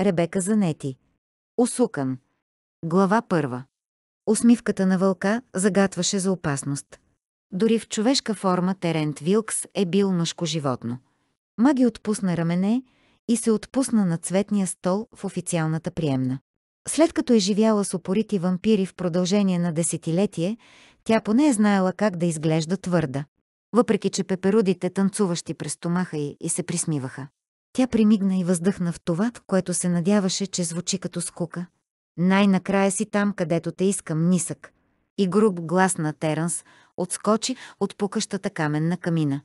Ребека Занети. Осукан. Глава първа. Усмивката на вълка загатваше за опасност. Дори в човешка форма Терент Вилкс е бил мъжко животно. Маги отпусна рамене и се отпусна на цветния стол в официалната приемна. След като е живяла с опорити вампири в продължение на десетилетие, тя поне е знаела как да изглежда твърда. Въпреки, че пеперудите танцуващи през стомаха й и се присмиваха. Тя примигна и въздъхна в това, в което се надяваше, че звучи като скука. Най-накрая си там, където те искам, нисък. И груб глас на Теранс отскочи от пукащата каменна камина.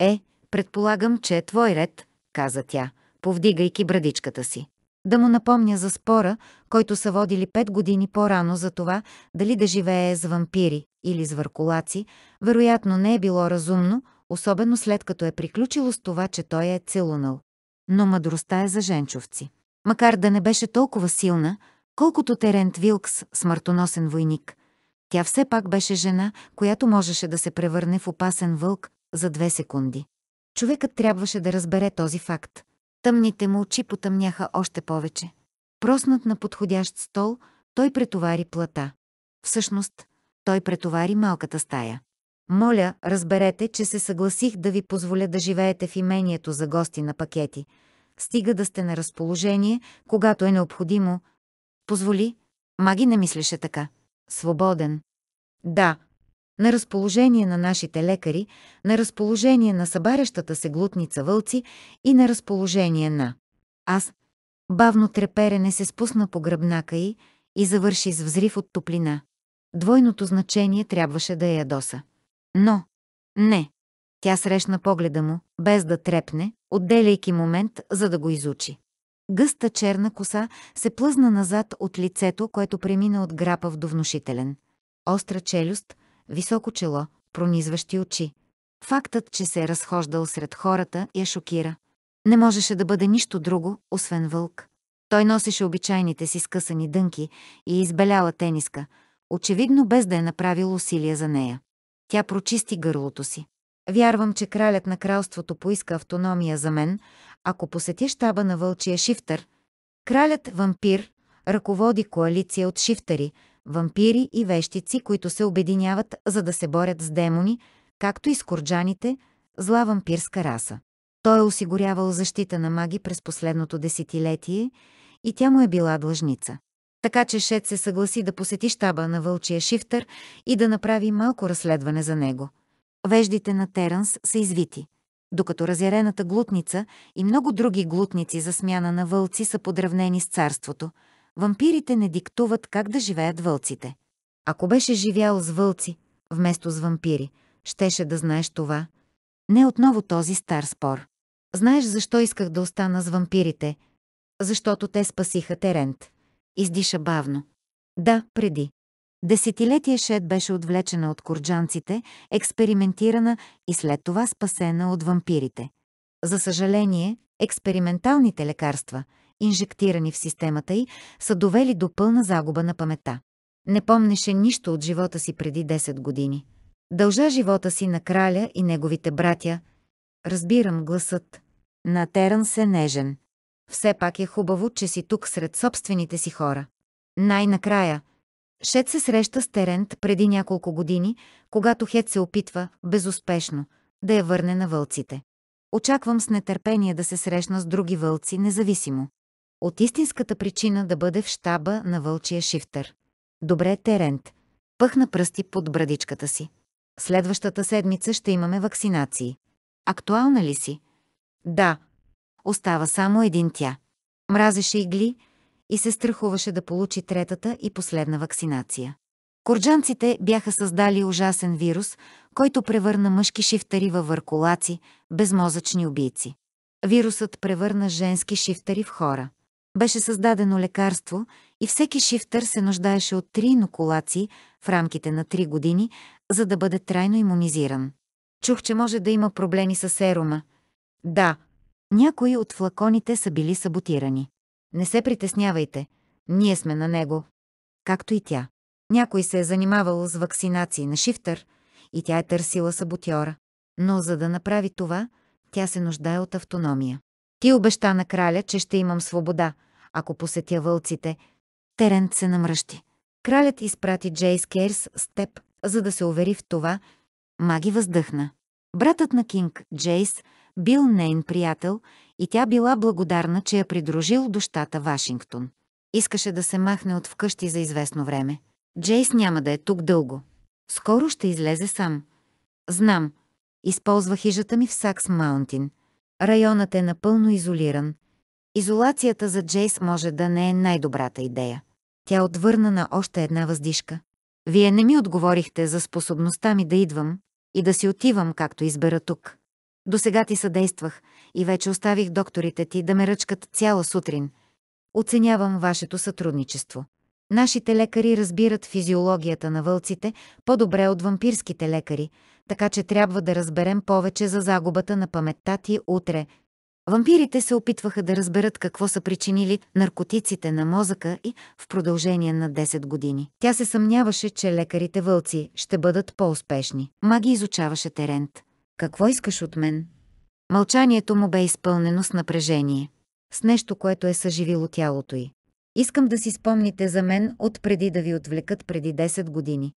Е, предполагам, че е твой ред, каза тя, повдигайки брадичката си. Да му напомня за спора, който са водили пет години по-рано за това, дали да живее с вампири или с върколаци, вероятно не е било разумно, особено след като е приключило с това, че той е целунал но мъдростта е за женчовци. Макар да не беше толкова силна, колкото Терент Вилкс, смъртоносен войник, тя все пак беше жена, която можеше да се превърне в опасен вълк за две секунди. Човекът трябваше да разбере този факт. Тъмните му очи потъмняха още повече. Проснат на подходящ стол, той претовари плата. Всъщност, той претовари малката стая. Моля, разберете, че се съгласих да ви позволя да живеете в имението за гости на пакети. Стига да сте на разположение, когато е необходимо. Позволи, маги не мислеше така. Свободен. Да, на разположение на нашите лекари, на разположение на събарящата се глутница вълци и на разположение на... Аз, бавно треперене се спусна по гръбнака й и завърши с взрив от топлина. Двойното значение трябваше да е ядоса. Но... Не. Тя срещна погледа му, без да трепне, отделяйки момент, за да го изучи. Гъста черна коса се плъзна назад от лицето, което премина от грапав до внушителен. Остра челюст, високо чело, пронизващи очи. Фактът, че се е разхождал сред хората, я шокира. Не можеше да бъде нищо друго, освен вълк. Той носеше обичайните си скъсани дънки и избеляла тениска, очевидно без да е направил усилия за нея. Тя прочисти гърлото си. Вярвам, че кралят на кралството поиска автономия за мен, ако посети щаба на вълчия шифтър. Кралят вампир ръководи коалиция от шифтъри, вампири и вещици, които се обединяват, за да се борят с демони, както и с корджаните, зла вампирска раса. Той е осигурявал защита на маги през последното десетилетие и тя му е била длъжница. Така че Шет се съгласи да посети щаба на вълчия шифтър и да направи малко разследване за него. Веждите на Теранс са извити, докато разярената глутница и много други глутници за смяна на вълци са подравнени с царството, вампирите не диктуват как да живеят вълците. Ако беше живял с вълци, вместо с вампири, щеше да знаеш това. Не отново този стар спор. Знаеш защо исках да остана с вампирите? Защото те спасиха Терент. Издиша бавно. Да, преди. Десетилетие Шет беше отвлечена от корджанците, експериментирана и след това спасена от вампирите. За съжаление, експерименталните лекарства, инжектирани в системата й, са довели до пълна загуба на памета. Не помнеше нищо от живота си преди 10 години. Дължа живота си на краля и неговите братя. Разбирам гласът. На Теран се нежен. Все пак е хубаво, че си тук сред собствените си хора. Най-накрая, Шет се среща с Терент преди няколко години, когато Хет се опитва, безуспешно, да я върне на вълците. Очаквам с нетърпение да се срещна с други вълци, независимо. От истинската причина да бъде в щаба на вълчия шифтер. Добре, Терент. Пъхна пръсти под брадичката си. Следващата седмица ще имаме вакцинации. Актуална ли си? Да, Остава само един тя. Мразеше игли и се страхуваше да получи третата и последна вакцинация. Корджанците бяха създали ужасен вирус, който превърна мъжки шифтари във върколаци, безмозъчни убийци. Вирусът превърна женски шифтари в хора. Беше създадено лекарство и всеки шифтър се нуждаеше от три инокулации в рамките на три години, за да бъде трайно иммунизиран. Чух, че може да има проблеми с ерума. Да, някои от флаконите са били саботирани. Не се притеснявайте, ние сме на него. Както и тя. Някой се е занимавал с вакцинации на шифтър и тя е търсила саботьора. Но за да направи това, тя се нуждае от автономия. Ти обеща на краля, че ще имам свобода, ако посетя вълците. Терент се намръщи. Кралят изпрати Джейс Керс с теб, за да се увери в това. Маги въздъхна. Братът на Кинг, Джейс, бил нейн приятел и тя била благодарна, че я придружил до щата Вашингтон. Искаше да се махне от вкъщи за известно време. Джейс няма да е тук дълго. Скоро ще излезе сам. Знам. Използва хижата ми в Сакс Маунтин. Районът е напълно изолиран. Изолацията за Джейс може да не е най-добрата идея. Тя отвърна на още една въздишка. Вие не ми отговорихте за способността ми да идвам и да си отивам както избера тук. До сега ти съдействах и вече оставих докторите ти да ме ръчкат цяла сутрин. Оценявам вашето сътрудничество. Нашите лекари разбират физиологията на вълците по-добре от вампирските лекари, така че трябва да разберем повече за загубата на паметта ти утре. Вампирите се опитваха да разберат какво са причинили наркотиците на мозъка и в продължение на 10 години. Тя се съмняваше, че лекарите вълци ще бъдат по-успешни. Маги изучаваше Терент. Какво искаш от мен? Мълчанието му бе изпълнено с напрежение. С нещо, което е съживило тялото й. Искам да си спомните за мен от преди да ви отвлекат преди 10 години.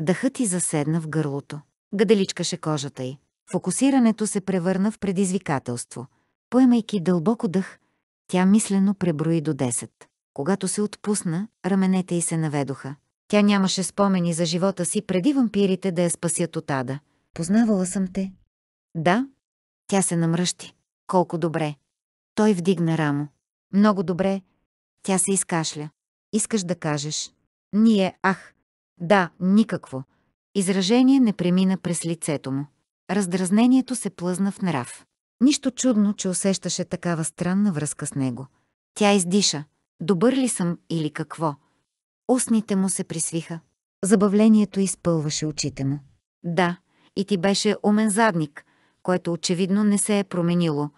Дъхът ти заседна в гърлото. Гаделичкаше кожата й. Фокусирането се превърна в предизвикателство. Поемайки дълбоко дъх, тя мислено преброи до 10. Когато се отпусна, раменете й се наведоха. Тя нямаше спомени за живота си преди вампирите да я спасят от ада. Познавала съм те. Да? Тя се намръщи. Колко добре. Той вдигна рамо. Много добре. Тя се изкашля. Искаш да кажеш. Ние, ах. Да, никакво. Изражение не премина през лицето му. Раздразнението се плъзна в нрав. Нищо чудно, че усещаше такава странна връзка с него. Тя издиша. Добър ли съм или какво? Устните му се присвиха. Забавлението изпълваше очите му. Да, и ти беше умен задник, което очевидно не се е променило.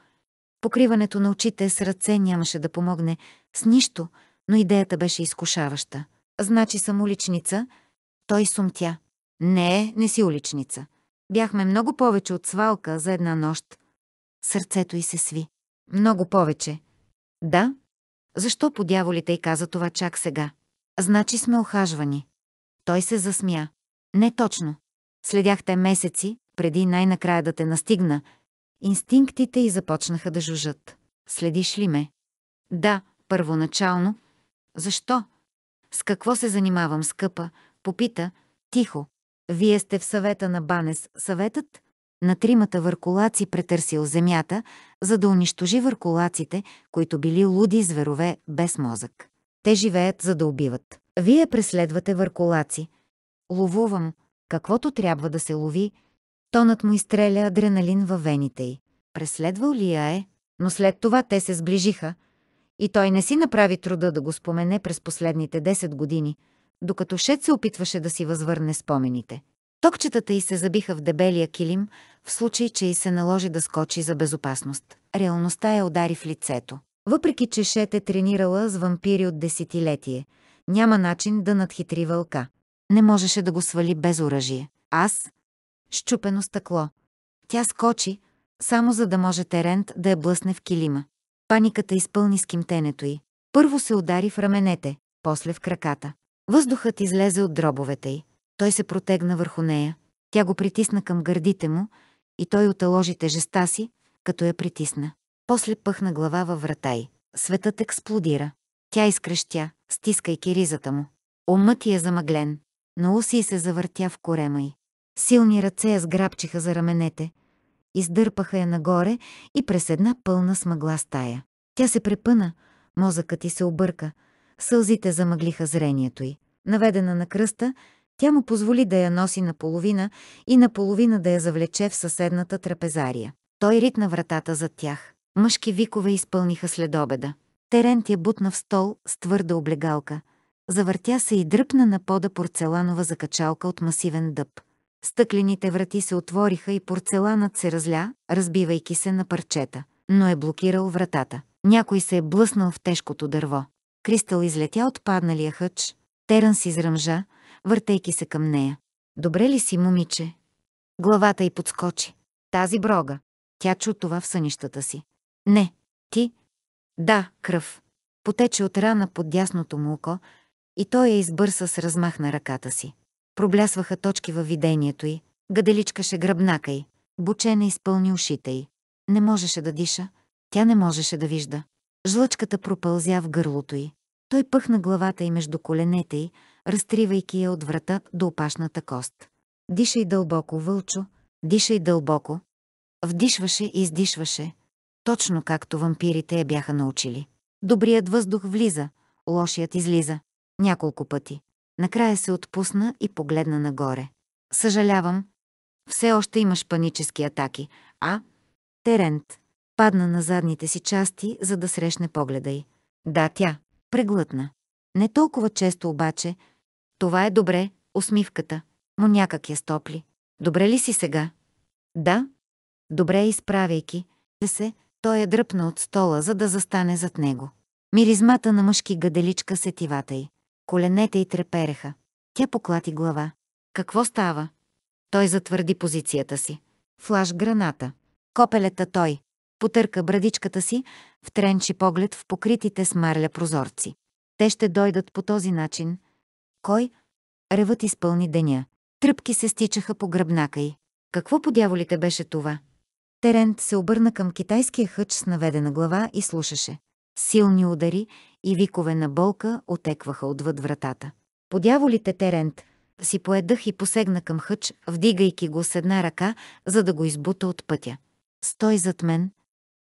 Покриването на очите с ръце нямаше да помогне с нищо, но идеята беше изкушаваща. Значи съм уличница? Той сумтя. Не, не си уличница. Бяхме много повече от свалка за една нощ. Сърцето й се сви. Много повече. Да? Защо по дяволите й каза това чак сега? Значи сме охажвани. Той се засмя. Не точно. Следяхте месеци, преди най-накрая да те настигна. Инстинктите й започнаха да жужат. Следиш ли ме? Да, първоначално. Защо? С какво се занимавам, скъпа? Попита, тихо. Вие сте в съвета на Банес. Съветът? На тримата върколаци претърсил земята, за да унищожи върколаците, които били луди зверове без мозък. Те живеят, за да убиват. Вие преследвате върколаци. Ловувам, каквото трябва да се лови, тонът му изстреля адреналин във вените й. Преследвал ли я е, но след това те се сближиха и той не си направи труда да го спомене през последните 10 години, докато Шет се опитваше да си възвърне спомените. Токчетата й се забиха в дебелия килим, в случай, че й се наложи да скочи за безопасност. Реалността я удари в лицето. Въпреки, че Шет е тренирала с вампири от десетилетие, няма начин да надхитри вълка. Не можеше да го свали без оръжие. Аз? Щупено стъкло. Тя скочи, само за да може Терент да я блъсне в килима. Паниката изпълни скимтенето й. Първо се удари в раменете, после в краката. Въздухът излезе от дробовете й. Той се протегна върху нея. Тя го притисна към гърдите му и той оталожи тежеста си, като я притисна. После пъхна глава във врата й. Светът експлодира. Тя изкрещя, стискайки ризата му. Умът ти е замъглен но Луси се завъртя в корема й. Силни ръце я сграбчиха за раменете, издърпаха я нагоре и през една пълна смъгла стая. Тя се препъна, мозъкът й се обърка, сълзите замъглиха зрението й. Наведена на кръста, тя му позволи да я носи наполовина и наполовина да я завлече в съседната трапезария. Той ритна вратата зад тях. Мъжки викове изпълниха след обеда. Терент я бутна в стол с твърда облегалка – завъртя се и дръпна на пода порцеланова закачалка от масивен дъб. Стъклените врати се отвориха и порцеланът се разля, разбивайки се на парчета, но е блокирал вратата. Някой се е блъснал в тежкото дърво. Кристал излетя от падналия хъч. Теранс изръмжа, въртейки се към нея. «Добре ли си, момиче?» Главата й подскочи. «Тази брога!» Тя чу това в сънищата си. «Не, ти?» «Да, кръв!» Потече от рана под дясното му око, и той я избърса с размах на ръката си. Проблясваха точки във видението й, гаделичкаше гръбнака й, бучена изпълни ушите й. Не можеше да диша, тя не можеше да вижда. Жлъчката пропълзя в гърлото й. Той пъхна главата й между коленете й, разтривайки я от врата до опашната кост. Дишай дълбоко, вълчо, дишай дълбоко. Вдишваше и издишваше, точно както вампирите я бяха научили. Добрият въздух влиза, лошият излиза няколко пъти. Накрая се отпусна и погледна нагоре. Съжалявам. Все още имаш панически атаки, а? Терент. Падна на задните си части, за да срещне погледа й. Да, тя. Преглътна. Не толкова често обаче. Това е добре, усмивката. Му някак я стопли. Добре ли си сега? Да. Добре изправяйки. се, той я е дръпна от стола, за да застане зад него. Миризмата на мъжки гаделичка сетивата й. Коленете й трепереха. Тя поклати глава. Какво става? Той затвърди позицията си. Флаш граната. Копелета той. Потърка брадичката си, втренчи поглед в покритите с марля прозорци. Те ще дойдат по този начин. Кой? Ревът изпълни деня. Тръпки се стичаха по гръбнака й. Какво по дяволите беше това? Терент се обърна към китайския хъч с наведена глава и слушаше. Силни удари и викове на болка отекваха отвъд вратата. Подяволите Терент си поедах и посегна към хъч, вдигайки го с една ръка, за да го избута от пътя. Стой зад мен.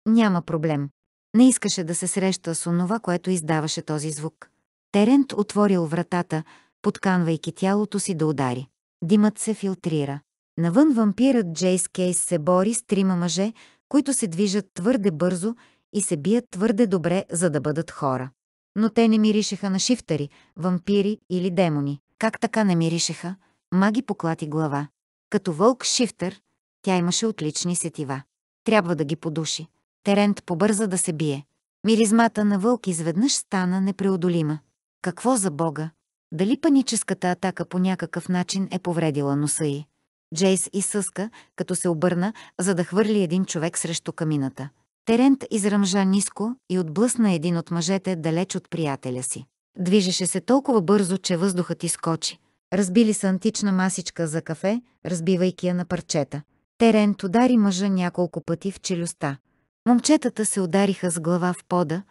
Няма проблем. Не искаше да се среща с онова, което издаваше този звук. Терент отворил вратата, подканвайки тялото си да удари. Димът се филтрира. Навън вампирът Джейс Кейс се бори с трима мъже, които се движат твърде бързо и се бият твърде добре, за да бъдат хора. Но те не миришеха на шифтари, вампири или демони. Как така не миришеха? Маги поклати глава. Като вълк шифтър, тя имаше отлични сетива. Трябва да ги подуши. Терент побърза да се бие. Миризмата на вълк изведнъж стана непреодолима. Какво за бога? Дали паническата атака по някакъв начин е повредила носа й? Джейс изсъска, като се обърна, за да хвърли един човек срещу камината. Терент изръмжа ниско и отблъсна един от мъжете далеч от приятеля си. Движеше се толкова бързо, че въздухът изкочи. Разбили са антична масичка за кафе, разбивайки я на парчета. Терент удари мъжа няколко пъти в челюста. Момчетата се удариха с глава в пода,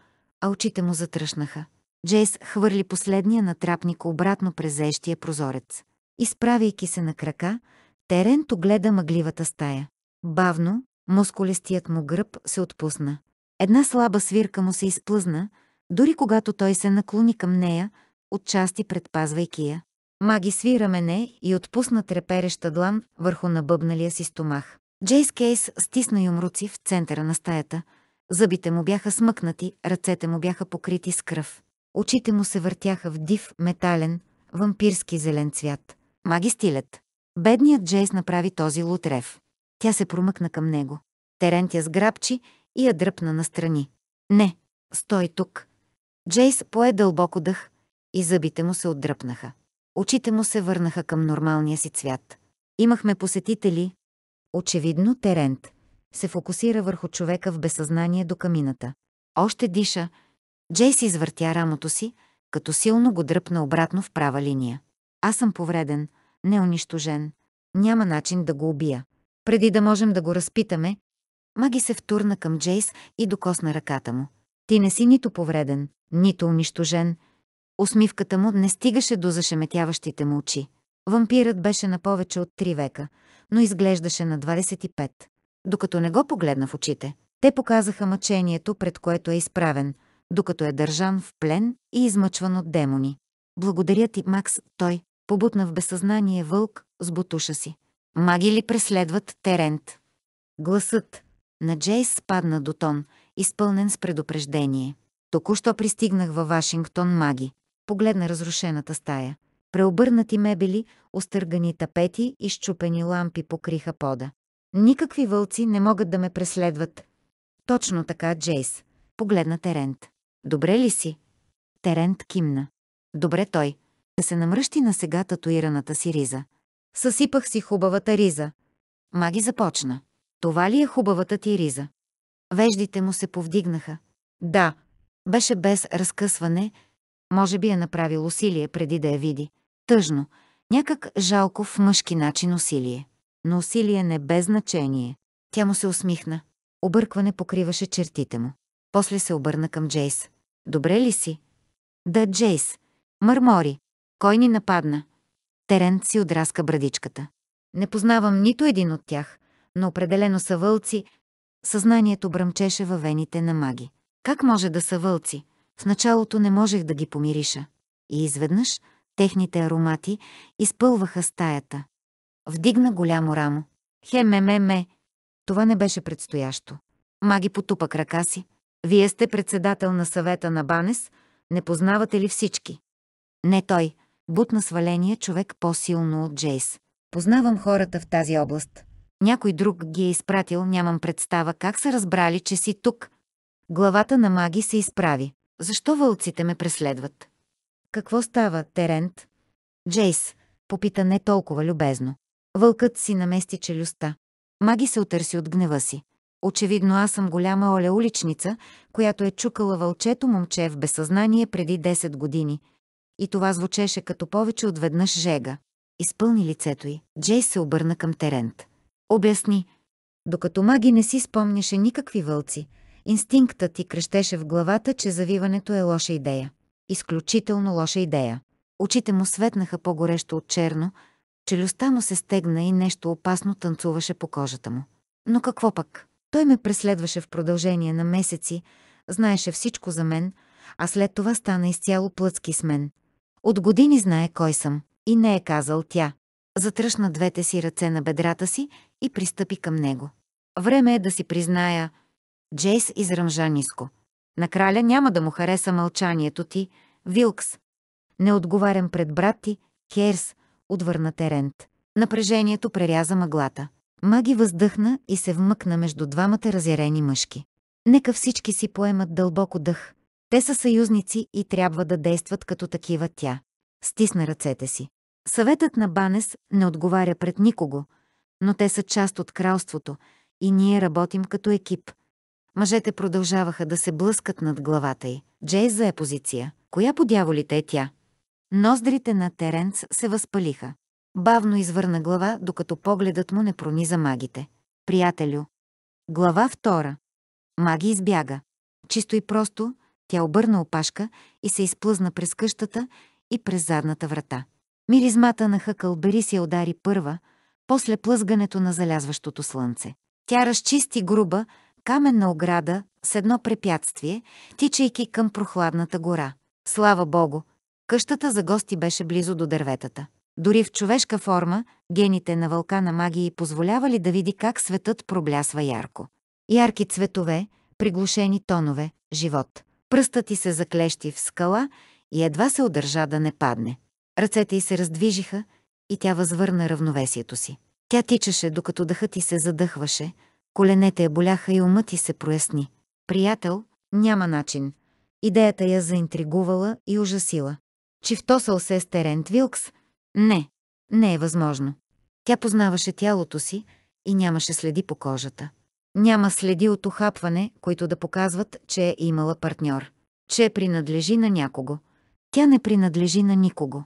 а очите му затръшнаха. Джейс хвърли последния натрапник обратно през зещия прозорец. Изправяйки се на крака, Терент огледа мъгливата стая. Бавно, Мускулестият му гръб се отпусна. Една слаба свирка му се изплъзна, дори когато той се наклони към нея, отчасти предпазвайки я. Маги свира мене и отпусна трепереща длан върху набъбналия си стомах. Джейс Кейс стисна юмруци в центъра на стаята. Зъбите му бяха смъкнати, ръцете му бяха покрити с кръв. Очите му се въртяха в див, метален, вампирски зелен цвят. Маги стилет. Бедният Джейс направи този лутрев. Тя се промъкна към него. Терент я сграбчи и я дръпна настрани. Не, стой тук. Джейс пое дълбоко дъх и зъбите му се отдръпнаха. Очите му се върнаха към нормалния си цвят. Имахме посетители. Очевидно Терент се фокусира върху човека в безсъзнание до камината. Още диша. Джейс извъртя рамото си, като силно го дръпна обратно в права линия. Аз съм повреден, неунищожен. Няма начин да го убия преди да можем да го разпитаме, Маги се втурна към Джейс и докосна ръката му. Ти не си нито повреден, нито унищожен. Усмивката му не стигаше до зашеметяващите му очи. Вампирът беше на повече от три века, но изглеждаше на 25. Докато не го погледна в очите, те показаха мъчението, пред което е изправен, докато е държан в плен и измъчван от демони. Благодаря ти, Макс, той, побутна в безсъзнание вълк с бутуша си. Маги ли преследват Терент? Гласът на Джейс спадна до тон, изпълнен с предупреждение. Току-що пристигнах във Вашингтон маги. Погледна разрушената стая. Преобърнати мебели, остъргани тапети и щупени лампи покриха пода. Никакви вълци не могат да ме преследват. Точно така, Джейс. Погледна Терент. Добре ли си? Терент кимна. Добре той. Да се намръщи на сега татуираната си риза. Съсипах си хубавата риза. Маги започна. Това ли е хубавата ти риза? Веждите му се повдигнаха. Да, беше без разкъсване, може би е направил усилие преди да я види. Тъжно, някак жалко в мъжки начин усилие. Но усилие не без значение. Тя му се усмихна. Объркване покриваше чертите му. После се обърна към Джейс. Добре ли си? Да, Джейс. Мърмори. Кой ни нападна? Терент си отраска брадичката. Не познавам нито един от тях, но определено са вълци. Съзнанието бръмчеше във вените на маги. Как може да са вълци? В началото не можех да ги помириша. И изведнъж техните аромати изпълваха стаята. Вдигна голямо рамо. Хе-ме-ме-ме. Това не беше предстоящо. Маги потупа крака си. Вие сте председател на съвета на Банес. Не познавате ли всички? Не той, бутна сваления човек по-силно от Джейс. Познавам хората в тази област. Някой друг ги е изпратил, нямам представа как са разбрали, че си тук. Главата на маги се изправи. Защо вълците ме преследват? Какво става, Терент? Джейс, попита не толкова любезно. Вълкът си намести челюста. Маги се отърси от гнева си. Очевидно аз съм голяма Оля уличница, която е чукала вълчето момче в безсъзнание преди 10 години – и това звучеше като повече от веднъж жега. Изпълни лицето й. Джей се обърна към Терент. Обясни. Докато маги не си спомняше никакви вълци, инстинктът ти крещеше в главата, че завиването е лоша идея. Изключително лоша идея. Очите му светнаха по-горещо от черно, челюстта му се стегна и нещо опасно танцуваше по кожата му. Но какво пък? Той ме преследваше в продължение на месеци, знаеше всичко за мен, а след това стана изцяло плъцки с мен. От години знае кой съм и не е казал тя. Затръшна двете си ръце на бедрата си и пристъпи към него. Време е да си призная. Джейс изръмжа ниско. На краля няма да му хареса мълчанието ти, Вилкс. Не отговарям пред брат ти, Керс, отвърна Терент. Напрежението преряза мъглата. Маги въздъхна и се вмъкна между двамата разярени мъжки. Нека всички си поемат дълбоко дъх. Те са съюзници и трябва да действат като такива тя. Стисна ръцете си. Съветът на Банес не отговаря пред никого, но те са част от кралството и ние работим като екип. Мъжете продължаваха да се блъскат над главата й. Джей зае позиция. Коя по дяволите е тя? Ноздрите на Теренц се възпалиха. Бавно извърна глава, докато погледът му не прониза магите. Приятелю. Глава втора. Маги избяга. Чисто и просто, тя обърна опашка и се изплъзна през къщата и през задната врата. Миризмата на хъкълбери се удари първа, после плъзгането на залязващото слънце. Тя разчисти груба, каменна ограда с едно препятствие, тичайки към прохладната гора. Слава Богу! Къщата за гости беше близо до дърветата. Дори в човешка форма, гените на вълка на магии позволявали да види как светът проблясва ярко. Ярки цветове, приглушени тонове, живот. Пръстът ти се заклещи в скала и едва се удържа да не падне. Ръцете й се раздвижиха и тя възвърна равновесието си. Тя тичаше, докато дъхът ти се задъхваше, коленете я боляха и умът ти се проясни. Приятел, няма начин. Идеята я заинтригувала и ужасила. Чифтосъл се е с Терент Вилкс? Не, не е възможно. Тя познаваше тялото си и нямаше следи по кожата. Няма следи от ухапване, които да показват, че е имала партньор, че е принадлежи на някого. Тя не принадлежи на никого.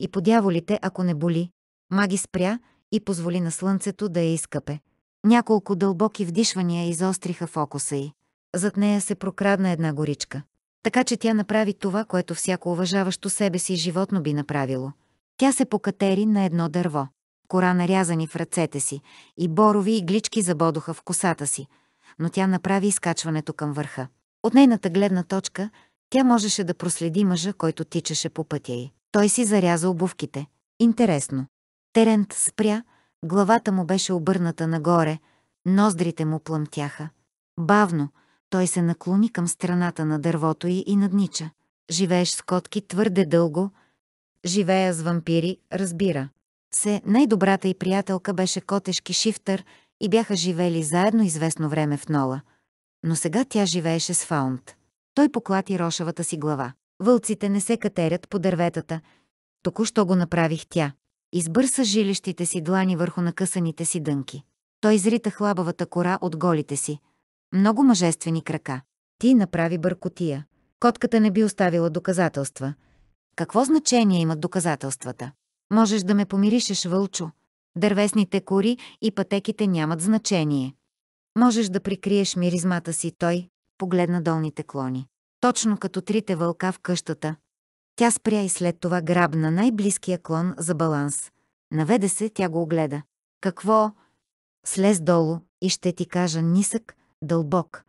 И по дяволите, ако не боли, маги спря и позволи на слънцето да я изкъпе. Няколко дълбоки вдишвания изостриха фокуса й. Зад нея се прокрадна една горичка. Така че тя направи това, което всяко уважаващо себе си животно би направило. Тя се покатери на едно дърво кора нарязани в ръцете си, и борови иглички забодоха в косата си, но тя направи изкачването към върха. От нейната гледна точка тя можеше да проследи мъжа, който тичаше по пътя й. Той си заряза обувките. Интересно. Терент спря, главата му беше обърната нагоре, ноздрите му плъмтяха. Бавно, той се наклони към страната на дървото й и наднича. Живееш с котки твърде дълго. Живея с вампири, разбира се, най-добрата и приятелка беше котешки шифтър и бяха живели заедно известно време в Нола. Но сега тя живееше с Фаунд. Той поклати рошавата си глава. Вълците не се катерят по дърветата. Току-що го направих тя. Избърса жилищите си длани върху накъсаните си дънки. Той изрита хлабавата кора от голите си. Много мъжествени крака. Ти направи бъркотия. Котката не би оставила доказателства. Какво значение имат доказателствата? Можеш да ме помиришеш, вълчо. Дървесните кори и пътеките нямат значение. Можеш да прикриеш миризмата си, той погледна долните клони. Точно като трите вълка в къщата. Тя спря и след това грабна най-близкия клон за баланс. Наведе се, тя го огледа. Какво? Слез долу и ще ти кажа нисък, дълбок.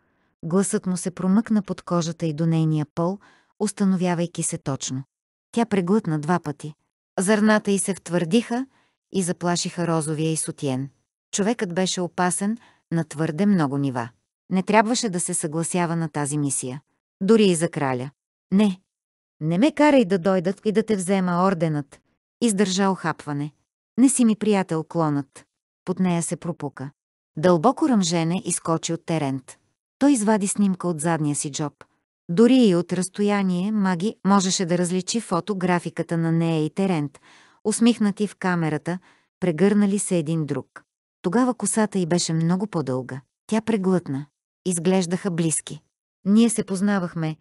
Гласът му се промъкна под кожата и до нейния пол, установявайки се точно. Тя преглътна два пъти – Зърната й се втвърдиха и заплашиха розовия и сутиен. Човекът беше опасен на твърде много нива. Не трябваше да се съгласява на тази мисия. Дори и за краля. Не. Не ме карай да дойдат и да те взема орденът. Издържа охапване. Не си ми приятел клонът. Под нея се пропука. Дълбоко ръмжене изкочи от терент. Той извади снимка от задния си джоб. Дори и от разстояние Маги можеше да различи фотографиката на нея и Терент, усмихнати в камерата, прегърнали се един друг. Тогава косата й беше много по-дълга. Тя преглътна. Изглеждаха близки. Ние се познавахме.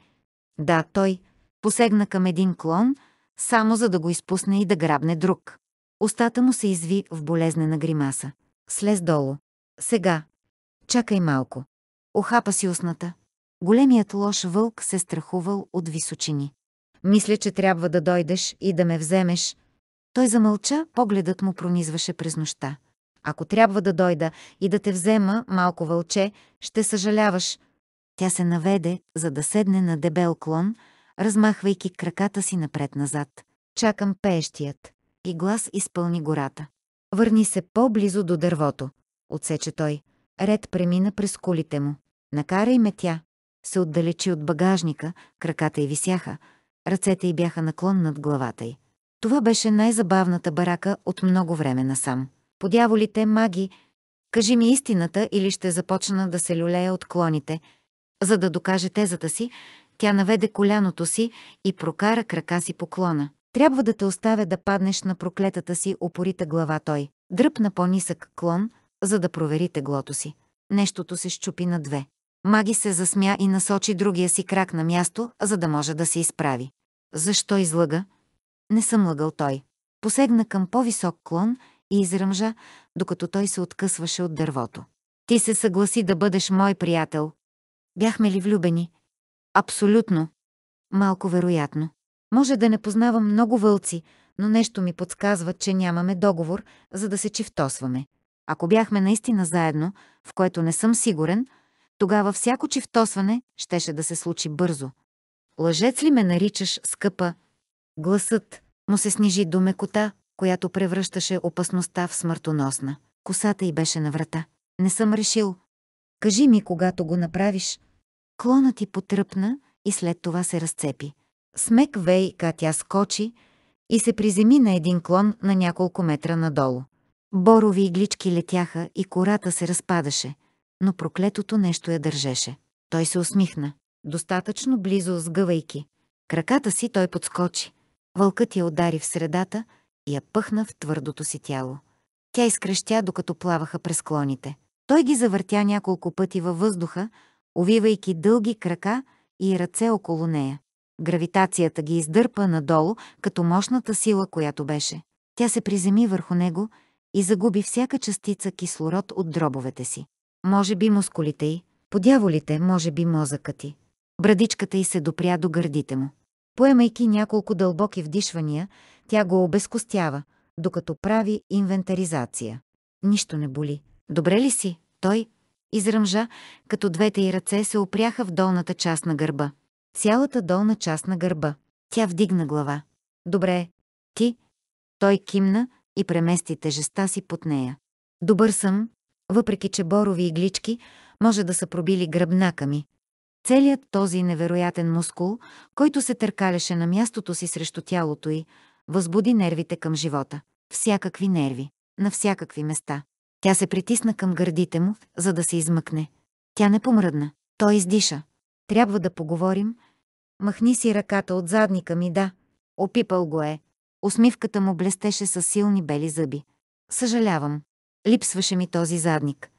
Да, той посегна към един клон, само за да го изпусне и да грабне друг. Остата му се изви в болезнена гримаса. Слез долу. Сега. Чакай малко. Охапа си устната. Големият лош вълк се страхувал от височини. Мисля, че трябва да дойдеш и да ме вземеш. Той замълча, погледът му пронизваше през нощта. Ако трябва да дойда и да те взема, малко вълче, ще съжаляваш. Тя се наведе, за да седне на дебел клон, размахвайки краката си напред-назад. Чакам пеещият. И глас изпълни гората. Върни се по-близо до дървото, отсече той. Ред премина през кулите му. Накарай ме тя се отдалечи от багажника, краката й висяха, ръцете й бяха наклон над главата й. Това беше най-забавната барака от много време насам. Подяволите, маги, кажи ми истината или ще започна да се люлея от клоните. За да докаже тезата си, тя наведе коляното си и прокара крака си по клона. Трябва да те оставя да паднеш на проклетата си опорита глава той. Дръпна по-нисък клон, за да провери теглото си. Нещото се щупи на две. Маги се засмя и насочи другия си крак на място, за да може да се изправи. Защо излъга? Не съм лъгал той. Посегна към по-висок клон и изръмжа, докато той се откъсваше от дървото. Ти се съгласи да бъдеш мой приятел. Бяхме ли влюбени? Абсолютно. Малко вероятно. Може да не познавам много вълци, но нещо ми подсказва, че нямаме договор, за да се чифтосваме. Ако бяхме наистина заедно, в което не съм сигурен, тогава всяко чифтосване щеше да се случи бързо. Лъжец ли ме наричаш, скъпа? Гласът му се снижи до мекота, която превръщаше опасността в смъртоносна. Косата й беше на врата. Не съм решил. Кажи ми, когато го направиш. Клонът ти потръпна и след това се разцепи. Смек вейка тя скочи и се приземи на един клон на няколко метра надолу. Борови иглички летяха и кората се разпадаше – но проклетото нещо я държеше. Той се усмихна, достатъчно близо сгъвайки. Краката си той подскочи. Вълкът я удари в средата и я пъхна в твърдото си тяло. Тя изкръщя, докато плаваха през клоните. Той ги завъртя няколко пъти във въздуха, увивайки дълги крака и ръце около нея. Гравитацията ги издърпа надолу, като мощната сила, която беше. Тя се приземи върху него и загуби всяка частица кислород от дробовете си може би мускулите й, подяволите, може би мозъкът ти. Брадичката й се допря до гърдите му. Поемайки няколко дълбоки вдишвания, тя го обезкостява, докато прави инвентаризация. Нищо не боли. Добре ли си? Той изръмжа, като двете й ръце се опряха в долната част на гърба. Цялата долна част на гърба. Тя вдигна глава. Добре, ти. Той кимна и премести тежеста си под нея. Добър съм, въпреки че борови иглички може да са пробили гръбнака ми. Целият този невероятен мускул, който се търкалеше на мястото си срещу тялото й, възбуди нервите към живота. Всякакви нерви, на всякакви места. Тя се притисна към гърдите му, за да се измъкне. Тя не помръдна. Той издиша. Трябва да поговорим. Махни си ръката от задника ми, да. Опипал го е. Усмивката му блестеше със силни бели зъби. Съжалявам. Липсваше ми този задник.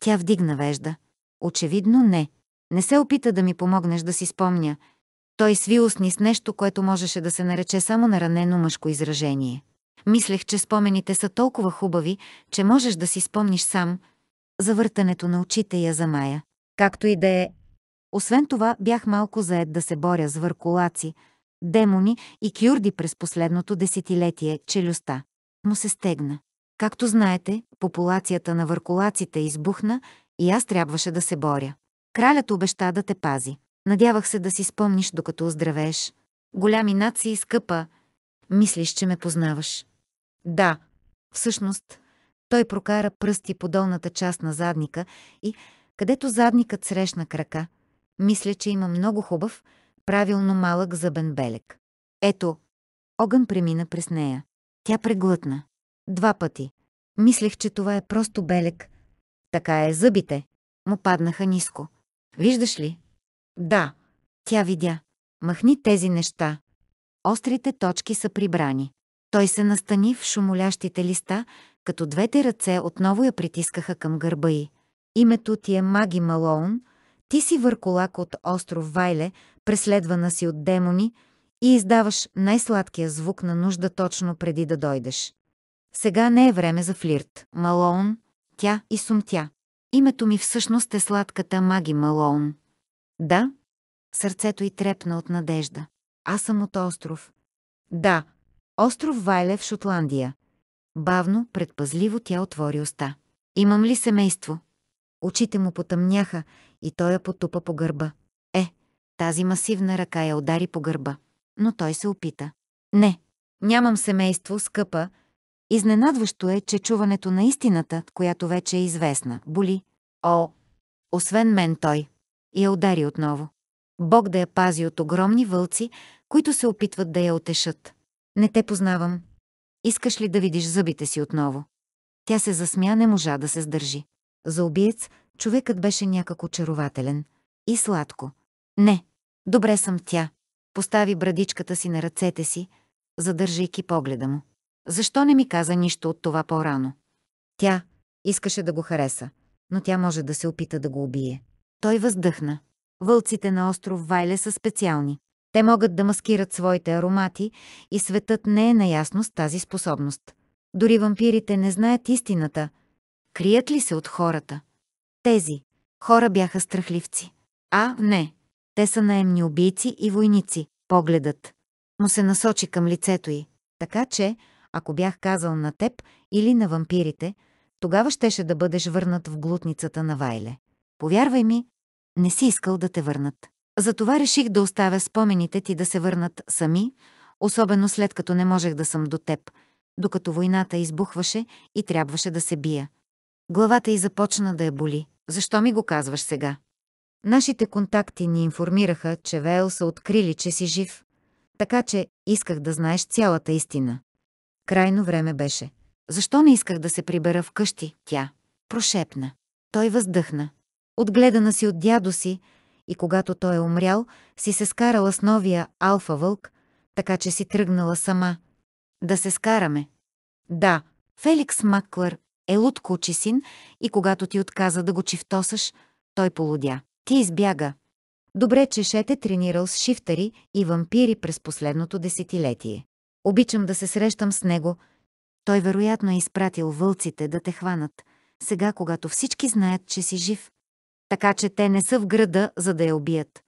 Тя вдигна вежда. Очевидно не. Не се опита да ми помогнеш да си спомня. Той сви устни с нещо, което можеше да се нарече само наранено мъжко изражение. Мислех, че спомените са толкова хубави, че можеш да си спомниш сам. Завъртането на очите я за Мая. Както и да е. Освен това, бях малко заед да се боря с върколаци, демони и кюрди през последното десетилетие челюста. Му се стегна. Както знаете, популацията на върколаците избухна и аз трябваше да се боря. Кралят обеща да те пази. Надявах се да си спомниш, докато оздравееш. Голями нации, скъпа. Мислиш, че ме познаваш. Да. Всъщност, той прокара пръсти по долната част на задника и, където задникът срещна крака, мисля, че има много хубав, правилно малък зъбен белек. Ето, огън премина през нея. Тя преглътна. Два пъти. Мислех, че това е просто белек. Така е, зъбите. Му паднаха ниско. Виждаш ли? Да. Тя видя. Махни тези неща. Острите точки са прибрани. Той се настани в шумолящите листа, като двете ръце отново я притискаха към гърба й. Името ти е Маги Малоун, ти си върколак от остров Вайле, преследвана си от демони и издаваш най-сладкия звук на нужда точно преди да дойдеш. Сега не е време за флирт. Малоун, тя и сумтя. Името ми всъщност е сладката Маги Малоун. Да? Сърцето й трепна от надежда. Аз съм от остров. Да, остров Вайле в Шотландия. Бавно, предпазливо тя отвори уста. Имам ли семейство? Очите му потъмняха и той я потупа по гърба. Е, тази масивна ръка я удари по гърба. Но той се опита. Не, нямам семейство, скъпа, Изненадващо е, че чуването на истината, която вече е известна, боли. О, освен мен той. И я удари отново. Бог да я пази от огромни вълци, които се опитват да я отешат. Не те познавам. Искаш ли да видиш зъбите си отново? Тя се засмя, не можа да се сдържи. За убиец, човекът беше някак очарователен. И сладко. Не, добре съм тя. Постави брадичката си на ръцете си, задържайки погледа му. Защо не ми каза нищо от това по-рано? Тя искаше да го хареса, но тя може да се опита да го убие. Той въздъхна. Вълците на остров Вайле са специални. Те могат да маскират своите аромати и светът не е наясно с тази способност. Дори вампирите не знаят истината. Крият ли се от хората? Тези хора бяха страхливци. А, не. Те са наемни убийци и войници. Погледът му се насочи към лицето й. Така че, ако бях казал на теб или на вампирите, тогава щеше да бъдеш върнат в глутницата на Вайле. Повярвай ми, не си искал да те върнат. Затова реших да оставя спомените ти да се върнат сами, особено след като не можех да съм до теб, докато войната избухваше и трябваше да се бия. Главата й започна да я боли. Защо ми го казваш сега? Нашите контакти ни информираха, че Вейл са открили, че си жив. Така че исках да знаеш цялата истина. Крайно време беше. Защо не исках да се прибера вкъщи, тя? Прошепна. Той въздъхна. Отгледана си от дядо си и когато той е умрял, си се скарала с новия алфа вълк, така че си тръгнала сама. Да се скараме. Да, Феликс Маклър е луд кучи син, и когато ти отказа да го чифтосаш, той полудя. Ти избяга. Добре, че Шет е тренирал с шифтари и вампири през последното десетилетие. Обичам да се срещам с него. Той вероятно е изпратил вълците да те хванат, сега когато всички знаят, че си жив. Така че те не са в града, за да я убият.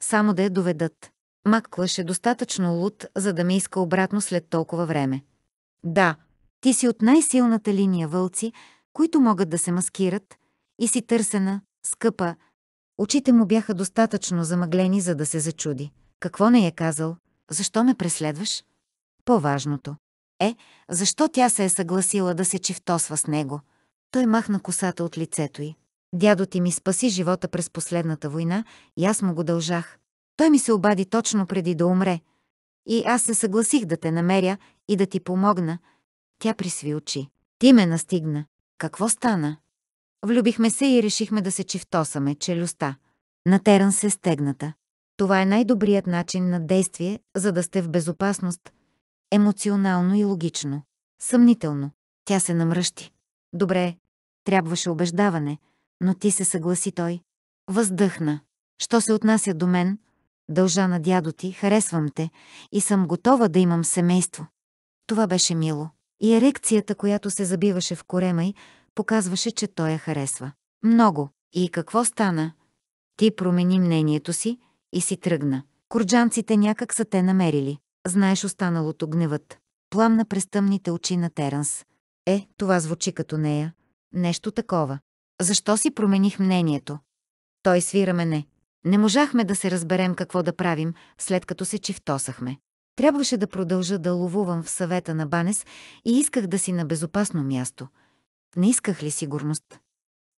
Само да я доведат. Макклъш е достатъчно луд, за да ме иска обратно след толкова време. Да, ти си от най-силната линия вълци, които могат да се маскират, и си търсена, скъпа. Очите му бяха достатъчно замъглени, за да се зачуди. Какво не е казал? Защо ме преследваш? По-важното е, защо тя се е съгласила да се чифтосва с него. Той махна косата от лицето й. Дядо ти ми спаси живота през последната война и аз му го дължах. Той ми се обади точно преди да умре. И аз се съгласих да те намеря и да ти помогна. Тя присви очи. Ти ме настигна. Какво стана? Влюбихме се и решихме да се чифтосаме, челюста. На терен се е стегната. Това е най-добрият начин на действие, за да сте в безопасност – емоционално и логично. Съмнително. Тя се намръщи. Добре, трябваше убеждаване, но ти се съгласи той. Въздъхна. Що се отнася до мен, дължа на дядо ти, харесвам те и съм готова да имам семейство. Това беше мило. И ерекцията, която се забиваше в корема й, показваше, че той я харесва. Много. И какво стана? Ти промени мнението си и си тръгна. Курджанците някак са те намерили. Знаеш останалото гневът. Пламна през тъмните очи на Теранс. Е, това звучи като нея. Нещо такова. Защо си промених мнението? Той свира мене. Не можахме да се разберем какво да правим, след като се чифтосахме. Трябваше да продължа да ловувам в съвета на Банес и исках да си на безопасно място. Не исках ли сигурност?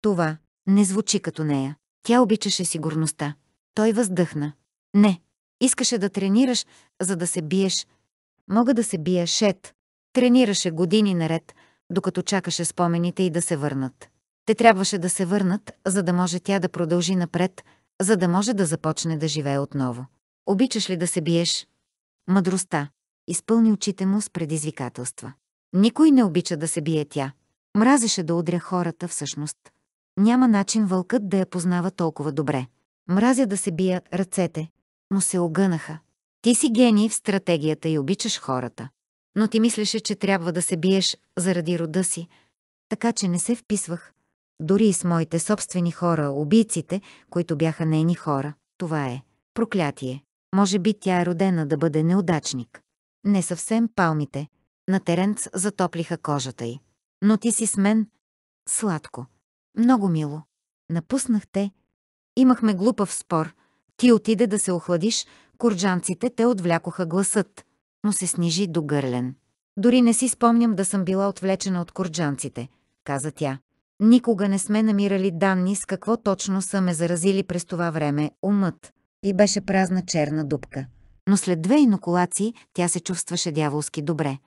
Това не звучи като нея. Тя обичаше сигурността. Той въздъхна. Не, Искаше да тренираш, за да се биеш. Мога да се бия шет. Тренираше години наред, докато чакаше спомените и да се върнат. Те трябваше да се върнат, за да може тя да продължи напред, за да може да започне да живее отново. Обичаш ли да се биеш? Мъдростта. Изпълни очите му с предизвикателства. Никой не обича да се бие тя. Мразеше да удря хората всъщност. Няма начин вълкът да я познава толкова добре. Мразя да се бия ръцете, му се огънаха. Ти си гений в стратегията и обичаш хората. Но ти мислеше, че трябва да се биеш заради рода си, така че не се вписвах. Дори и с моите собствени хора, убийците, които бяха нейни хора, това е проклятие. Може би тя е родена да бъде неудачник. Не съвсем палмите. На Теренц затоплиха кожата й. Но ти си с мен. Сладко. Много мило. Напуснах те. Имахме глупав спор, ти отиде да се охладиш, курджанците те отвлякоха гласът, но се снижи до гърлен. Дори не си спомням да съм била отвлечена от курджанците, каза тя. Никога не сме намирали данни с какво точно са ме заразили през това време умът. И беше празна черна дупка. Но след две инокулации тя се чувстваше дяволски добре.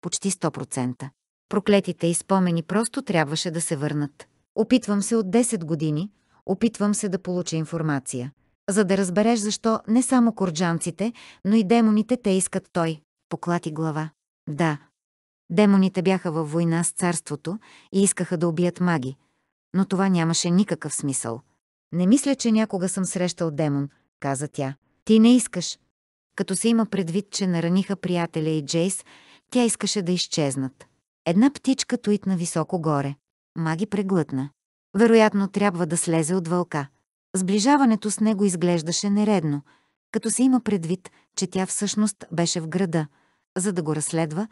Почти 100%. Проклетите и спомени просто трябваше да се върнат. Опитвам се от 10 години, опитвам се да получа информация за да разбереш защо не само корджанците, но и демоните те искат той. Поклати глава. Да. Демоните бяха във война с царството и искаха да убият маги, но това нямаше никакъв смисъл. Не мисля, че някога съм срещал демон, каза тя. Ти не искаш. Като се има предвид, че нараниха приятеля и Джейс, тя искаше да изчезнат. Една птичка туитна високо горе. Маги преглътна. Вероятно трябва да слезе от вълка. Сближаването с него изглеждаше нередно, като се има предвид, че тя всъщност беше в града, за да го разследва,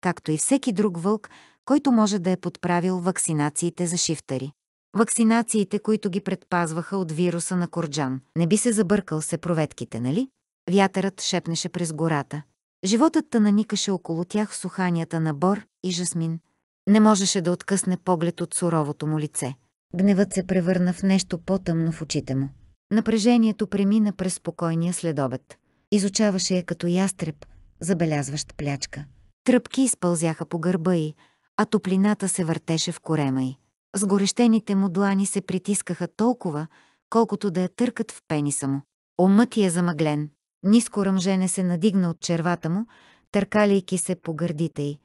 както и всеки друг вълк, който може да е подправил вакцинациите за шифтари. Вакцинациите, които ги предпазваха от вируса на Корджан. Не би се забъркал се проветките, нали? Вятърът шепнеше през гората. Животът наникаше около тях в суханията на бор и жасмин. Не можеше да откъсне поглед от суровото му лице. Гневът се превърна в нещо по-тъмно в очите му. Напрежението премина през спокойния следобед. Изучаваше я като ястреб, забелязващ плячка. Тръпки изпълзяха по гърба й, а топлината се въртеше в корема й. Сгорещените му длани се притискаха толкова, колкото да я търкат в пениса му. Умът й е замъглен. Ниско ръмжене се надигна от червата му, търкалейки се по гърдите й.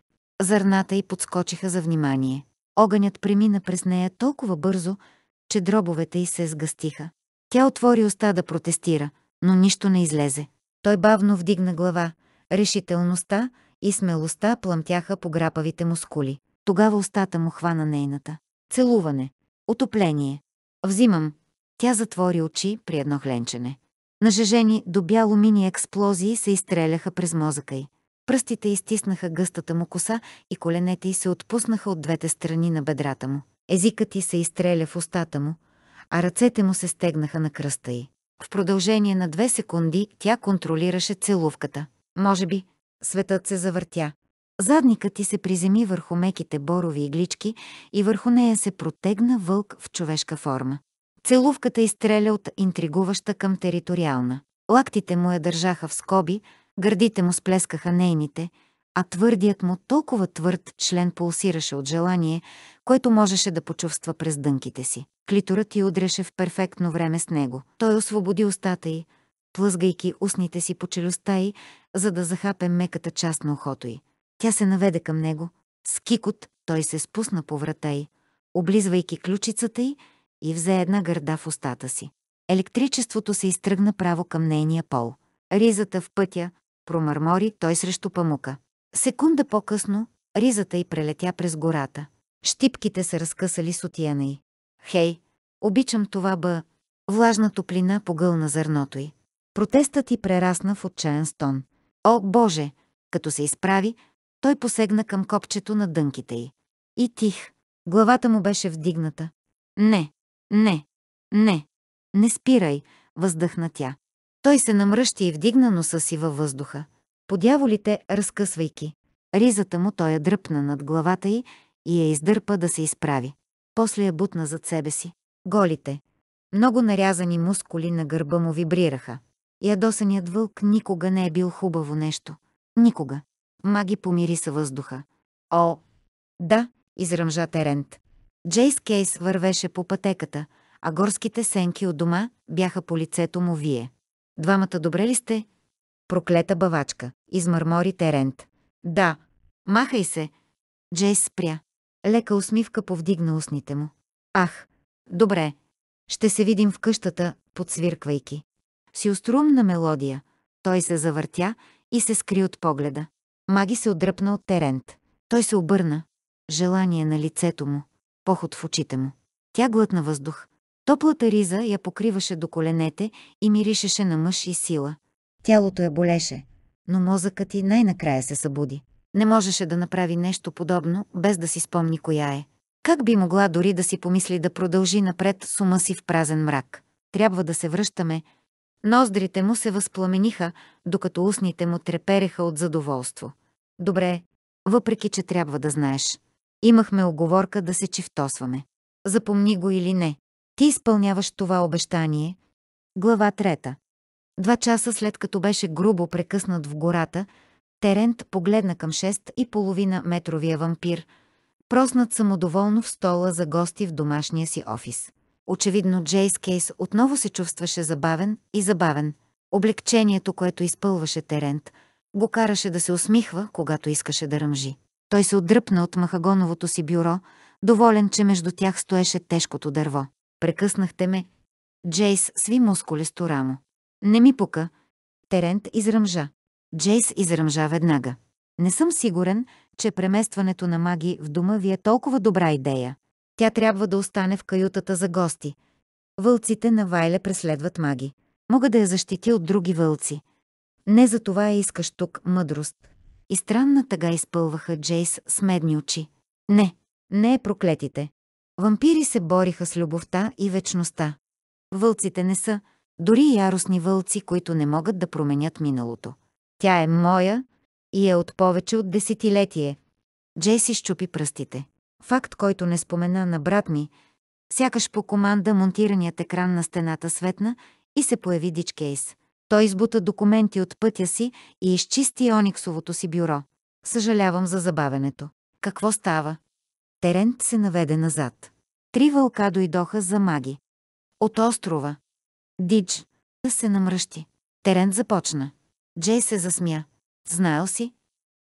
Зърната й подскочиха за внимание. Огънят премина през нея толкова бързо, че дробовете й се сгъстиха. Тя отвори уста да протестира, но нищо не излезе. Той бавно вдигна глава, решителността и смелостта плъмтяха по грапавите мускули. Тогава устата му хвана нейната. Целуване. Отопление. Взимам. Тя затвори очи при едно хленчене. Нажежени до бяло мини експлозии се изстреляха през мозъка й. Пръстите изтиснаха гъстата му коса и коленете й се отпуснаха от двете страни на бедрата му. Езикът й се изстреля в устата му, а ръцете му се стегнаха на кръста й. В продължение на две секунди тя контролираше целувката. Може би, светът се завъртя. Задникът ти се приземи върху меките борови иглички и върху нея се протегна вълк в човешка форма. Целувката изстреля от интригуваща към териториална. Лактите му я държаха в скоби, Гърдите му сплескаха нейните, а твърдият му толкова твърд член пулсираше от желание, което можеше да почувства през дънките си. Клиторът й удреше в перфектно време с него. Той освободи устата й, плъзгайки устните си по челюстта й, за да захапе меката част на ухото й. Тя се наведе към него. С кикот той се спусна по врата й, облизвайки ключицата й и взе една гърда в устата си. Електричеството се изтръгна право към нейния пол. Ризата в пътя, промърмори той срещу памука. Секунда по-късно, ризата й прелетя през гората. Щипките се разкъсали с отияна й. Хей, обичам това бъ. Влажна топлина погълна зърното й. Протестът й прерасна в отчаян стон. О, Боже! Като се изправи, той посегна към копчето на дънките й. И тих. Главата му беше вдигната. Не, не, не. Не спирай, въздъхна тя. Той се намръщи и вдигна носа си във въздуха, подяволите разкъсвайки. Ризата му той я дръпна над главата й и я издърпа да се изправи. После я бутна зад себе си. Голите, много нарязани мускули на гърба му вибрираха. Ядосаният вълк никога не е бил хубаво нещо. Никога. Маги помириса въздуха. О, да, изръмжа Терент. Джейс Кейс вървеше по пътеката, а горските сенки от дома бяха по лицето му вие. Двамата добре ли сте? Проклета бавачка. Измърмори Терент. Да. Махай се. Джейс спря. Лека усмивка повдигна устните му. Ах, добре. Ще се видим в къщата, подсвирквайки. Си острумна мелодия. Той се завъртя и се скри от погледа. Маги се отдръпна от Терент. Той се обърна. Желание на лицето му. Поход в очите му. Тя глътна въздух. Топлата риза я покриваше до коленете и миришеше на мъж и сила. Тялото я болеше, но мозъкът и най-накрая се събуди. Не можеше да направи нещо подобно, без да си спомни коя е. Как би могла дори да си помисли да продължи напред с ума си в празен мрак? Трябва да се връщаме. Ноздрите му се възпламениха, докато устните му трепереха от задоволство. Добре, въпреки че трябва да знаеш. Имахме оговорка да се чифтосваме. Запомни го или не. Ти изпълняваш това обещание. Глава трета. Два часа след като беше грубо прекъснат в гората, Терент погледна към 6 и половина метровия вампир, проснат самодоволно в стола за гости в домашния си офис. Очевидно Джейс Кейс отново се чувстваше забавен и забавен. Облегчението, което изпълваше Терент, го караше да се усмихва, когато искаше да ръмжи. Той се отдръпна от махагоновото си бюро, доволен, че между тях стоеше тежкото дърво. Прекъснахте ме. Джейс сви мускулесто рамо. Не ми пука. Терент изръмжа. Джейс изръмжа веднага. Не съм сигурен, че преместването на маги в дома ви е толкова добра идея. Тя трябва да остане в каютата за гости. Вълците на Вайле преследват маги. Мога да я защити от други вълци. Не за това я искаш тук мъдрост. И странна тъга изпълваха Джейс с медни очи. Не, не е проклетите. Вампири се бориха с любовта и вечността. Вълците не са, дори яростни вълци, които не могат да променят миналото. Тя е моя и е от повече от десетилетие. Джейси щупи пръстите. Факт, който не спомена на брат ми, сякаш по команда монтираният екран на стената светна и се появи дичкейс. Той избута документи от пътя си и изчисти ониксовото си бюро. Съжалявам за забавенето. Какво става? Терент се наведе назад. Три вълка дойдоха за маги. От острова. Дидж да се намръщи. Терент започна. Джей се засмя. Знаел си?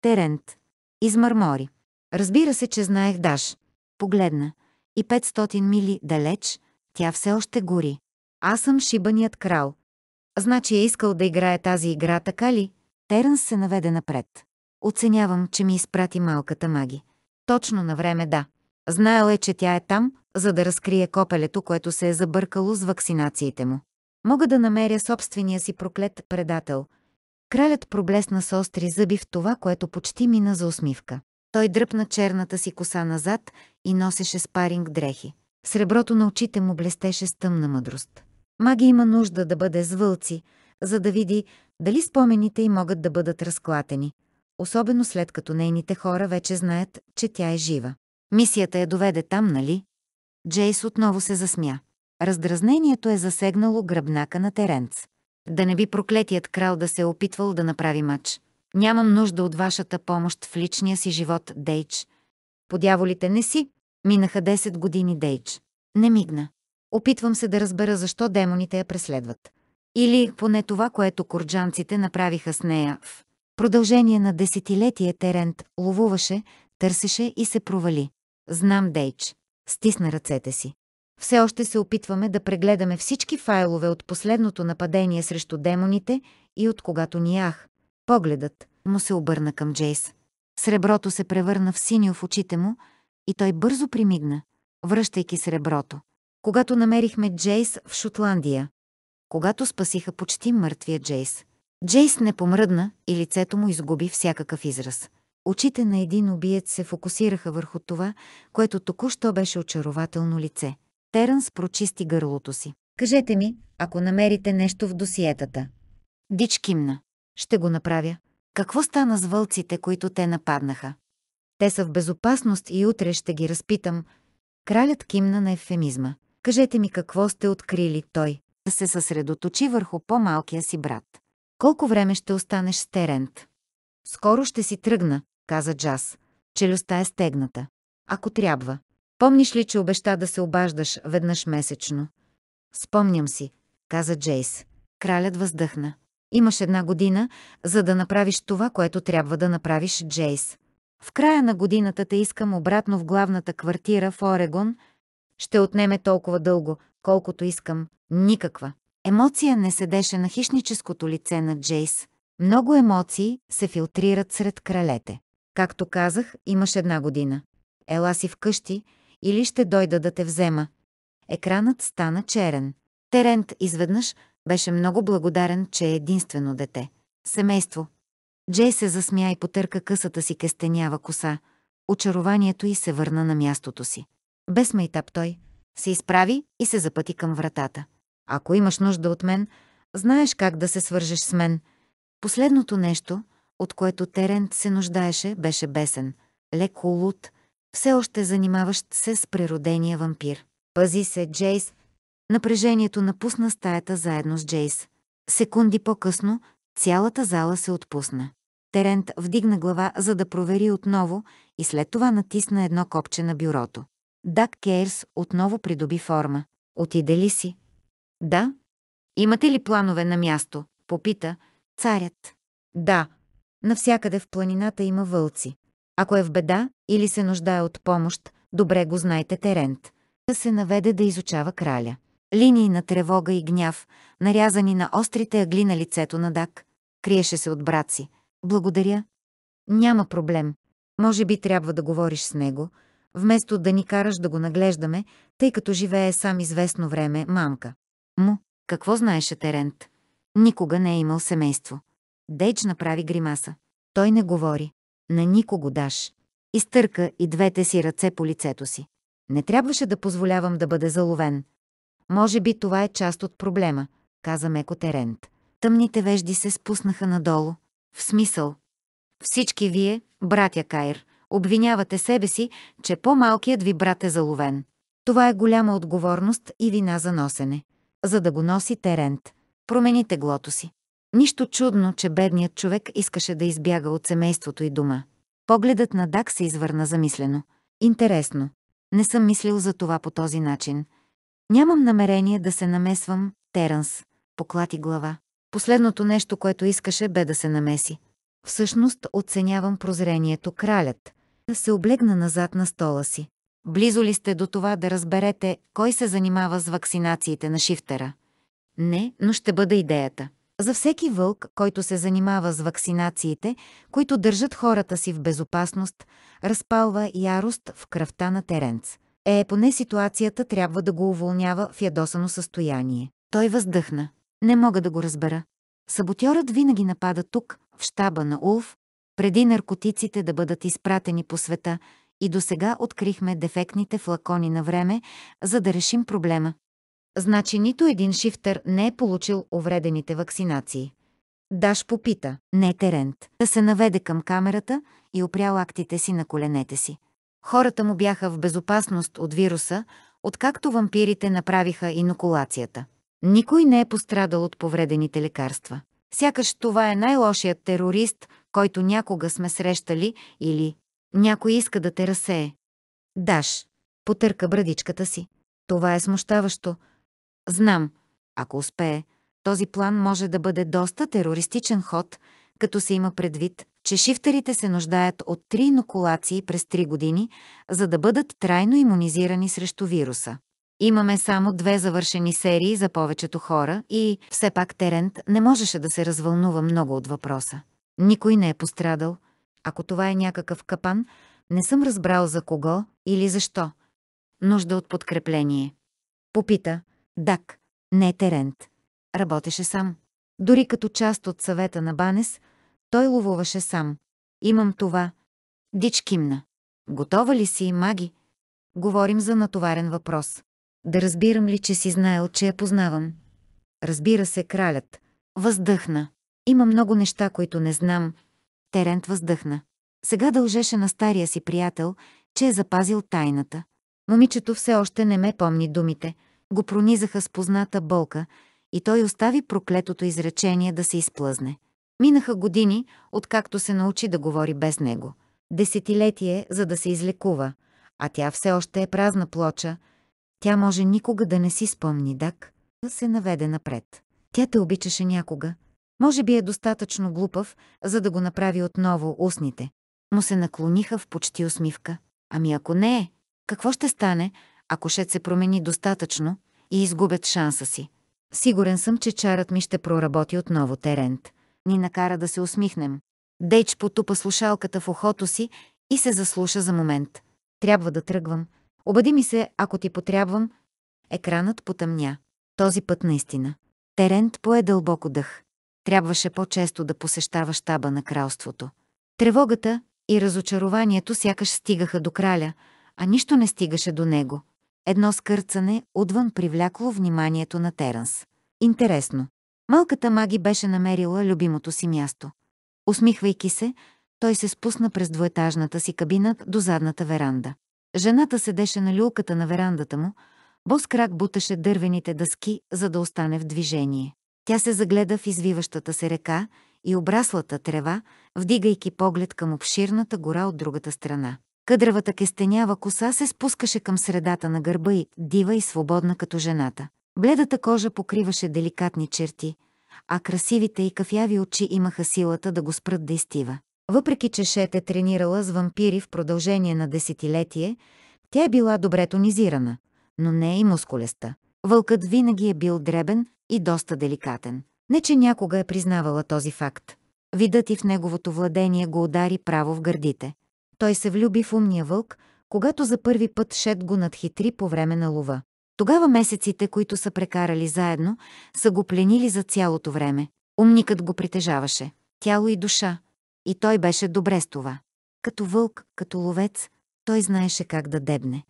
Терент. Измърмори. Разбира се, че знаех Даш. Погледна. И 500 мили далеч, тя все още гори. Аз съм шибаният крал. Значи е искал да играе тази игра, така ли? Теренс се наведе напред. Оценявам, че ми изпрати малката маги. Точно на време да. Знаел е, че тя е там, за да разкрие копелето, което се е забъркало с вакцинациите му. Мога да намеря собствения си проклет предател. Кралят проблесна с остри зъби в това, което почти мина за усмивка. Той дръпна черната си коса назад и носеше спаринг дрехи. Среброто на очите му блестеше с тъмна мъдрост. Маги има нужда да бъде с вълци, за да види дали спомените й могат да бъдат разклатени особено след като нейните хора вече знаят, че тя е жива. Мисията я доведе там, нали? Джейс отново се засмя. Раздразнението е засегнало гръбнака на Теренц. Да не би проклетият крал да се е опитвал да направи мач. Нямам нужда от вашата помощ в личния си живот, Дейч. Подяволите не си. Минаха 10 години, Дейч. Не мигна. Опитвам се да разбера защо демоните я преследват. Или поне това, което корджанците направиха с нея в Продължение на десетилетие Терент ловуваше, търсеше и се провали. Знам Дейч. Стисна ръцете си. Все още се опитваме да прегледаме всички файлове от последното нападение срещу демоните и от когато ни ах, Погледът му се обърна към Джейс. Среброто се превърна в синьо в очите му и той бързо примигна, връщайки среброто. Когато намерихме Джейс в Шотландия, когато спасиха почти мъртвия Джейс, Джейс не помръдна и лицето му изгуби всякакъв израз. Очите на един убиец се фокусираха върху това, което току-що беше очарователно лице. Терънс прочисти гърлото си. Кажете ми, ако намерите нещо в досиетата. Дич кимна. Ще го направя. Какво стана с вълците, които те нападнаха? Те са в безопасност и утре ще ги разпитам. Кралят кимна на ефемизма. Кажете ми какво сте открили той. Да се съсредоточи върху по-малкия си брат. Колко време ще останеш с Терент? Скоро ще си тръгна, каза Джаз. Челюстта е стегната. Ако трябва. Помниш ли, че обеща да се обаждаш веднъж месечно? Спомням си, каза Джейс. Кралят въздъхна. Имаш една година, за да направиш това, което трябва да направиш, Джейс. В края на годината те искам обратно в главната квартира в Орегон. Ще отнеме толкова дълго, колкото искам. Никаква. Емоция не седеше на хищническото лице на Джейс. Много емоции се филтрират сред кралете. Както казах, имаш една година. Ела си вкъщи или ще дойда да те взема. Екранът стана черен. Терент изведнъж беше много благодарен, че е единствено дете. Семейство. Джей се засмя и потърка късата си кестенява коса. Очарованието й се върна на мястото си. Без майтап той се изправи и се запъти към вратата. Ако имаш нужда от мен, знаеш как да се свържеш с мен. Последното нещо, от което Терент се нуждаеше, беше бесен, леко лут, все още занимаващ се с природения вампир. Пази се, Джейс. Напрежението напусна стаята заедно с Джейс. Секунди по-късно цялата зала се отпусна. Терент вдигна глава, за да провери отново и след това натисна едно копче на бюрото. Дак Кейрс отново придоби форма. Отиде ли си? Да. Имате ли планове на място? Попита царят. Да. Навсякъде в планината има вълци. Ако е в беда или се нуждае от помощ, добре го знайте Терент. Да се наведе да изучава краля. Линии на тревога и гняв, нарязани на острите агли на лицето на Дак, криеше се от брат си. Благодаря. Няма проблем. Може би трябва да говориш с него, вместо да ни караш да го наглеждаме, тъй като живее сам известно време мамка. Му, какво знаеше Терент? Никога не е имал семейство. Дейдж направи гримаса. Той не говори. На никого даш. Изтърка и двете си ръце по лицето си. Не трябваше да позволявам да бъде заловен. Може би това е част от проблема, каза меко Терент. Тъмните вежди се спуснаха надолу. В смисъл. Всички вие, братя Кайр, обвинявате себе си, че по-малкият ви брат е заловен. Това е голяма отговорност и вина за носене за да го носи Терент. Промени теглото си. Нищо чудно, че бедният човек искаше да избяга от семейството и дома. Погледът на Дак се извърна замислено. Интересно. Не съм мислил за това по този начин. Нямам намерение да се намесвам, Теранс. Поклати глава. Последното нещо, което искаше, бе да се намеси. Всъщност оценявам прозрението кралят. Се облегна назад на стола си. Близо ли сте до това да разберете кой се занимава с вакцинациите на шифтера? Не, но ще бъде идеята. За всеки вълк, който се занимава с вакцинациите, които държат хората си в безопасност, разпалва ярост в кръвта на Теренц. Е, поне ситуацията трябва да го уволнява в ядосано състояние. Той въздъхна. Не мога да го разбера. Саботьорът винаги напада тук, в щаба на Улф, преди наркотиците да бъдат изпратени по света и до сега открихме дефектните флакони на време, за да решим проблема. Значи нито един шифтер не е получил увредените вакцинации. Даш попита, не е Терент, да се наведе към камерата и опря лактите си на коленете си. Хората му бяха в безопасност от вируса, откакто вампирите направиха инокулацията. Никой не е пострадал от повредените лекарства. Сякаш това е най-лошият терорист, който някога сме срещали или някой иска да те разсее. Даш, потърка брадичката си. Това е смущаващо. Знам, ако успее, този план може да бъде доста терористичен ход, като се има предвид, че шифтерите се нуждаят от три инокулации през три години, за да бъдат трайно иммунизирани срещу вируса. Имаме само две завършени серии за повечето хора и все пак Терент не можеше да се развълнува много от въпроса. Никой не е пострадал – ако това е някакъв капан, не съм разбрал за кого или защо. Нужда от подкрепление. Попита. Дак. Не е Терент. Работеше сам. Дори като част от съвета на Банес, той ловуваше сам. Имам това. Дич кимна. Готова ли си, маги? Говорим за натоварен въпрос. Да разбирам ли, че си знаел, че я познавам? Разбира се, кралят. Въздъхна. Има много неща, които не знам, Терент въздъхна. Сега дължеше на стария си приятел, че е запазил тайната. Момичето все още не ме помни думите, го пронизаха с позната болка и той остави проклетото изречение да се изплъзне. Минаха години, откакто се научи да говори без него. Десетилетие, за да се излекува, а тя все още е празна плоча. Тя може никога да не си спомни, Дак. Да се наведе напред. Тя те обичаше някога, може би е достатъчно глупав, за да го направи отново устните. Му се наклониха в почти усмивка. Ами ако не е, какво ще стане, ако Шет се промени достатъчно и изгубят шанса си? Сигурен съм, че чарът ми ще проработи отново Терент. Ни накара да се усмихнем. Дейч потупа слушалката в ухото си и се заслуша за момент. Трябва да тръгвам. Обади ми се, ако ти потрябвам. Екранът потъмня. Този път наистина. Терент пое дълбоко дъх трябваше по-често да посещава щаба на кралството. Тревогата и разочарованието сякаш стигаха до краля, а нищо не стигаше до него. Едно скърцане отвън привлякло вниманието на Теранс. Интересно. Малката маги беше намерила любимото си място. Усмихвайки се, той се спусна през двоетажната си кабина до задната веранда. Жената седеше на люлката на верандата му, бос крак буташе дървените дъски, за да остане в движение. Тя се загледа в извиващата се река и обраслата трева, вдигайки поглед към обширната гора от другата страна. Къдравата кестенява коса се спускаше към средата на гърба и дива и свободна като жената. Бледата кожа покриваше деликатни черти, а красивите и кафяви очи имаха силата да го спрат да изтива. Въпреки че Шет е тренирала с вампири в продължение на десетилетие, тя е била добре тонизирана, но не е и мускулеста. Вълкът винаги е бил дребен, и доста деликатен. Не, че някога е признавала този факт. Видът и в неговото владение го удари право в гърдите. Той се влюби в умния вълк, когато за първи път Шет го надхитри по време на лова. Тогава месеците, които са прекарали заедно, са го пленили за цялото време. Умникът го притежаваше. Тяло и душа. И той беше добре с това. Като вълк, като ловец, той знаеше как да дебне.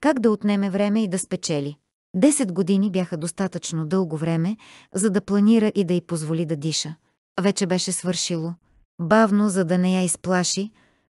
Как да отнеме време и да спечели. Десет години бяха достатъчно дълго време, за да планира и да й позволи да диша. Вече беше свършило. Бавно, за да не я изплаши,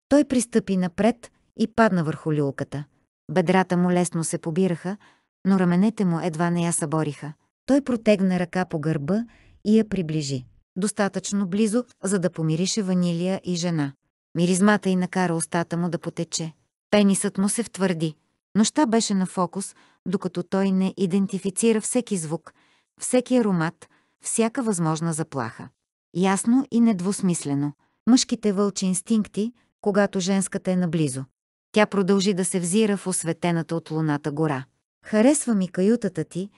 той пристъпи напред и падна върху люлката. Бедрата му лесно се побираха, но раменете му едва не я събориха. Той протегна ръка по гърба и я приближи. Достатъчно близо, за да помирише ванилия и жена. Миризмата й накара устата му да потече. Пенисът му се втвърди. Нощта беше на фокус, докато той не идентифицира всеки звук, всеки аромат, всяка възможна заплаха. Ясно и недвусмислено. Мъжките вълчи инстинкти, когато женската е наблизо. Тя продължи да се взира в осветената от луната гора. Харесва ми каютата ти.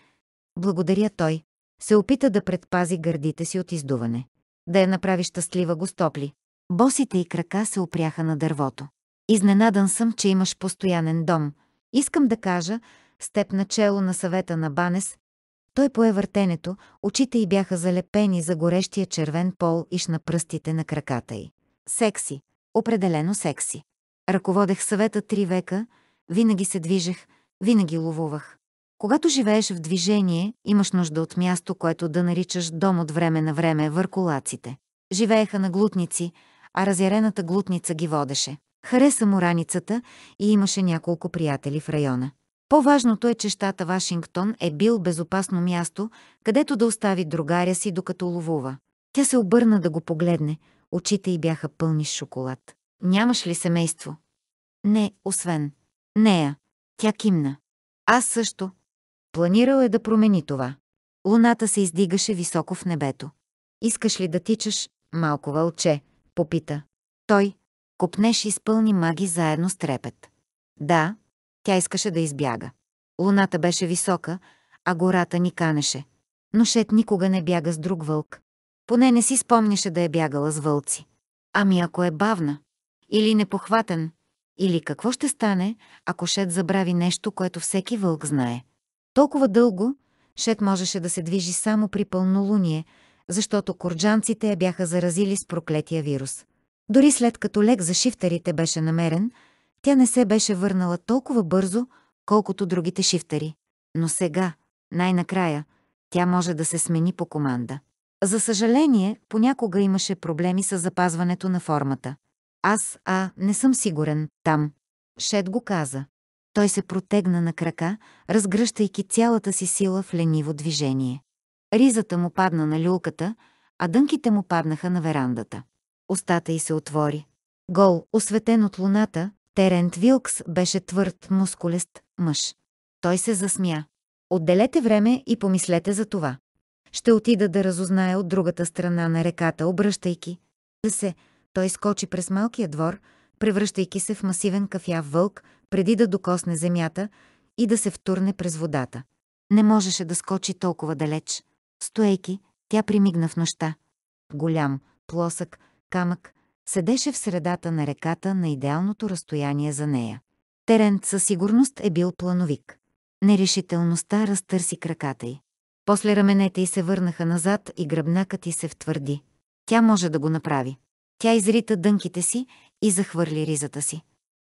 Благодаря той. Се опита да предпази гърдите си от издуване. Да я направи щастлива гостопли. Босите и крака се опряха на дървото. Изненадан съм, че имаш постоянен дом – Искам да кажа, с теб начело на съвета на Банес, той пое въртенето, очите й бяха залепени за горещия червен пол и на пръстите на краката й. Секси. Определено секси. Ръководех съвета три века, винаги се движех, винаги ловувах. Когато живееш в движение, имаш нужда от място, което да наричаш дом от време на време върху лаците. Живееха на глутници, а разярената глутница ги водеше. Хареса му раницата и имаше няколко приятели в района. По-важното е, че щата Вашингтон е бил безопасно място, където да остави другаря си, докато ловува. Тя се обърна да го погледне, очите й бяха пълни с шоколад. Нямаш ли семейство? Не, освен. Нея. Тя кимна. Аз също. Планирал е да промени това. Луната се издигаше високо в небето. Искаш ли да тичаш, малко вълче? Попита. Той, Копнеш изпълни маги заедно с трепет. Да, тя искаше да избяга. Луната беше висока, а гората ни канеше. Но Шет никога не бяга с друг вълк. Поне не си спомняше да е бягала с вълци. Ами ако е бавна, или непохватен, или какво ще стане, ако Шет забрави нещо, което всеки вълк знае. Толкова дълго Шет можеше да се движи само при пълнолуние, защото корджанците я бяха заразили с проклетия вирус. Дори след като лек за шифтерите беше намерен, тя не се беше върнала толкова бързо, колкото другите шифтери. Но сега, най-накрая, тя може да се смени по команда. За съжаление, понякога имаше проблеми с запазването на формата. Аз, а, не съм сигурен, там. Шет го каза. Той се протегна на крака, разгръщайки цялата си сила в лениво движение. Ризата му падна на люлката, а дънките му паднаха на верандата устата й се отвори. Гол, осветен от луната, Терент Вилкс беше твърд, мускулест мъж. Той се засмя. Отделете време и помислете за това. Ще отида да разузная от другата страна на реката, обръщайки. Се, той скочи през малкия двор, превръщайки се в масивен кафяв вълк, преди да докосне земята и да се втурне през водата. Не можеше да скочи толкова далеч. Стоейки, тя примигна в нощта. Голям, плосък, камък, седеше в средата на реката на идеалното разстояние за нея. Терент със сигурност е бил плановик. Нерешителността разтърси краката й. После раменете й се върнаха назад и гръбнакът й се втвърди. Тя може да го направи. Тя изрита дънките си и захвърли ризата си.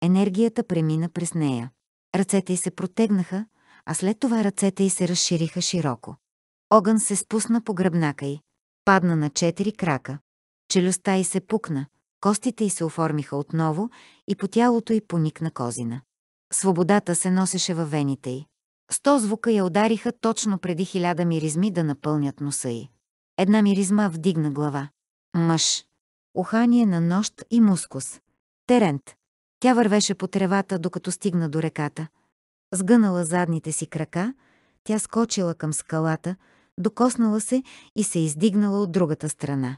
Енергията премина през нея. Ръцете й се протегнаха, а след това ръцете й се разшириха широко. Огън се спусна по гръбнака й. Падна на четири крака. Челюстта й се пукна, костите й се оформиха отново и по тялото й поникна козина. Свободата се носеше във вените й. Сто звука я удариха точно преди хиляда миризми да напълнят носа й. Една миризма вдигна глава. Мъж. Ухание на нощ и мускус. Терент. Тя вървеше по тревата, докато стигна до реката. Сгънала задните си крака, тя скочила към скалата, докоснала се и се издигнала от другата страна.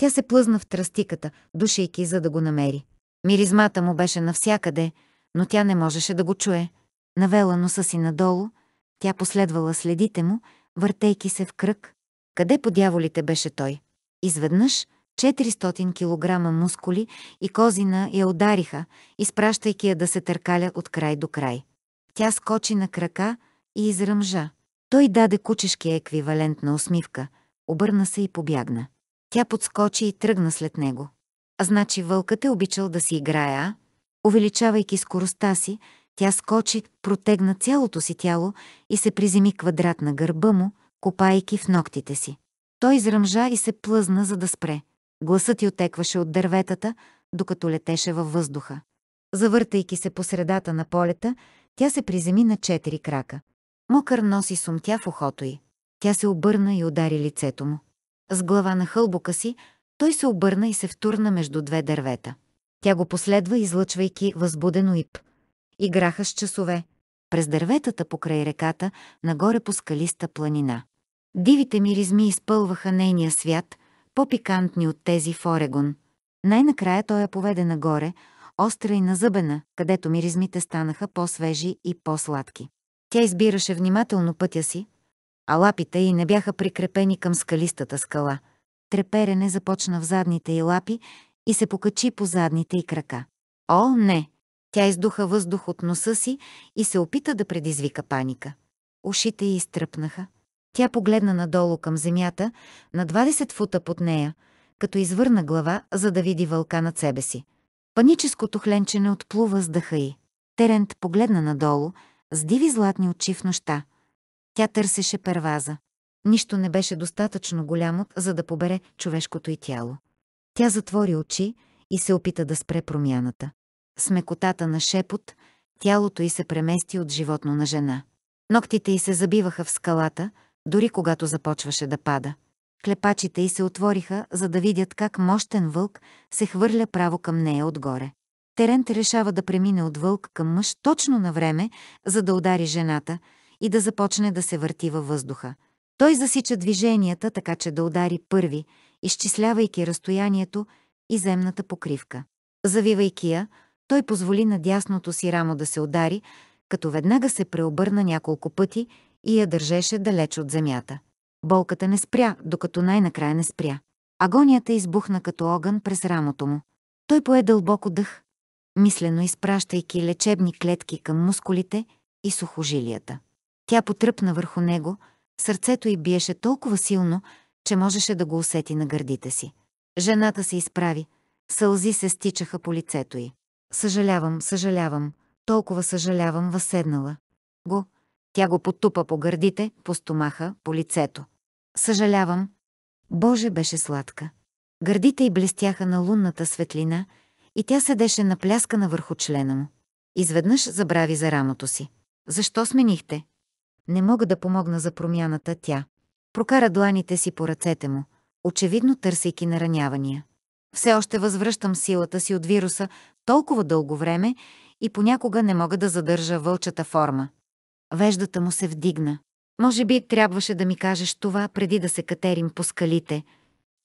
Тя се плъзна в тръстиката, душейки, за да го намери. Миризмата му беше навсякъде, но тя не можеше да го чуе. Навела носа си надолу, тя последвала следите му, въртейки се в кръг. Къде по дяволите беше той? Изведнъж 400 кг мускули и козина я удариха, изпращайки я да се търкаля от край до край. Тя скочи на крака и изръмжа. Той даде кучешкия еквивалент на усмивка, обърна се и побягна. Тя подскочи и тръгна след него. А значи вълкът е обичал да си играе, а? Увеличавайки скоростта си, тя скочи, протегна цялото си тяло и се приземи квадрат на гърба му, копайки в ногтите си. Той изръмжа и се плъзна, за да спре. Гласът й отекваше от дърветата, докато летеше във въздуха. Завъртайки се по средата на полета, тя се приземи на четири крака. Мокър носи сумтя в ухото й. Тя се обърна и удари лицето му. С глава на хълбука си, той се обърна и се втурна между две дървета. Тя го последва, излъчвайки възбудено ип. Играха с часове. През дърветата покрай реката, нагоре по скалиста планина. Дивите миризми изпълваха нейния свят, по-пикантни от тези в Орегон. Най-накрая той я поведе нагоре, остра и назъбена, където миризмите станаха по-свежи и по-сладки. Тя избираше внимателно пътя си, а лапите й не бяха прикрепени към скалистата скала. Треперене започна в задните й лапи и се покачи по задните й крака. О, не! Тя издуха въздух от носа си и се опита да предизвика паника. Ушите й изтръпнаха. Тя погледна надолу към земята, на 20 фута под нея, като извърна глава, за да види вълка над себе си. Паническото хленчене отплува с дъха й. Терент погледна надолу, с диви златни очи в нощта. Тя търсеше перваза. Нищо не беше достатъчно голямо, за да побере човешкото й тяло. Тя затвори очи и се опита да спре промяната. С мекотата на шепот, тялото й се премести от животно на жена. Ноктите й се забиваха в скалата, дори когато започваше да пада. Клепачите й се отвориха, за да видят как мощен вълк се хвърля право към нея отгоре. Терент решава да премине от вълк към мъж точно на време, за да удари жената, и да започне да се върти във въздуха. Той засича движенията, така че да удари първи, изчислявайки разстоянието и земната покривка. Завивайки я, той позволи на дясното си рамо да се удари, като веднага се преобърна няколко пъти и я държеше далеч от земята. Болката не спря, докато най-накрая не спря. Агонията избухна като огън през рамото му. Той пое дълбоко дъх, мислено изпращайки лечебни клетки към мускулите и сухожилията. Тя потръпна върху него, сърцето й биеше толкова силно, че можеше да го усети на гърдите си. Жената се изправи, сълзи се стичаха по лицето й. Съжалявам, съжалявам, толкова съжалявам, възседнала. Го. Тя го потупа по гърдите, по стомаха, по лицето. Съжалявам. Боже, беше сладка. Гърдите й блестяха на лунната светлина и тя седеше напляскана върху члена му. Изведнъж забрави за рамото си. Защо сменихте? не мога да помогна за промяната тя. Прокара дланите си по ръцете му, очевидно търсейки наранявания. Все още възвръщам силата си от вируса толкова дълго време и понякога не мога да задържа вълчата форма. Веждата му се вдигна. Може би трябваше да ми кажеш това преди да се катерим по скалите.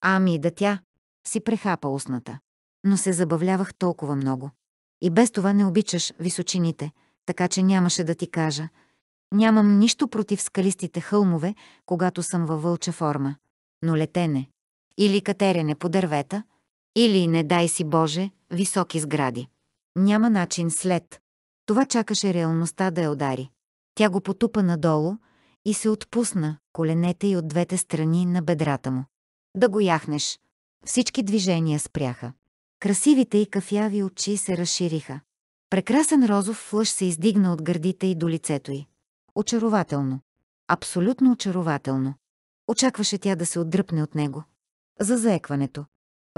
Ами да тя си прехапа устната. Но се забавлявах толкова много. И без това не обичаш височините, така че нямаше да ти кажа – Нямам нищо против скалистите хълмове, когато съм във вълча форма. Но летене. Или катерене по дървета, или, не дай си Боже, високи сгради. Няма начин след. Това чакаше реалността да я удари. Тя го потупа надолу и се отпусна коленете и от двете страни на бедрата му. Да го яхнеш. Всички движения спряха. Красивите и кафяви очи се разшириха. Прекрасен розов флъж се издигна от гърдите и до лицето й. Очарователно. Абсолютно очарователно. Очакваше тя да се отдръпне от него. За заекването.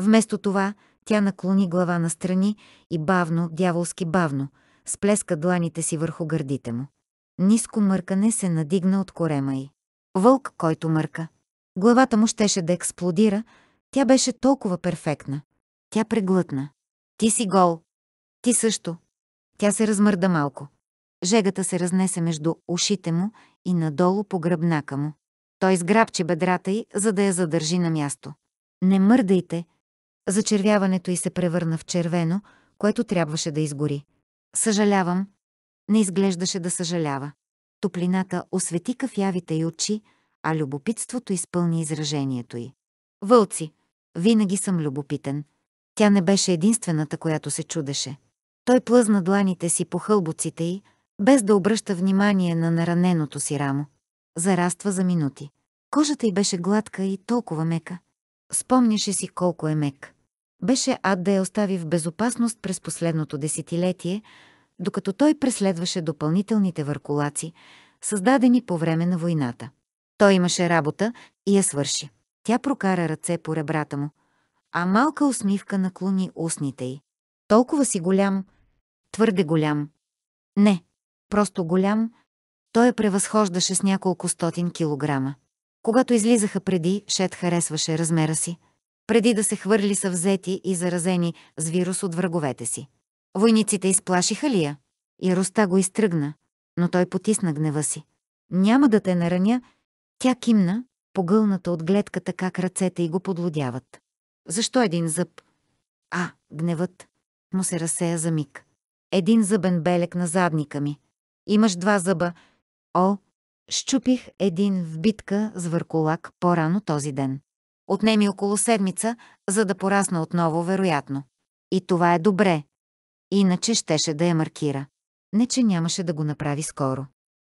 Вместо това, тя наклони глава настрани и бавно, дяволски бавно, сплеска дланите си върху гърдите му. Ниско мъркане се надигна от корема й. Вълк, който мърка. Главата му щеше да експлодира, тя беше толкова перфектна. Тя преглътна. Ти си гол. Ти също. Тя се размърда малко. Жегата се разнесе между ушите му и надолу по гръбнака му. Той сграбчи бедрата й, за да я задържи на място. Не мърдайте! Зачервяването й се превърна в червено, което трябваше да изгори. Съжалявам. Не изглеждаше да съжалява. Топлината освети кафявите й очи, а любопитството изпълни изражението й. Вълци, винаги съм любопитен. Тя не беше единствената, която се чудеше. Той плъзна дланите си по хълбоците й, без да обръща внимание на нараненото си рамо. Зараства за минути. Кожата й беше гладка и толкова мека. Спомняше си колко е мек. Беше ад да я остави в безопасност през последното десетилетие, докато той преследваше допълнителните въркулаци, създадени по време на войната. Той имаше работа и я свърши. Тя прокара ръце по ребрата му, а малка усмивка наклони устните й. Толкова си голям, твърде голям. Не, просто голям, той я превъзхождаше с няколко стотин килограма. Когато излизаха преди, Шет харесваше размера си, преди да се хвърли са взети и заразени с вирус от враговете си. Войниците изплашиха ли я? Яроста го изтръгна, но той потисна гнева си. Няма да те нараня. Тя кимна, погълната от гледката как ръцете й го подлодяват. Защо един зъб? А, гневът. Му се разсея за миг. Един зъбен белек на задника ми. Имаш два зъба. О, щупих един в битка с върколак по-рано този ден. Отнеми около седмица, за да порасна отново, вероятно. И това е добре. Иначе щеше да я маркира. Не, че нямаше да го направи скоро.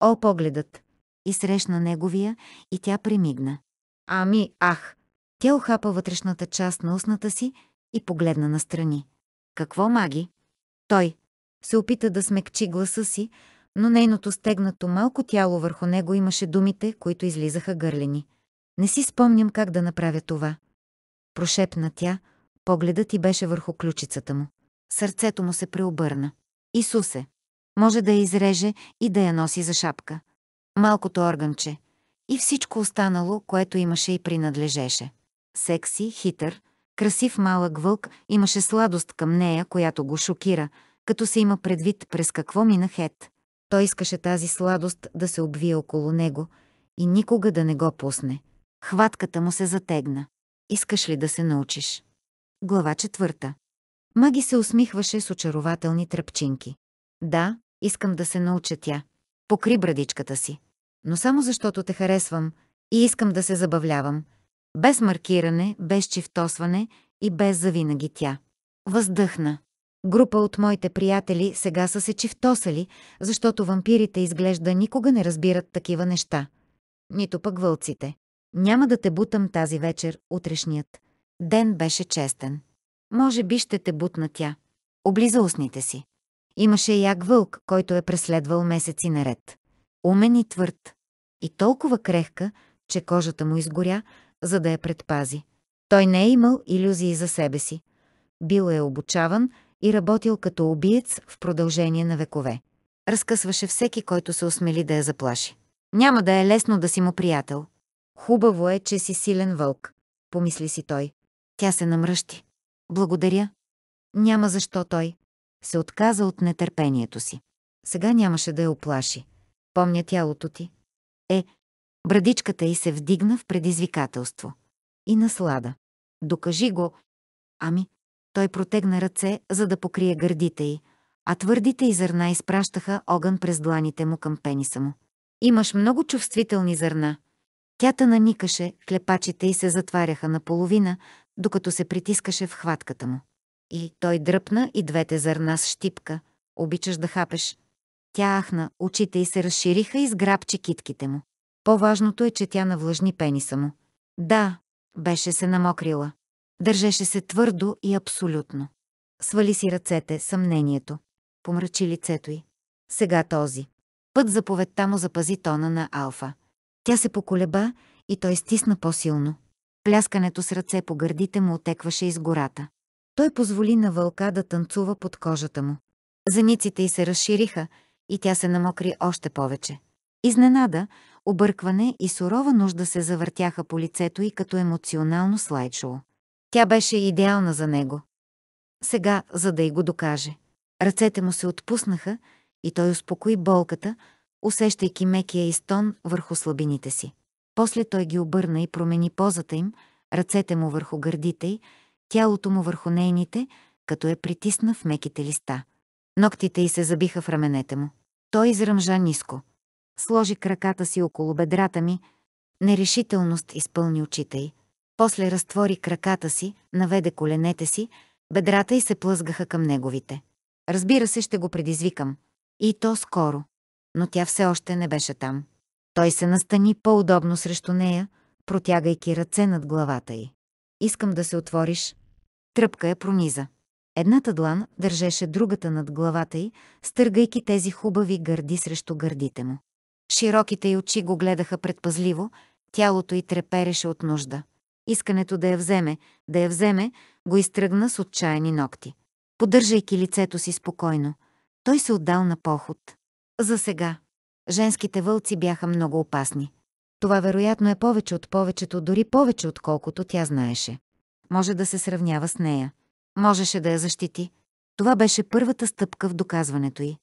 О, погледът! И срещна неговия, и тя примигна. Ами, ах! Тя охапа вътрешната част на устната си и погледна настрани. Какво маги? Той се опита да смекчи гласа си, но нейното стегнато малко тяло върху него имаше думите, които излизаха гърлени. Не си спомням как да направя това. Прошепна тя, погледът и беше върху ключицата му. Сърцето му се преобърна. Исусе! Може да я изреже и да я носи за шапка. Малкото органче. И всичко останало, което имаше и принадлежеше. Секси, хитър, красив малък вълк имаше сладост към нея, която го шокира, като се има предвид през какво мина Хет. Той искаше тази сладост да се обвие около него и никога да не го пусне. Хватката му се затегна. Искаш ли да се научиш? Глава четвърта. Маги се усмихваше с очарователни тръпчинки. Да, искам да се науча тя. Покри брадичката си. Но само защото те харесвам и искам да се забавлявам. Без маркиране, без чифтосване и без завинаги тя. Въздъхна. Група от моите приятели сега са се чифтосали, защото вампирите изглежда никога не разбират такива неща. Нито пък вълците. Няма да те бутам тази вечер, утрешният. Ден беше честен. Може би ще те бутна тя. Облиза устните си. Имаше як вълк, който е преследвал месеци наред. Умен и твърд. И толкова крехка, че кожата му изгоря, за да я предпази. Той не е имал иллюзии за себе си. Бил е обучаван и работил като убиец в продължение на векове. Разкъсваше всеки, който се осмели да я заплаши. Няма да е лесно да си му приятел. Хубаво е, че си силен вълк, помисли си той. Тя се намръщи. Благодаря. Няма защо той. Се отказа от нетърпението си. Сега нямаше да я оплаши. Помня тялото ти. Е, брадичката й се вдигна в предизвикателство. И наслада. Докажи го. Ами, той протегна ръце, за да покрие гърдите й, а твърдите й зърна изпращаха огън през дланите му към пениса му. Имаш много чувствителни зърна. Тята наникаше, клепачите й се затваряха наполовина, докато се притискаше в хватката му. И той дръпна и двете зърна с щипка. Обичаш да хапеш. Тя ахна, очите й се разшириха и сграбчи китките му. По-важното е, че тя навлажни пениса му. Да, беше се намокрила. Държеше се твърдо и абсолютно. Свали си ръцете, съмнението. Помрачи лицето й. Сега този. Път заповедта му запази тона на Алфа. Тя се поколеба и той стисна по-силно. Пляскането с ръце по гърдите му отекваше из гората. Той позволи на вълка да танцува под кожата му. Зениците й се разшириха и тя се намокри още повече. Изненада, объркване и сурова нужда се завъртяха по лицето й като емоционално слайдшоу. Тя беше идеална за него. Сега, за да й го докаже. Ръцете му се отпуснаха и той успокои болката, усещайки мекия и стон върху слабините си. После той ги обърна и промени позата им, ръцете му върху гърдите й, тялото му върху нейните, като е притисна в меките листа. Ноктите й се забиха в раменете му. Той изръмжа ниско. Сложи краката си около бедрата ми, нерешителност изпълни очите й. После разтвори краката си, наведе коленете си, бедрата й се плъзгаха към неговите. Разбира се, ще го предизвикам. И то скоро. Но тя все още не беше там. Той се настани по-удобно срещу нея, протягайки ръце над главата й. Искам да се отвориш. Тръпка я е прониза. Едната длан държеше другата над главата й, стъргайки тези хубави гърди срещу гърдите му. Широките й очи го гледаха предпазливо, тялото й трепереше от нужда. Искането да я вземе, да я вземе, го изтръгна с отчаяни ногти. Поддържайки лицето си спокойно, той се отдал на поход. За сега. Женските вълци бяха много опасни. Това вероятно е повече от повечето, дори повече отколкото тя знаеше. Може да се сравнява с нея. Можеше да я защити. Това беше първата стъпка в доказването й.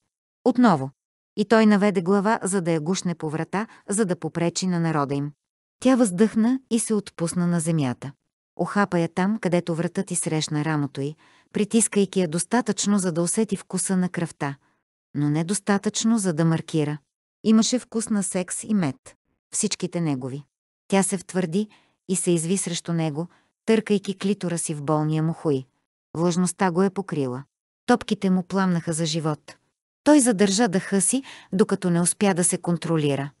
Отново. И той наведе глава, за да я гушне по врата, за да попречи на народа им. Тя въздъхна и се отпусна на земята. Охапа я там, където вратът и срещна рамото й, притискайки я достатъчно, за да усети вкуса на кръвта, но не достатъчно, за да маркира. Имаше вкус на секс и мед. Всичките негови. Тя се втвърди и се изви срещу него, търкайки клитора си в болния му хуй. Влъжността го е покрила. Топките му пламнаха за живот. Той задържа дъха си, докато не успя да се контролира.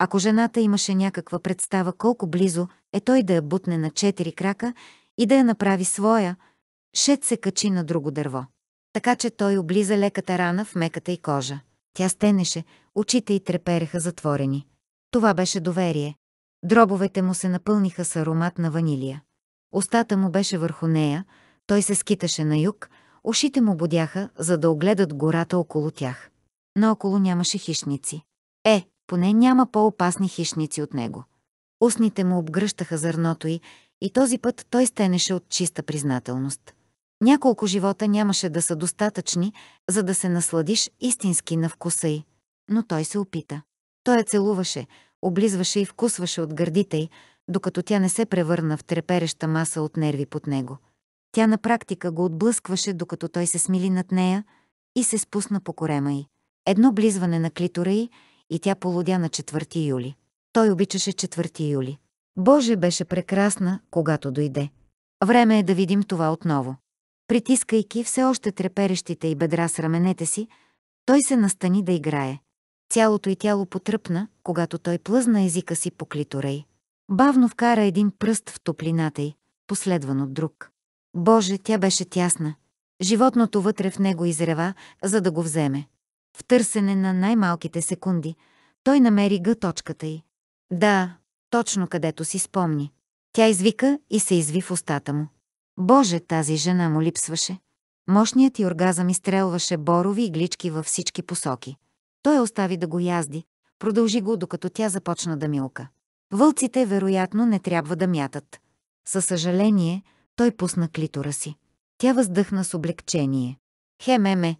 Ако жената имаше някаква представа колко близо е той да я бутне на четири крака и да я направи своя, Шет се качи на друго дърво. Така че той облиза леката рана в меката й кожа. Тя стенеше, очите й трепереха затворени. Това беше доверие. Дробовете му се напълниха с аромат на ванилия. Остата му беше върху нея, той се скиташе на юг, ушите му бодяха, за да огледат гората около тях. Наоколо нямаше хищници. Е, поне няма по-опасни хищници от него. Устните му обгръщаха зърното й и този път той стенеше от чиста признателност. Няколко живота нямаше да са достатъчни, за да се насладиш истински на вкуса й. Но той се опита. Той я целуваше, облизваше и вкусваше от гърдите й, докато тя не се превърна в трепереща маса от нерви под него. Тя на практика го отблъскваше, докато той се смили над нея и се спусна по корема й. Едно близване на клитора й и тя полудя на 4 юли. Той обичаше 4 юли. Боже, беше прекрасна, когато дойде. Време е да видим това отново. Притискайки все още треперещите и бедра с раменете си, той се настани да играе. Цялото й тяло потръпна, когато той плъзна езика си по клитора й. Бавно вкара един пръст в топлината й, последван от друг. Боже, тя беше тясна. Животното вътре в него изрева, за да го вземе. В търсене на най-малките секунди, той намери г точката й. Да, точно където си спомни. Тя извика и се изви в устата му. Боже, тази жена му липсваше. Мощният и оргазъм изстрелваше борови иглички във всички посоки. Той остави да го язди, продължи го, докато тя започна да милка. Вълците, вероятно, не трябва да мятат. Със съжаление, той пусна клитора си. Тя въздъхна с облегчение. Хе, ме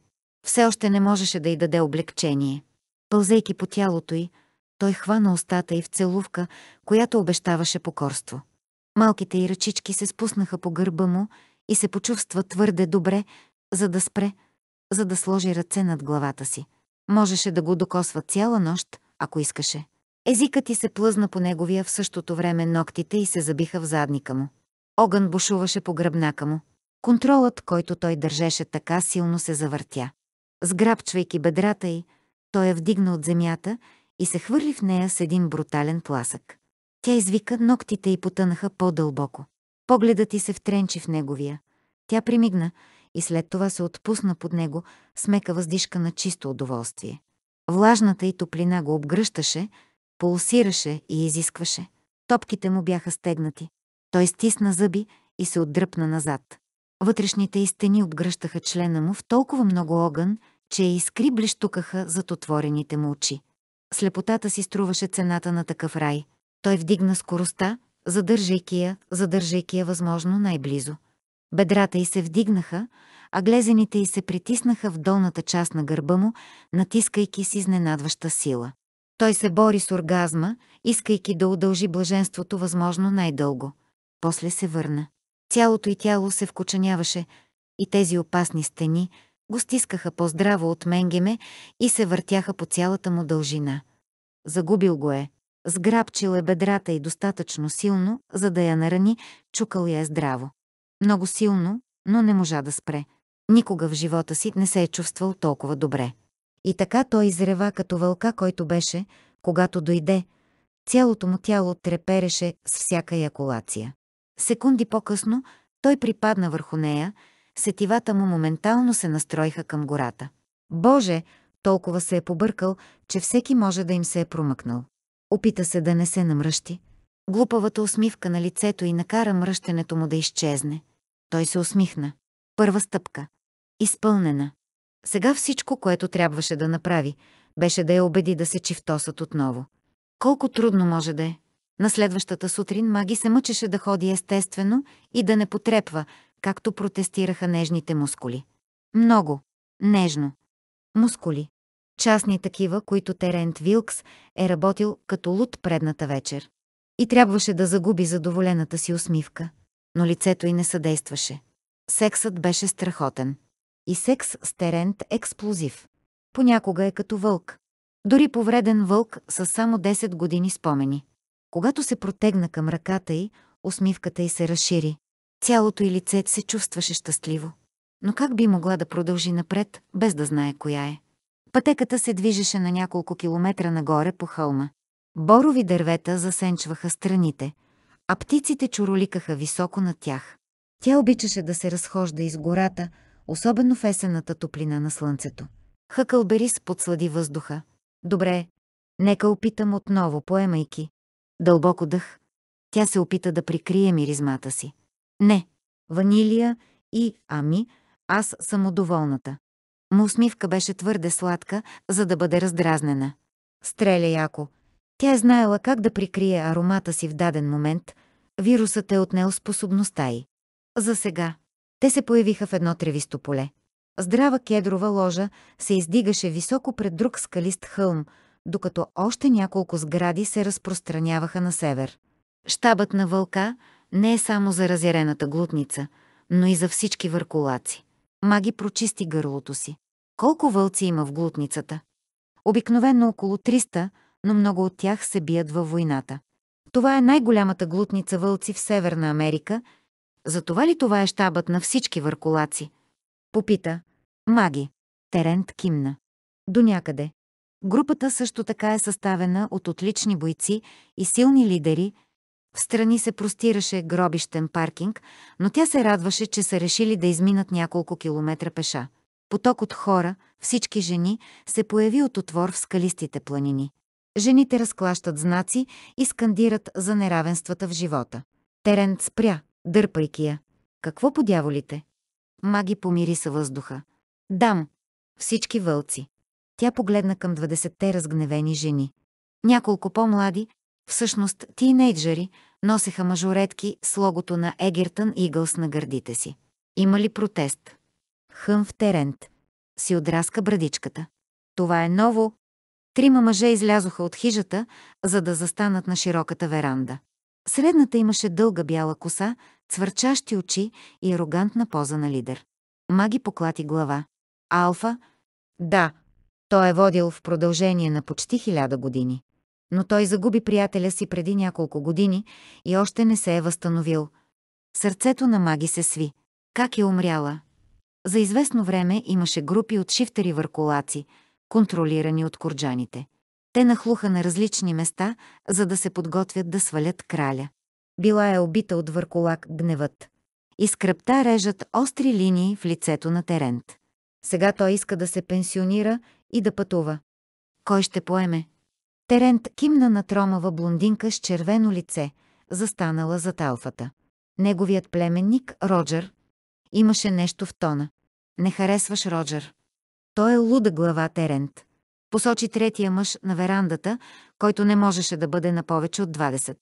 все още не можеше да й даде облегчение. Пълзейки по тялото й, той хвана устата й в целувка, която обещаваше покорство. Малките й ръчички се спуснаха по гърба му и се почувства твърде добре, за да спре, за да сложи ръце над главата си. Можеше да го докосва цяла нощ, ако искаше. Езикът й се плъзна по неговия в същото време ногтите и се забиха в задника му. Огън бушуваше по гръбнака му. Контролът, който той държеше така силно се завъртя. Сграбчвайки бедрата й, той я вдигна от земята и се хвърли в нея с един брутален пласък. Тя извика, ногтите й потънаха по-дълбоко. Погледът й се втренчи в неговия. Тя примигна и след това се отпусна под него с мека въздишка на чисто удоволствие. Влажната й топлина го обгръщаше, пулсираше и изискваше. Топките му бяха стегнати. Той стисна зъби и се отдръпна назад. Вътрешните стени обгръщаха члена му в толкова много огън, че искри блещукаха зад отворените му очи. Слепотата си струваше цената на такъв рай. Той вдигна скоростта, задържайки я, задържайки я възможно най-близо. Бедрата й се вдигнаха, а глезените й се притиснаха в долната част на гърба му, натискайки с изненадваща сила. Той се бори с оргазма, искайки да удължи блаженството възможно най-дълго. После се върна. Цялото й тяло се вкоченяваше и тези опасни стени го стискаха по-здраво от Менгеме и се въртяха по цялата му дължина. Загубил го е. Сграбчил е бедрата и достатъчно силно, за да я нарани, чукал я е здраво. Много силно, но не можа да спре. Никога в живота си не се е чувствал толкова добре. И така той изрева като вълка, който беше, когато дойде. Цялото му тяло трепереше с всяка якулация. Секунди по-късно той припадна върху нея, сетивата му моментално се настроиха към гората. Боже, толкова се е побъркал, че всеки може да им се е промъкнал. Опита се да не се намръщи. Глупавата усмивка на лицето и накара мръщенето му да изчезне. Той се усмихна. Първа стъпка. Изпълнена. Сега всичко, което трябваше да направи, беше да я убеди да се чифтосат отново. Колко трудно може да е. На следващата сутрин Маги се мъчеше да ходи естествено и да не потрепва, както протестираха нежните мускули. Много. Нежно. Мускули. Частни такива, които Терент Вилкс е работил като луд предната вечер. И трябваше да загуби задоволената си усмивка. Но лицето й не съдействаше. Сексът беше страхотен. И секс с Терент е експлозив. Понякога е като вълк. Дори повреден вълк са само 10 години спомени. Когато се протегна към ръката й, усмивката й се разшири. Цялото й лице се чувстваше щастливо. Но как би могла да продължи напред, без да знае коя е? Пътеката се движеше на няколко километра нагоре по хълма. Борови дървета засенчваха страните, а птиците чуроликаха високо над тях. Тя обичаше да се разхожда из гората, особено в есената топлина на слънцето. Хъкълберис подслади въздуха. Добре, нека опитам отново, поемайки. Дълбоко дъх. Тя се опита да прикрие миризмата си. Не, ванилия и, ами, аз съм удоволната. Му усмивка беше твърде сладка, за да бъде раздразнена. Стреля яко. Тя е знаела как да прикрие аромата си в даден момент. Вирусът е отнел способността й. За сега. Те се появиха в едно тревисто поле. Здрава кедрова ложа се издигаше високо пред друг скалист хълм, докато още няколко сгради се разпространяваха на север. Штабът на вълка не е само за разярената глутница, но и за всички върколаци. Маги прочисти гърлото си. Колко вълци има в глутницата? Обикновено около 300, но много от тях се бият във войната. Това е най-голямата глутница вълци в Северна Америка. Затова ли това е щабът на всички върколаци? Попита. Маги. Терент кимна. До някъде. Групата също така е съставена от отлични бойци и силни лидери. В страни се простираше гробищен паркинг, но тя се радваше, че са решили да изминат няколко километра пеша. Поток от хора, всички жени, се появи от отвор в скалистите планини. Жените разклащат знаци и скандират за неравенствата в живота. Терен спря, дърпайки я. Какво подяволите? Маги помириса въздуха. Дам. Всички вълци. Тя погледна към 20-те разгневени жени. Няколко по-млади, всъщност тинейджери, носеха мажоретки с логото на Егертън Игълс на гърдите си. Има ли протест? Хъм в терент. Си отраска брадичката. Това е ново. Трима мъже излязоха от хижата, за да застанат на широката веранда. Средната имаше дълга бяла коса, цвърчащи очи и арогантна поза на лидер. Маги поклати глава. Алфа? Да, той е водил в продължение на почти хиляда години. Но той загуби приятеля си преди няколко години и още не се е възстановил. Сърцето на Маги се сви. Как е умряла? За известно време имаше групи от шифтери върколаци, контролирани от корджаните. Те нахлуха на различни места, за да се подготвят да свалят краля. Била е убита от върколак гневът. И скръпта режат остри линии в лицето на Терент. Сега той иска да се пенсионира и да пътува. Кой ще поеме? Терент кимна на тромава блондинка с червено лице, застанала за талфата. Неговият племенник, Роджер, имаше нещо в тона. Не харесваш Роджер. Той е луда глава, Терент. Посочи третия мъж на верандата, който не можеше да бъде на повече от 20.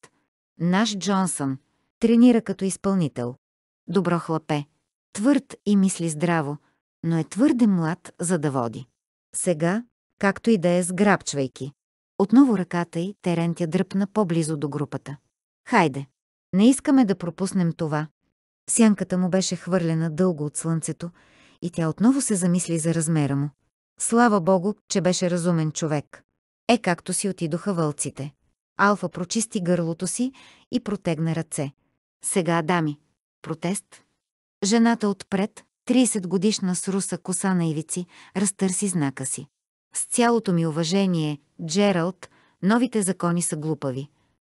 Наш Джонсън тренира като изпълнител. Добро хлапе. Твърд и мисли здраво, но е твърде млад, за да води. Сега, както и да е сграбчвайки. Отново ръката й Терентя дръпна по-близо до групата. Хайде! Не искаме да пропуснем това. Сянката му беше хвърлена дълго от слънцето и тя отново се замисли за размера му. Слава богу, че беше разумен човек. Е както си отидоха вълците. Алфа прочисти гърлото си и протегна ръце. Сега, дами. Протест. Жената отпред, 30 годишна с руса коса на ивици, разтърси знака си. С цялото ми уважение, Джералд, новите закони са глупави.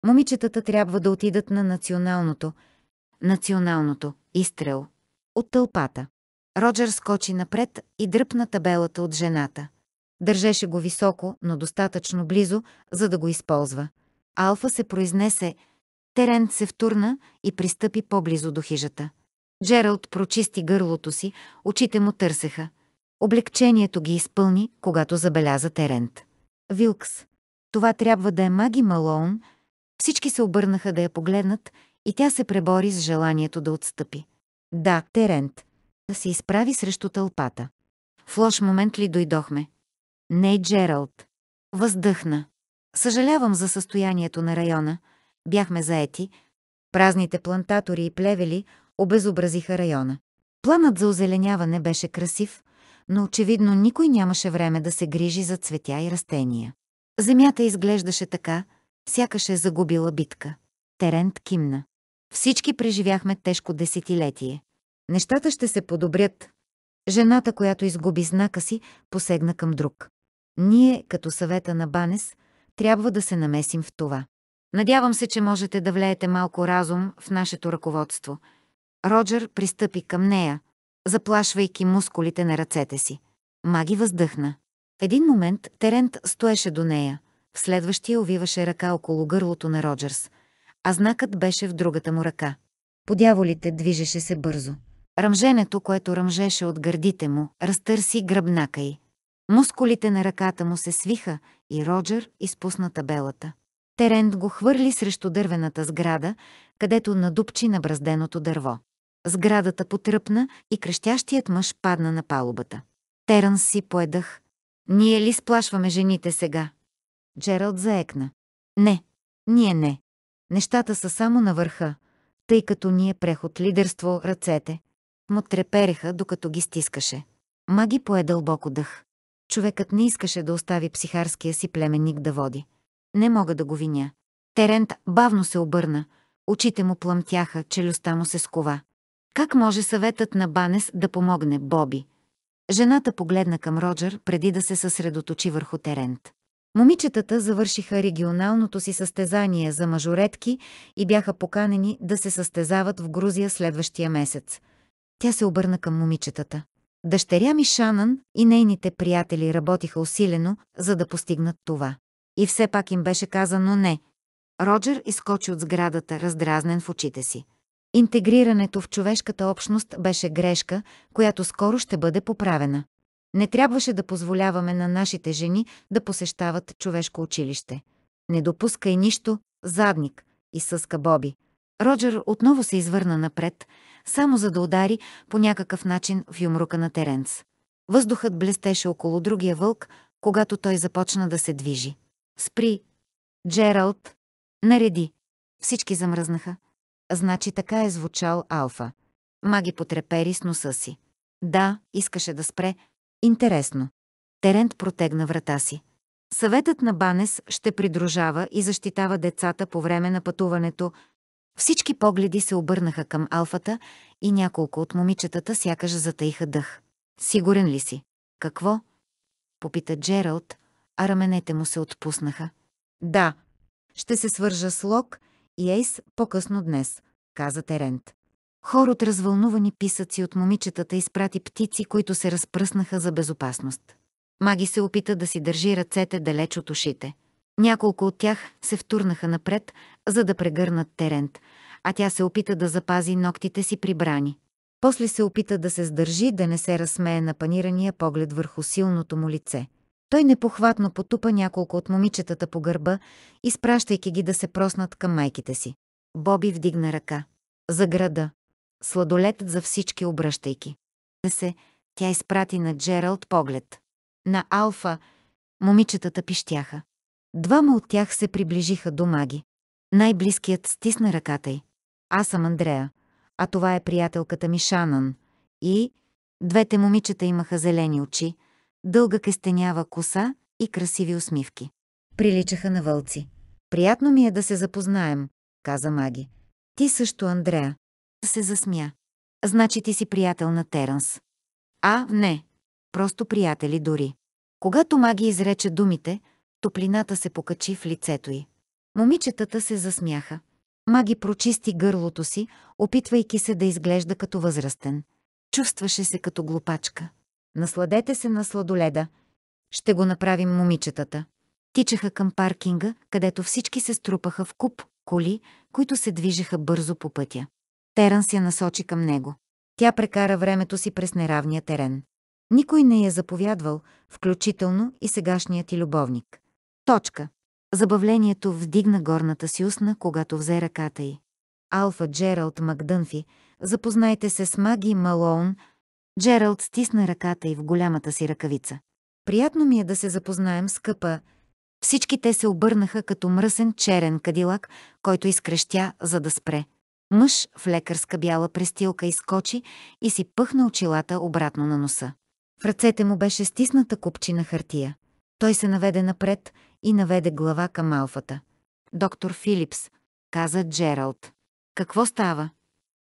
Момичетата трябва да отидат на националното, националното, изстрел, от тълпата. Роджер скочи напред и дръпна табелата от жената. Държеше го високо, но достатъчно близо, за да го използва. Алфа се произнесе, Терент се втурна и пристъпи по-близо до хижата. Джералд прочисти гърлото си, очите му търсеха. Облегчението ги изпълни, когато забеляза Терент. Вилкс. Това трябва да е Маги Малоун. Всички се обърнаха да я погледнат и тя се пребори с желанието да отстъпи. Да, Терент. Да се изправи срещу тълпата. В лош момент ли дойдохме? Не, Джералд. Въздъхна. Съжалявам за състоянието на района. Бяхме заети. Празните плантатори и плевели – обезобразиха района. Планът за озеленяване беше красив, но очевидно никой нямаше време да се грижи за цветя и растения. Земята изглеждаше така, сякаш е загубила битка. Терент кимна. Всички преживяхме тежко десетилетие. Нещата ще се подобрят. Жената, която изгуби знака си, посегна към друг. Ние, като съвета на Банес, трябва да се намесим в това. Надявам се, че можете да влеете малко разум в нашето ръководство – Роджер пристъпи към нея, заплашвайки мускулите на ръцете си. Маги въздъхна. В един момент Терент стоеше до нея. В следващия увиваше ръка около гърлото на Роджерс, а знакът беше в другата му ръка. Подяволите движеше се бързо. Ръмженето, което ръмжеше от гърдите му, разтърси гръбнака й. Мускулите на ръката му се свиха и Роджер изпусна табелата. Терент го хвърли срещу дървената сграда, където надупчи на бразденото дърво. Сградата потръпна и крещящият мъж падна на палубата. Теранс си поедах. Ние ли сплашваме жените сега? Джералд заекна. Не, ние не. Нещата са само на върха, тъй като ние преход лидерство ръцете. Му трепереха, докато ги стискаше. Маги пое дълбоко дъх. Човекът не искаше да остави психарския си племенник да води. Не мога да го виня. Терент бавно се обърна. Очите му плъмтяха, челюстта му се скова. Как може съветът на Банес да помогне Боби? Жената погледна към Роджер преди да се съсредоточи върху Терент. Момичетата завършиха регионалното си състезание за мажоретки и бяха поканени да се състезават в Грузия следващия месец. Тя се обърна към момичетата. Дъщеря ми Шанан и нейните приятели работиха усилено, за да постигнат това. И все пак им беше казано не. Роджер изкочи от сградата, раздразнен в очите си. Интегрирането в човешката общност беше грешка, която скоро ще бъде поправена. Не трябваше да позволяваме на нашите жени да посещават човешко училище. Не допускай нищо, задник, изсъска Боби. Роджер отново се извърна напред, само за да удари по някакъв начин в юмрука на Теренц. Въздухът блестеше около другия вълк, когато той започна да се движи. Спри! Джералд! Нареди! Всички замръзнаха. Значи така е звучал Алфа. Маги потрепери с носа си. Да, искаше да спре. Интересно. Терент протегна врата си. Съветът на Банес ще придружава и защитава децата по време на пътуването. Всички погледи се обърнаха към Алфата и няколко от момичетата сякаш затаиха дъх. Сигурен ли си? Какво? Попита Джералд, а раменете му се отпуснаха. Да, ще се свържа с Лок и Ейс по-късно днес, каза Терент. Хор от развълнувани писъци от момичетата изпрати птици, които се разпръснаха за безопасност. Маги се опита да си държи ръцете далеч от ушите. Няколко от тях се втурнаха напред, за да прегърнат Терент, а тя се опита да запази ногтите си прибрани. После се опита да се сдържи, да не се разсмее на панирания поглед върху силното му лице. Той непохватно потупа няколко от момичетата по гърба, изпращайки ги да се проснат към майките си. Боби вдигна ръка. За града. Сладолетът за всички обръщайки. Не се, тя изпрати на Джералд поглед. На Алфа момичетата пищяха. Двама от тях се приближиха до маги. Най-близкият стисна ръката й. Аз съм Андрея, а това е приятелката ми Шанан. И двете момичета имаха зелени очи, дълга кестенява коса и красиви усмивки. Приличаха на вълци. Приятно ми е да се запознаем, каза Маги. Ти също, Андрея. Се засмя. Значи ти си приятел на Теранс. А, не. Просто приятели дори. Когато Маги изрече думите, топлината се покачи в лицето й. Момичетата се засмяха. Маги прочисти гърлото си, опитвайки се да изглежда като възрастен. Чувстваше се като глупачка. Насладете се на сладоледа. Ще го направим момичетата. Тичаха към паркинга, където всички се струпаха в куп коли, които се движеха бързо по пътя. Теран се насочи към него. Тя прекара времето си през неравния терен. Никой не я заповядвал, включително и сегашният ти любовник. Точка. Забавлението вдигна горната си устна, когато взе ръката й. Алфа Джералд Макдънфи, запознайте се с Маги Малоун, Джералд стисна ръката и в голямата си ръкавица. Приятно ми е да се запознаем, скъпа. Всички те се обърнаха като мръсен черен кадилак, който изкрещя, за да спре. Мъж в лекарска бяла престилка изкочи и си пъхна очилата обратно на носа. В ръцете му беше стисната купчина хартия. Той се наведе напред и наведе глава към алфата. «Доктор Филипс», каза Джералд. «Какво става?»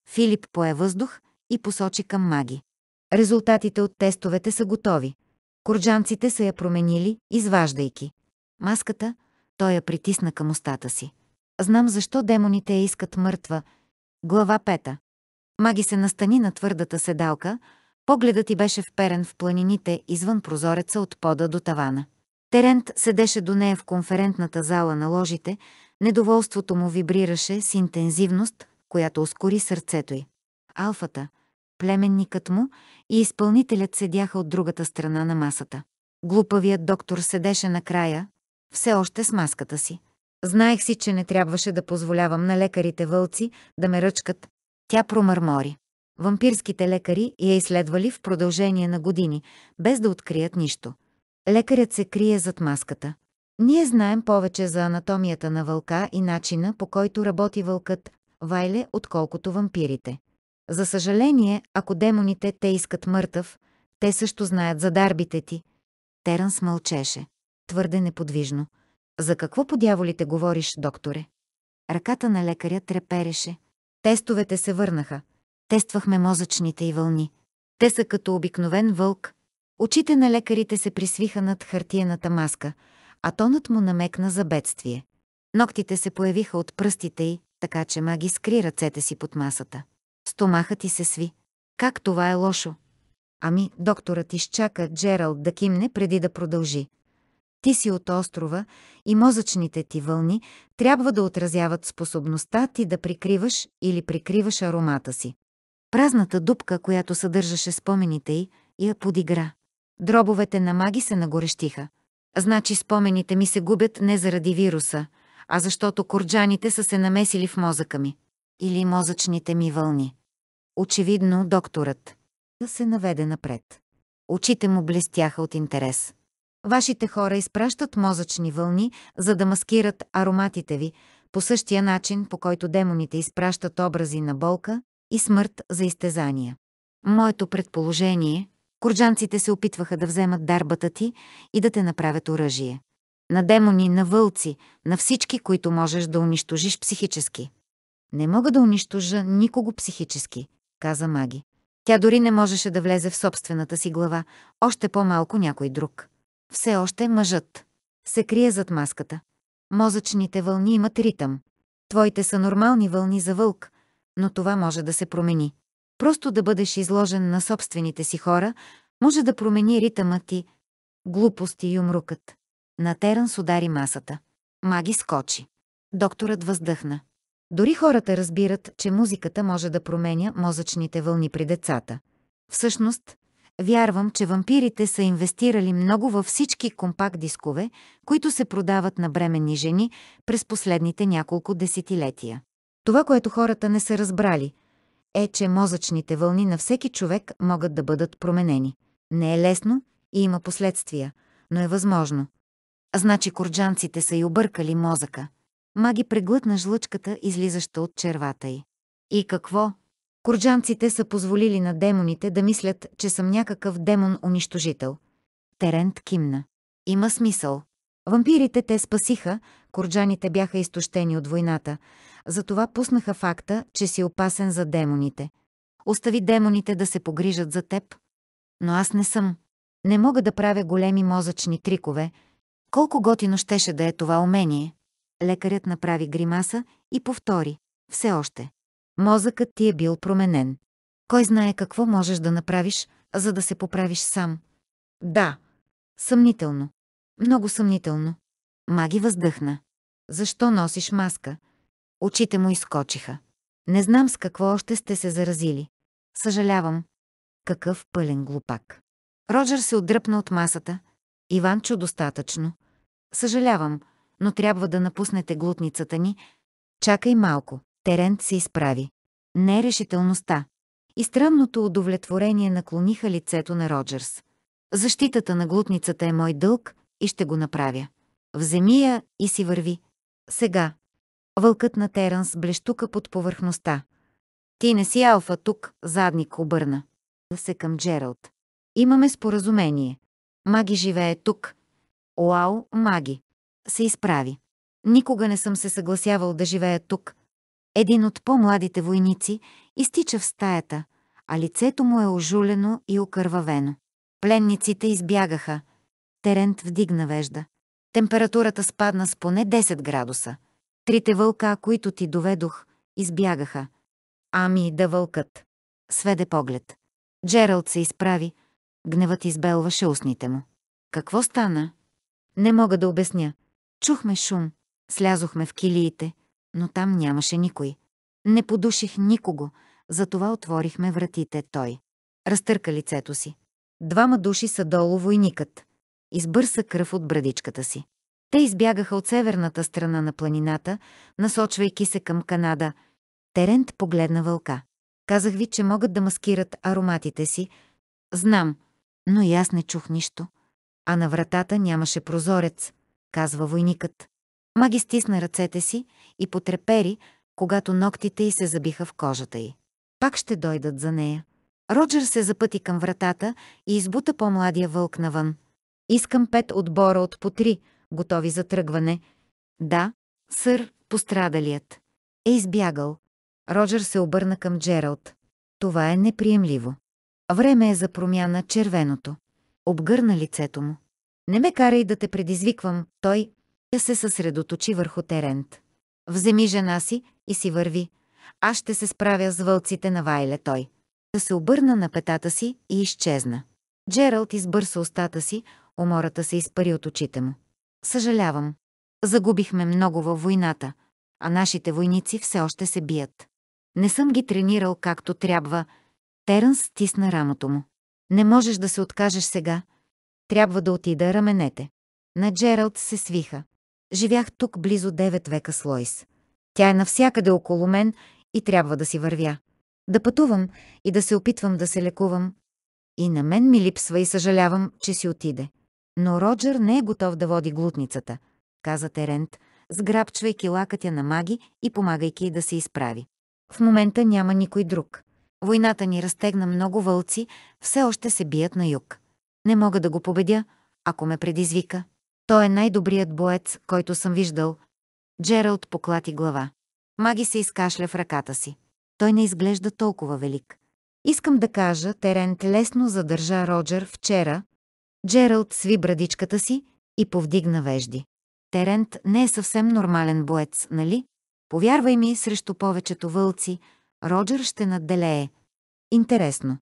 Филип пое въздух и посочи към маги. Резултатите от тестовете са готови. Корджанците са я променили, изваждайки. Маската, той я притисна към устата си. Знам защо демоните я искат мъртва. Глава пета. Маги се настани на твърдата седалка, погледът ти беше вперен в планините извън прозореца от пода до тавана. Терент седеше до нея в конферентната зала на ложите, недоволството му вибрираше с интензивност, която ускори сърцето й. Алфата – племенникът му и изпълнителят седяха от другата страна на масата. Глупавият доктор седеше накрая, все още с маската си. Знаех си, че не трябваше да позволявам на лекарите вълци да ме ръчкат. Тя промърмори. Вампирските лекари я изследвали в продължение на години, без да открият нищо. Лекарят се крие зад маската. Ние знаем повече за анатомията на вълка и начина, по който работи вълкът, Вайле, отколкото вампирите. За съжаление, ако демоните те искат мъртъв, те също знаят за дарбите ти. Теранс мълчеше, твърде неподвижно. За какво по дяволите говориш, докторе? Ръката на лекаря трепереше. Тестовете се върнаха. Тествахме мозъчните и вълни. Те са като обикновен вълк. Очите на лекарите се присвиха над хартиената маска, а тонът му намекна за бедствие. Ноктите се появиха от пръстите й, така че маги скри ръцете си под масата. Стомахът ти се сви. Как това е лошо? Ами, докторът изчака Джералд да кимне преди да продължи. Ти си от острова и мозъчните ти вълни трябва да отразяват способността ти да прикриваш или прикриваш аромата си. Празната дупка, която съдържаше спомените й, я подигра. Дробовете на маги се нагорещиха. Значи спомените ми се губят не заради вируса, а защото корджаните са се намесили в мозъка ми или мозъчните ми вълни. Очевидно, докторът се наведе напред. Очите му блестяха от интерес. Вашите хора изпращат мозъчни вълни, за да маскират ароматите ви, по същия начин, по който демоните изпращат образи на болка и смърт за изтезания. Моето предположение – курджанците се опитваха да вземат дарбата ти и да те направят оръжие. На демони, на вълци, на всички, които можеш да унищожиш психически. Не мога да унищожа никого психически, каза Маги. Тя дори не можеше да влезе в собствената си глава, още по-малко някой друг. Все още мъжът. Се крие зад маската. Мозъчните вълни имат ритъм. Твоите са нормални вълни за вълк, но това може да се промени. Просто да бъдеш изложен на собствените си хора може да промени ритъма ти. Глупости и умрукът. На теран удари масата. Маги скочи. Докторът въздъхна. Дори хората разбират, че музиката може да променя мозъчните вълни при децата. Всъщност, вярвам, че вампирите са инвестирали много във всички компакт-дискове, които се продават на бременни жени през последните няколко десетилетия. Това, което хората не са разбрали, е, че мозъчните вълни на всеки човек могат да бъдат променени. Не е лесно и има последствия, но е възможно. Значи корджанците са и объркали мозъка. Маги преглътна жлъчката, излизаща от червата й. И какво? Курджанците са позволили на демоните да мислят, че съм някакъв демон-унищожител. Терент кимна. Има смисъл. Вампирите те спасиха, курджаните бяха изтощени от войната, затова пуснаха факта, че си опасен за демоните. Остави демоните да се погрижат за теб. Но аз не съм. Не мога да правя големи мозъчни трикове. Колко готино щеше да е това умение. Лекарят направи гримаса и повтори. Все още. Мозъкът ти е бил променен. Кой знае какво можеш да направиш, за да се поправиш сам? Да. Съмнително. Много съмнително. Маги въздъхна. Защо носиш маска? Очите му изкочиха. Не знам с какво още сте се заразили. Съжалявам. Какъв пълен глупак. Роджер се отдръпна от масата. Иванчо достатъчно. Съжалявам, но трябва да напуснете глутницата ни. Чакай малко. Терент се изправи. Не е решителността. И странното удовлетворение наклониха лицето на Роджерс. Защитата на глутницата е мой дълг и ще го направя. Вземи я и си върви. Сега. Вълкът на Теранс блещука под повърхността. Ти не си алфа тук, задник обърна. Се към Джералд. Имаме споразумение. Маги живее тук. Уау, маги се изправи. Никога не съм се съгласявал да живея тук. Един от по-младите войници изтича в стаята, а лицето му е ожулено и окървавено. Пленниците избягаха. Терент вдигна вежда. Температурата спадна с поне 10 градуса. Трите вълка, които ти доведох, избягаха. Ами да вълкът. Сведе поглед. Джералд се изправи. Гневът избелваше устните му. Какво стана? Не мога да обясня. Чухме шум. Слязохме в килиите, но там нямаше никой. Не подуших никого, затова отворихме вратите той. Разтърка лицето си. Двама души са долу войникът. Избърса кръв от брадичката си. Те избягаха от северната страна на планината, насочвайки се към Канада. Терент погледна вълка. Казах ви, че могат да маскират ароматите си. Знам, но и аз не чух нищо. А на вратата нямаше прозорец казва войникът. Маги стисна ръцете си и потрепери, когато ногтите й се забиха в кожата й. Пак ще дойдат за нея. Роджер се запъти към вратата и избута по-младия вълк навън. Искам пет отбора от по три, готови за тръгване. Да, сър, пострадалият. Е избягал. Роджер се обърна към Джералд. Това е неприемливо. Време е за промяна червеното. Обгърна лицето му. Не ме карай да те предизвиквам, той се съсредоточи върху Терент. Вземи жена си и си върви. Аз ще се справя с вълците на Вайле той. Да се обърна на петата си и изчезна. Джералд избърса устата си, умората се изпари от очите му. Съжалявам. Загубихме много във войната, а нашите войници все още се бият. Не съм ги тренирал както трябва. Терънс стисна рамото му. Не можеш да се откажеш сега, трябва да отида раменете. На Джералд се свиха. Живях тук близо 9 века с Лойс. Тя е навсякъде около мен и трябва да си вървя. Да пътувам и да се опитвам да се лекувам. И на мен ми липсва и съжалявам, че си отиде. Но Роджер не е готов да води глутницата, каза Терент, сграбчвайки лакътя на маги и помагайки да се изправи. В момента няма никой друг. Войната ни разтегна много вълци, все още се бият на юг. Не мога да го победя, ако ме предизвика. Той е най-добрият боец, който съм виждал. Джералд поклати глава. Маги се изкашля в ръката си. Той не изглежда толкова велик. Искам да кажа, Терент лесно задържа Роджер вчера. Джералд сви брадичката си и повдигна вежди. Терент не е съвсем нормален боец, нали? Повярвай ми, срещу повечето вълци, Роджер ще надделее. Интересно,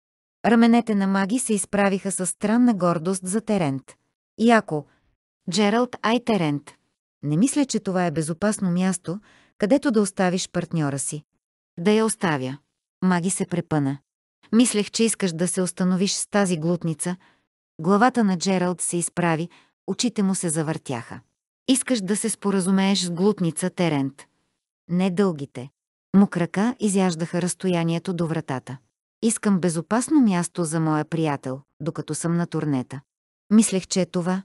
Раменете на маги се изправиха със странна гордост за Терент. Яко. Джералд Ай Терент. Не мисля, че това е безопасно място, където да оставиш партньора си. Да я оставя. Маги се препъна. Мислех, че искаш да се установиш с тази глутница. Главата на Джералд се изправи, очите му се завъртяха. Искаш да се споразумееш с глутница Терент. Не дългите. Му крака изяждаха разстоянието до вратата. Искам безопасно място за моя приятел, докато съм на турнета. Мислех, че е това.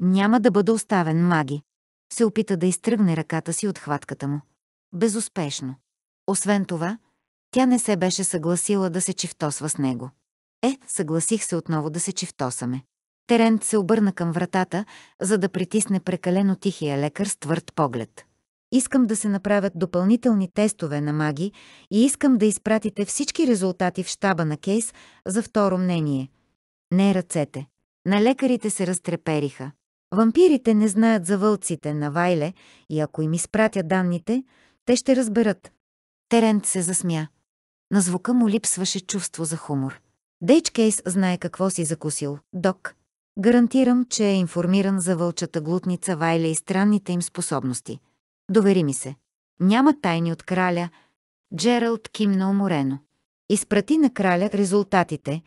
Няма да бъда оставен, маги. Се опита да изтръгне ръката си от хватката му. Безуспешно. Освен това, тя не се беше съгласила да се чифтосва с него. Е, съгласих се отново да се чифтосаме. Терент се обърна към вратата, за да притисне прекалено тихия лекар с твърд поглед. Искам да се направят допълнителни тестове на маги и искам да изпратите всички резултати в щаба на Кейс за второ мнение. Не ръцете. На лекарите се разтрепериха. Вампирите не знаят за вълците на Вайле и ако им изпратя данните, те ще разберат. Терент се засмя. На звука му липсваше чувство за хумор. Дейч Кейс знае какво си закусил, док. Гарантирам, че е информиран за вълчата глутница Вайле и странните им способности. Довери ми се. Няма тайни от краля. Джералд кимна уморено. Изпрати на краля резултатите.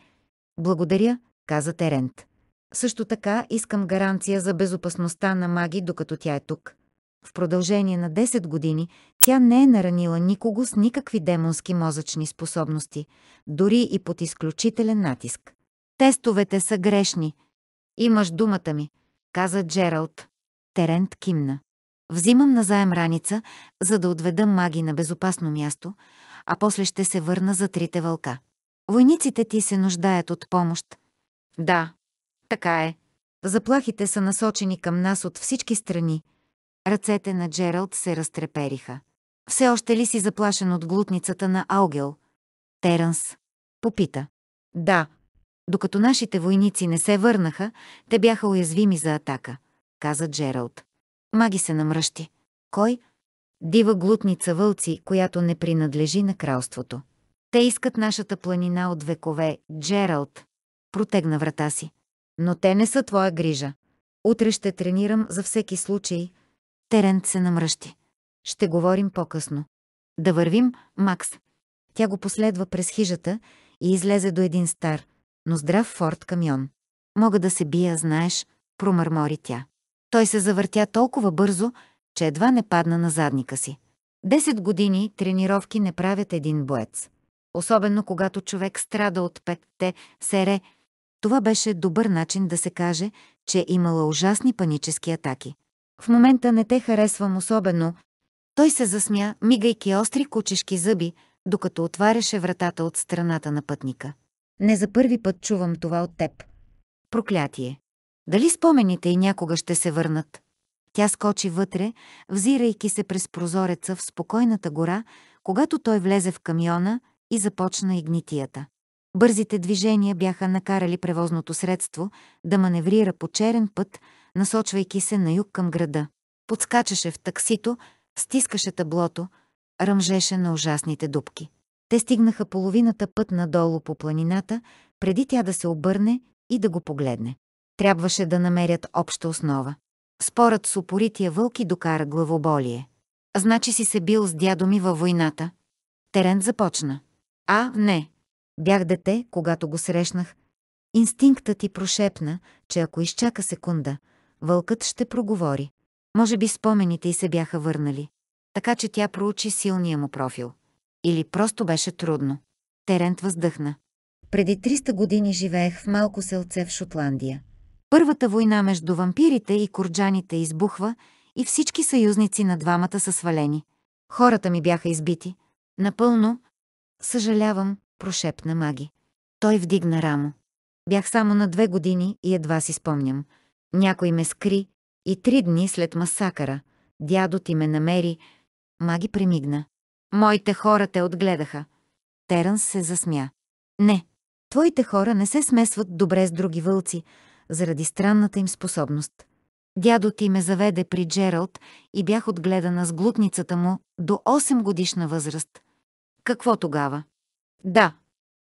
Благодаря, каза Терент. Също така искам гаранция за безопасността на маги, докато тя е тук. В продължение на 10 години тя не е наранила никого с никакви демонски мозъчни способности, дори и под изключителен натиск. Тестовете са грешни. Имаш думата ми, каза Джералд. Терент кимна. Взимам назаем раница, за да отведа маги на безопасно място, а после ще се върна за трите вълка. Войниците ти се нуждаят от помощ. Да, така е. Заплахите са насочени към нас от всички страни. Ръцете на Джералд се разтрепериха. Все още ли си заплашен от глутницата на Аугел? Теренс попита. Да. Докато нашите войници не се върнаха, те бяха уязвими за атака, каза Джералд. Маги се намръщи. Кой? Дива глутница вълци, която не принадлежи на кралството. Те искат нашата планина от векове, Джералд. Протегна врата си. Но те не са твоя грижа. Утре ще тренирам за всеки случай. Терент се намръщи. Ще говорим по-късно. Да вървим, Макс. Тя го последва през хижата и излезе до един стар, но здрав форт камион. Мога да се бия, знаеш, промърмори тя. Той се завъртя толкова бързо, че едва не падна на задника си. Десет години тренировки не правят един боец. Особено когато човек страда от петте сере, това беше добър начин да се каже, че е имала ужасни панически атаки. В момента не те харесвам особено. Той се засмя, мигайки остри кучешки зъби, докато отваряше вратата от страната на пътника. Не за първи път чувам това от теб. Проклятие. Дали спомените и някога ще се върнат? Тя скочи вътре, взирайки се през прозореца в спокойната гора, когато той влезе в камиона и започна игнитията. Бързите движения бяха накарали превозното средство да маневрира по черен път, насочвайки се на юг към града. Подскачаше в таксито, стискаше таблото, ръмжеше на ужасните дубки. Те стигнаха половината път надолу по планината, преди тя да се обърне и да го погледне трябваше да намерят обща основа. Спорът с упорития вълки докара главоболие. Значи си се бил с дядо ми във войната. Терен започна. А, не. Бях дете, когато го срещнах. Инстинктът ти прошепна, че ако изчака секунда, вълкът ще проговори. Може би спомените й се бяха върнали. Така че тя проучи силния му профил. Или просто беше трудно. Терент въздъхна. Преди 300 години живеех в малко селце в Шотландия. Първата война между вампирите и корджаните избухва и всички съюзници на двамата са свалени. Хората ми бяха избити. Напълно, съжалявам, прошепна маги. Той вдигна рамо. Бях само на две години и едва си спомням. Някой ме скри и три дни след масакъра. Дядо ти ме намери. Маги премигна. Моите хора те отгледаха. Теренс се засмя. Не, твоите хора не се смесват добре с други вълци, заради странната им способност. Дядо ти ме заведе при Джералд и бях отгледана с глутницата му до 8 годишна възраст. Какво тогава? Да,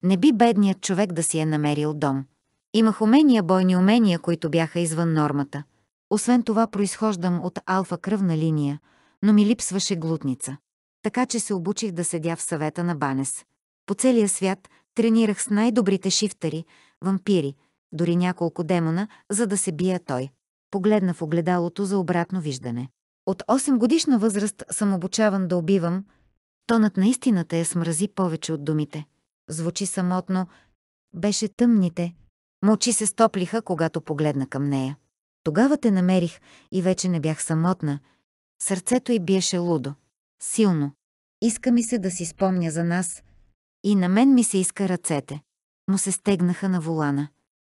не би бедният човек да си е намерил дом. Имах умения, бойни умения, които бяха извън нормата. Освен това, произхождам от алфа кръвна линия, но ми липсваше глутница. Така че се обучих да седя в съвета на Банес. По целия свят тренирах с най-добрите шифтери, вампири, дори няколко демона, за да се бие той. Погледна в огледалото за обратно виждане. От 8 годишна възраст съм обучаван да убивам. Тонът наистина те е смрази повече от думите. Звучи самотно. Беше тъмните. Мълчи се стоплиха, когато погледна към нея. Тогава те намерих и вече не бях самотна. Сърцето й биеше лудо. Силно. Иска ми се да си спомня за нас. И на мен ми се иска ръцете. Му се стегнаха на волана.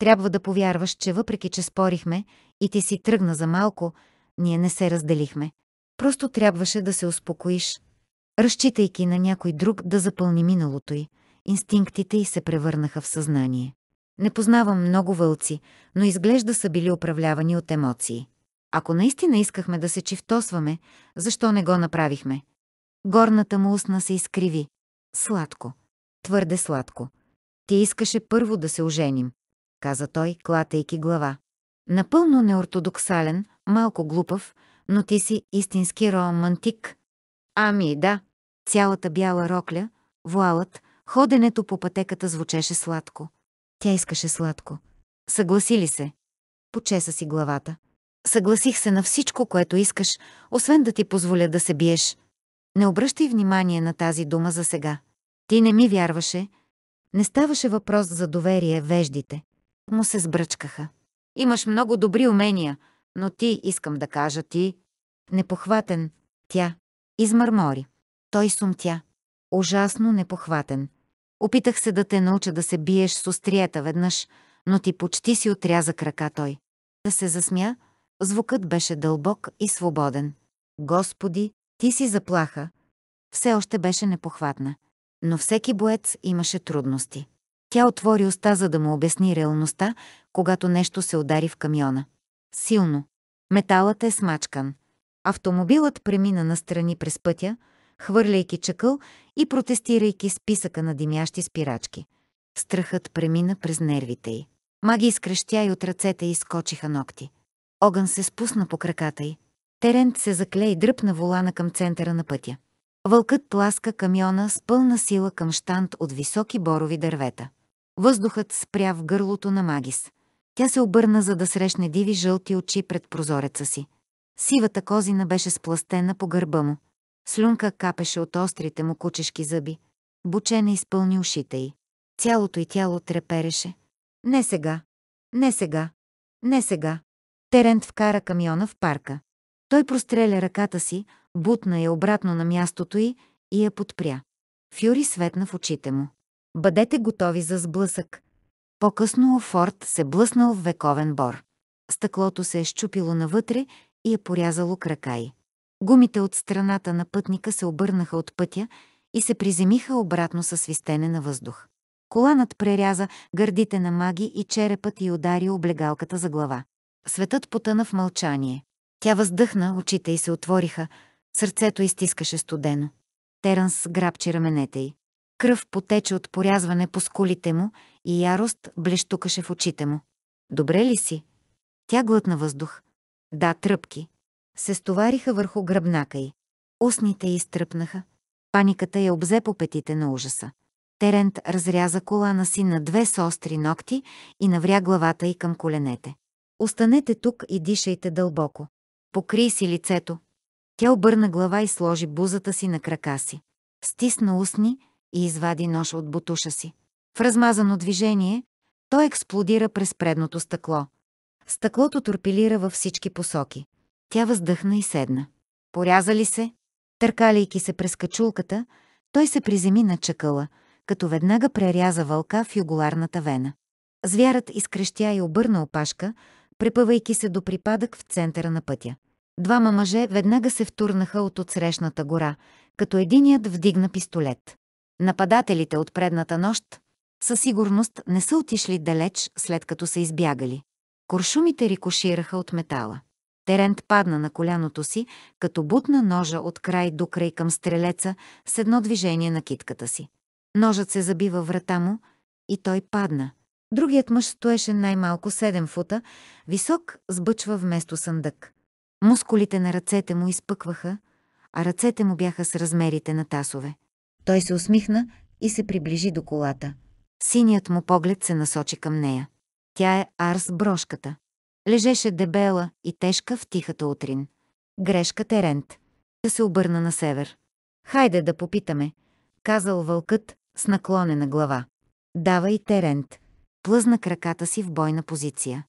Трябва да повярваш, че въпреки, че спорихме и ти си тръгна за малко, ние не се разделихме. Просто трябваше да се успокоиш, разчитайки на някой друг да запълни миналото й. Инстинктите й се превърнаха в съзнание. Не познавам много вълци, но изглежда са били управлявани от емоции. Ако наистина искахме да се чифтосваме, защо не го направихме? Горната му устна се изкриви. Сладко. Твърде сладко. Ти искаше първо да се оженим каза той, клатейки глава. Напълно неортодоксален, малко глупав, но ти си истински романтик. Ами да. Цялата бяла рокля, вуалът, ходенето по пътеката звучеше сладко. Тя искаше сладко. Съгласи ли се. Почеса си главата. Съгласих се на всичко, което искаш, освен да ти позволя да се биеш. Не обръщай внимание на тази дума за сега. Ти не ми вярваше. Не ставаше въпрос за доверие веждите му се сбръчкаха. Имаш много добри умения, но ти, искам да кажа ти... Непохватен, тя. Измърмори. Той сумтя. Ужасно непохватен. Опитах се да те науча да се биеш с острията веднъж, но ти почти си отряза крака той. Да се засмя, звукът беше дълбок и свободен. Господи, ти си заплаха. Все още беше непохватна. Но всеки боец имаше трудности. Тя отвори уста, за да му обясни реалността, когато нещо се удари в камиона. Силно. Металът е смачкан. Автомобилът премина настрани през пътя, хвърляйки чакъл и протестирайки списъка на димящи спирачки. Страхът премина през нервите й. Маги изкрещя и от ръцете й скочиха ногти. Огън се спусна по краката й. Терент се закле и дръпна волана към центъра на пътя. Вълкът пласка камиона с пълна сила към штант от високи борови дървета. Въздухът спря в гърлото на Магис. Тя се обърна, за да срещне диви жълти очи пред прозореца си. Сивата козина беше спластена по гърба му. Слюнка капеше от острите му кучешки зъби. Бучена изпълни ушите й. Цялото й тяло трепереше. Не сега. Не сега. Не сега. Терент вкара камиона в парка. Той простреля ръката си, бутна я обратно на мястото й и я подпря. Фюри светна в очите му. Бъдете готови за сблъсък. По-късно Форд се блъснал в вековен бор. Стъклото се е щупило навътре и е порязало крака й. Гумите от страната на пътника се обърнаха от пътя и се приземиха обратно със свистене на въздух. Коланът преряза гърдите на маги и черепът й удари облегалката за глава. Светът потъна в мълчание. Тя въздъхна, очите й се отвориха, сърцето й стискаше студено. Теранс грабчи раменете й. Кръв потече от порязване по скулите му и ярост блещукаше в очите му. Добре ли си? Тя глътна въздух. Да, тръпки. Се стовариха върху гръбнака й. Устните й стръпнаха. Паниката я обзе по петите на ужаса. Терент разряза колана си на две с остри ногти и навря главата й към коленете. Останете тук и дишайте дълбоко. Покри си лицето. Тя обърна глава и сложи бузата си на крака си. Стисна устни, и извади нож от бутуша си. В размазано движение, той експлодира през предното стъкло. Стъклото торпилира във всички посоки. Тя въздъхна и седна. Поряза ли се? търкалейки се през качулката, той се приземи на чакъла, като веднага преряза вълка в югуларната вена. Звярат изкрещя и обърна опашка, препъвайки се до припадък в центъра на пътя. Двама мъже веднага се втурнаха от отсрещната гора, като единият вдигна пистолет. Нападателите от предната нощ със сигурност не са отишли далеч, след като са избягали. Куршумите рикошираха от метала. Терент падна на коляното си, като бутна ножа от край до край към стрелеца с едно движение на китката си. Ножът се забива врата му и той падна. Другият мъж стоеше най-малко 7 фута, висок, сбъчва вместо съндък. Мускулите на ръцете му изпъкваха, а ръцете му бяха с размерите на тасове. Той се усмихна и се приближи до колата. Синият му поглед се насочи към нея. Тя е Арс Брошката. Лежеше дебела и тежка в тихата утрин. Грешка Терент. Да се обърна на север. Хайде да попитаме, казал вълкът с наклонена глава. Давай Терент. Плъзна краката си в бойна позиция.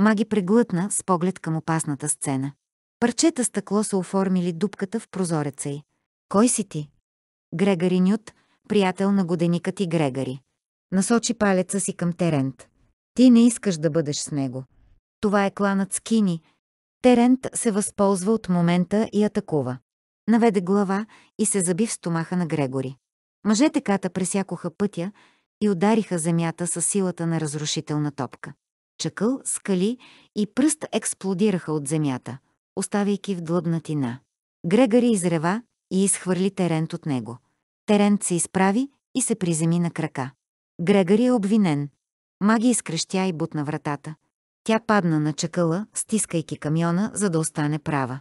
Маги преглътна с поглед към опасната сцена. Парчета стъкло са оформили дупката в прозореца й. Кой си ти? Грегари Нют, приятел на годеника ти Грегари. Насочи палеца си към Терент. Ти не искаш да бъдеш с него. Това е кланът Скини. Терент се възползва от момента и атакува. Наведе глава и се заби в стомаха на Грегори. Мъжете ката пресякоха пътя и удариха земята със силата на разрушителна топка. Чакъл, скали и пръст експлодираха от земята, оставяйки в длъбнатина. Грегари изрева и изхвърли терент от него. Терент се изправи и се приземи на крака. Грегори е обвинен. Маги изкрещя и бутна вратата. Тя падна на чакъла, стискайки камиона, за да остане права.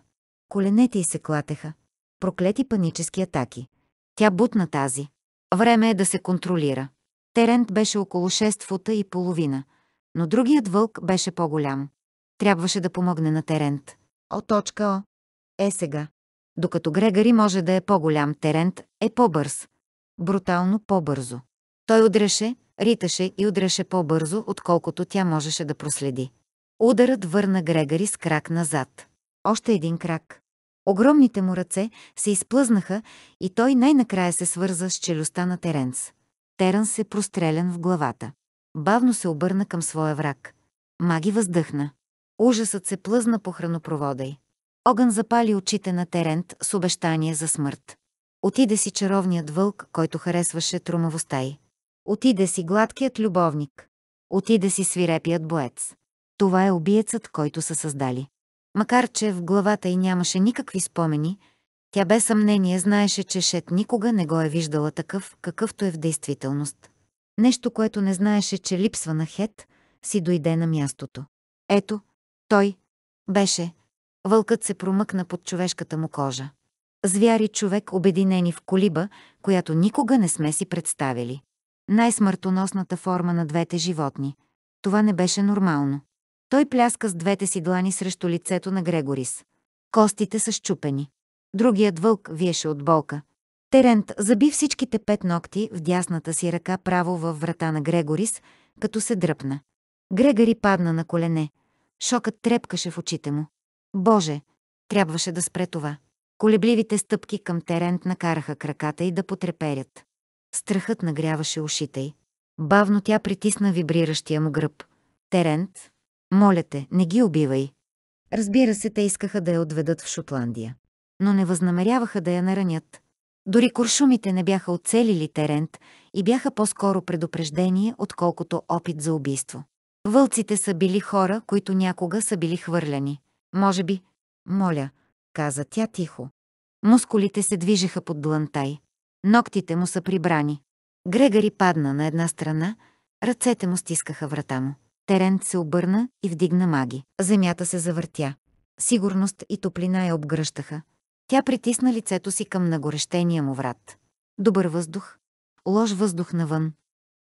Коленете й се клатеха. Проклети панически атаки. Тя бутна тази. Време е да се контролира. Терент беше около 6 фута и половина, но другият вълк беше по-голям. Трябваше да помогне на Терент. О, точка О. Е сега докато Грегари може да е по-голям, Терент е по-бърз. Брутално по-бързо. Той удреше, риташе и удреше по-бързо, отколкото тя можеше да проследи. Ударът върна Грегари с крак назад. Още един крак. Огромните му ръце се изплъзнаха и той най-накрая се свърза с челюстта на Теренс. Теренс е прострелен в главата. Бавно се обърна към своя враг. Маги въздъхна. Ужасът се плъзна по хранопровода й. Огън запали очите на Терент с обещание за смърт. Отиде си чаровният вълк, който харесваше трумавостта й. Отиде си гладкият любовник. Отиде си свирепият боец. Това е убиецът, който са създали. Макар, че в главата й нямаше никакви спомени, тя без съмнение знаеше, че Шет никога не го е виждала такъв, какъвто е в действителност. Нещо, което не знаеше, че липсва на Хет, си дойде на мястото. Ето, той беше Вълкът се промъкна под човешката му кожа. Звяр и човек обединени в колиба, която никога не сме си представили. Най-смъртоносната форма на двете животни. Това не беше нормално. Той пляска с двете си длани срещу лицето на Грегорис. Костите са щупени. Другият вълк виеше от болка. Терент заби всичките пет ногти в дясната си ръка право във врата на Грегорис, като се дръпна. Грегори падна на колене. Шокът трепкаше в очите му. Боже, трябваше да спре това. Колебливите стъпки към терент накараха краката й да потреперят. Страхът нагряваше ушите й. Бавно тя притисна вибриращия му гръб. Терент, моля те, не ги убивай. Разбира се, те искаха да я отведат в Шотландия. Но не възнамеряваха да я наранят. Дори куршумите не бяха оцелили Терент и бяха по-скоро предупреждение, отколкото опит за убийство. Вълците са били хора, които някога са били хвърляни. Може би. Моля, каза тя тихо. Мускулите се движеха под длантай. Ноктите му са прибрани. Грегари падна на една страна, ръцете му стискаха врата му. Терент се обърна и вдигна маги. Земята се завъртя. Сигурност и топлина я обгръщаха. Тя притисна лицето си към нагорещения му врат. Добър въздух. лож въздух навън.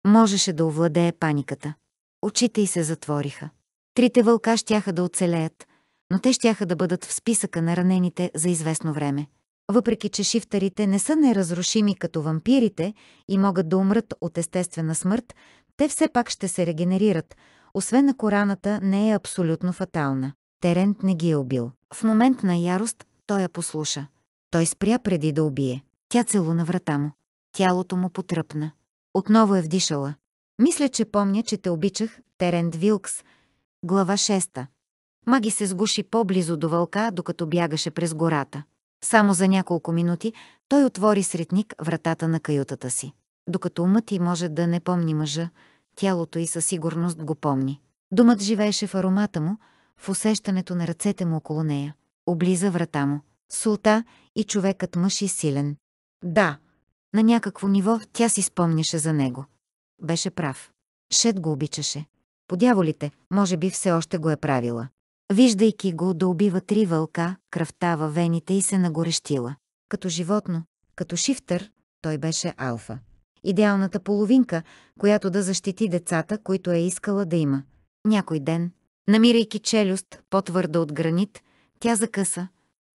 Можеше да овладее паниката. Очите й се затвориха. Трите вълка щяха да оцелеят, но те щяха да бъдат в списъка на ранените за известно време. Въпреки, че шифтарите не са неразрушими като вампирите и могат да умрат от естествена смърт, те все пак ще се регенерират, освен ако раната не е абсолютно фатална. Терент не ги е убил. В момент на ярост той я послуша. Той спря преди да убие. Тя целуна врата му. Тялото му потръпна. Отново е вдишала. Мисля, че помня, че те обичах, Терент Вилкс. Глава 6. Маги се сгуши по-близо до вълка, докато бягаше през гората. Само за няколко минути той отвори сретник вратата на каютата си. Докато умът и може да не помни мъжа, тялото й със сигурност го помни. Думът живееше в аромата му, в усещането на ръцете му около нея. Облиза врата му. Султа и човекът мъж и силен. Да, на някакво ниво тя си спомняше за него. Беше прав. Шет го обичаше. Подяволите, може би все още го е правила. Виждайки го да убива три вълка, кръвта във вените и се нагорещила. Като животно, като шифтър, той беше алфа. Идеалната половинка, която да защити децата, които е искала да има. Някой ден, намирайки челюст, по-твърда от гранит, тя закъса.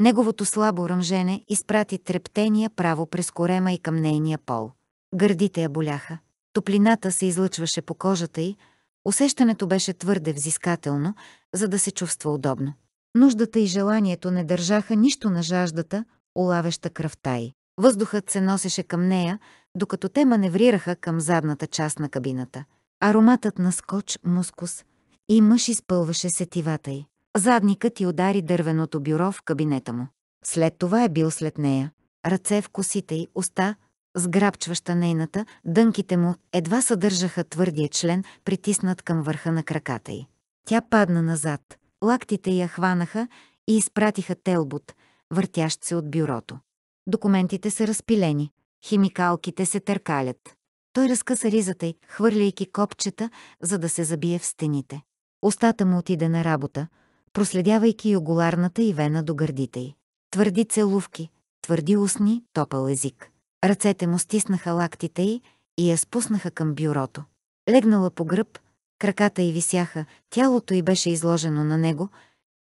Неговото слабо ръмжене изпрати трептения право през корема и към нейния пол. Гърдите я боляха. Топлината се излъчваше по кожата й, Усещането беше твърде взискателно, за да се чувства удобно. Нуждата и желанието не държаха нищо на жаждата, улавеща кръвта й. Въздухът се носеше към нея, докато те маневрираха към задната част на кабината. Ароматът на скоч, мускус и мъж изпълваше сетивата й. Задникът й удари дървеното бюро в кабинета му. След това е бил след нея. Ръце в косите й, уста, сграбчваща нейната, дънките му едва съдържаха твърдия член, притиснат към върха на краката й. Тя падна назад, лактите я хванаха и изпратиха телбот, въртящ се от бюрото. Документите са разпилени, химикалките се търкалят. Той разкъса ризата й, хвърляйки копчета, за да се забие в стените. Остата му отиде на работа, проследявайки юголарната и вена до гърдите й. Твърди целувки, твърди устни, топъл език. Ръцете му стиснаха лактите й и я спуснаха към бюрото. Легнала по гръб, краката й висяха, тялото й беше изложено на него,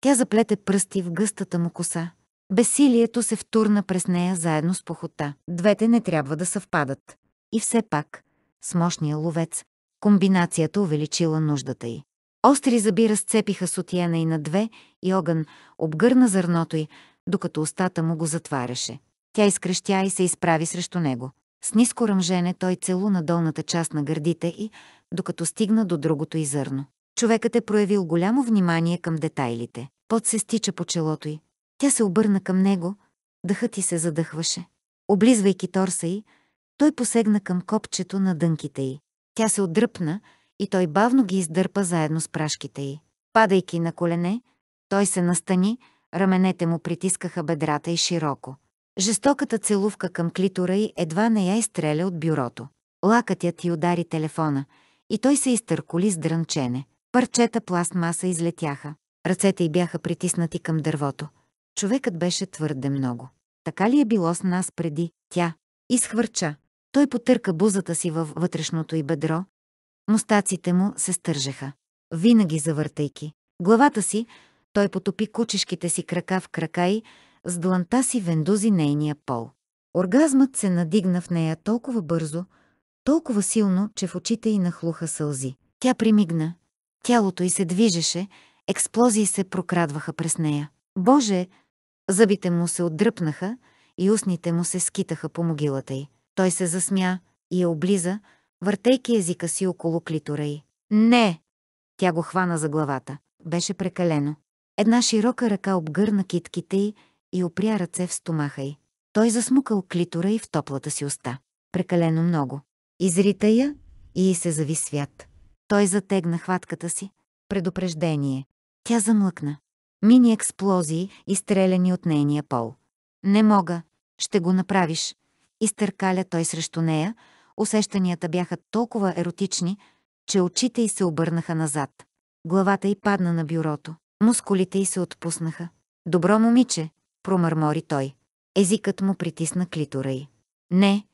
тя заплете пръсти в гъстата му коса. Бесилието се втурна през нея заедно с похота. Двете не трябва да съвпадат. И все пак, с мощния ловец, комбинацията увеличила нуждата й. Остри зъби разцепиха сутиена и на две и огън обгърна зърното й, докато устата му го затваряше. Тя изкръщя и се изправи срещу него. С ниско ръмжене той целуна долната част на гърдите и, докато стигна до другото и зърно. Човекът е проявил голямо внимание към детайлите. Пот се стича по челото й. Тя се обърна към него, дъхът й се задъхваше. Облизвайки торса й, той посегна към копчето на дънките й. Тя се отдръпна и той бавно ги издърпа заедно с прашките й. Падайки на колене, той се настани, раменете му притискаха бедрата й широко. Жестоката целувка към клитора й едва не я изстреля от бюрото. Лакътят й удари телефона и той се изтърколи с дрънчене. Парчета пластмаса излетяха. Ръцете й бяха притиснати към дървото. Човекът беше твърде много. Така ли е било с нас преди? Тя изхвърча. Той потърка бузата си във вътрешното й бедро. Мустаците му се стържеха. Винаги завъртайки главата си, той потопи кучешките си крака в крака й, с дланта си вендузи нейния пол. Оргазмът се надигна в нея толкова бързо, толкова силно, че в очите й нахлуха сълзи. Тя примигна. Тялото й се движеше, експлозии се прокрадваха през нея. Боже! Зъбите му се отдръпнаха и устните му се скитаха по могилата й. Той се засмя и я облиза, въртейки езика си около клитора й. Не! Тя го хвана за главата. Беше прекалено. Една широка ръка обгърна китките й и опря ръце в стомаха й. Той засмукал клитора и в топлата си уста. Прекалено много. Изрита я и се зави свят. Той затегна хватката си. Предупреждение. Тя замлъкна. Мини експлозии, изстреляни от нейния пол. Не мога. Ще го направиш. Изтъркаля той срещу нея. Усещанията бяха толкова еротични, че очите й се обърнаха назад. Главата й падна на бюрото. Мускулите й се отпуснаха. Добро момиче, промърмори той. Езикът му притисна клитора й. Не,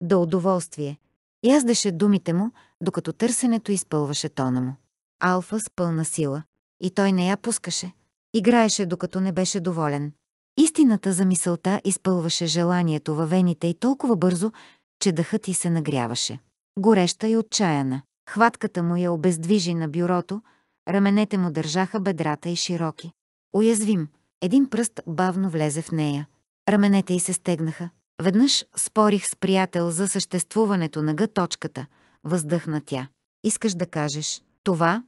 до удоволствие. Яздаше думите му, докато търсенето изпълваше тона му. Алфа с пълна сила. И той не я пускаше. Играеше, докато не беше доволен. Истината за мисълта изпълваше желанието във вените и толкова бързо, че дъхът й се нагряваше. Гореща и отчаяна. Хватката му я обездвижи на бюрото, раменете му държаха бедрата и широки. Уязвим, един пръст бавно влезе в нея. Раменете й се стегнаха. Веднъж спорих с приятел за съществуването на гъточката. Въздъхна тя. Искаш да кажеш това?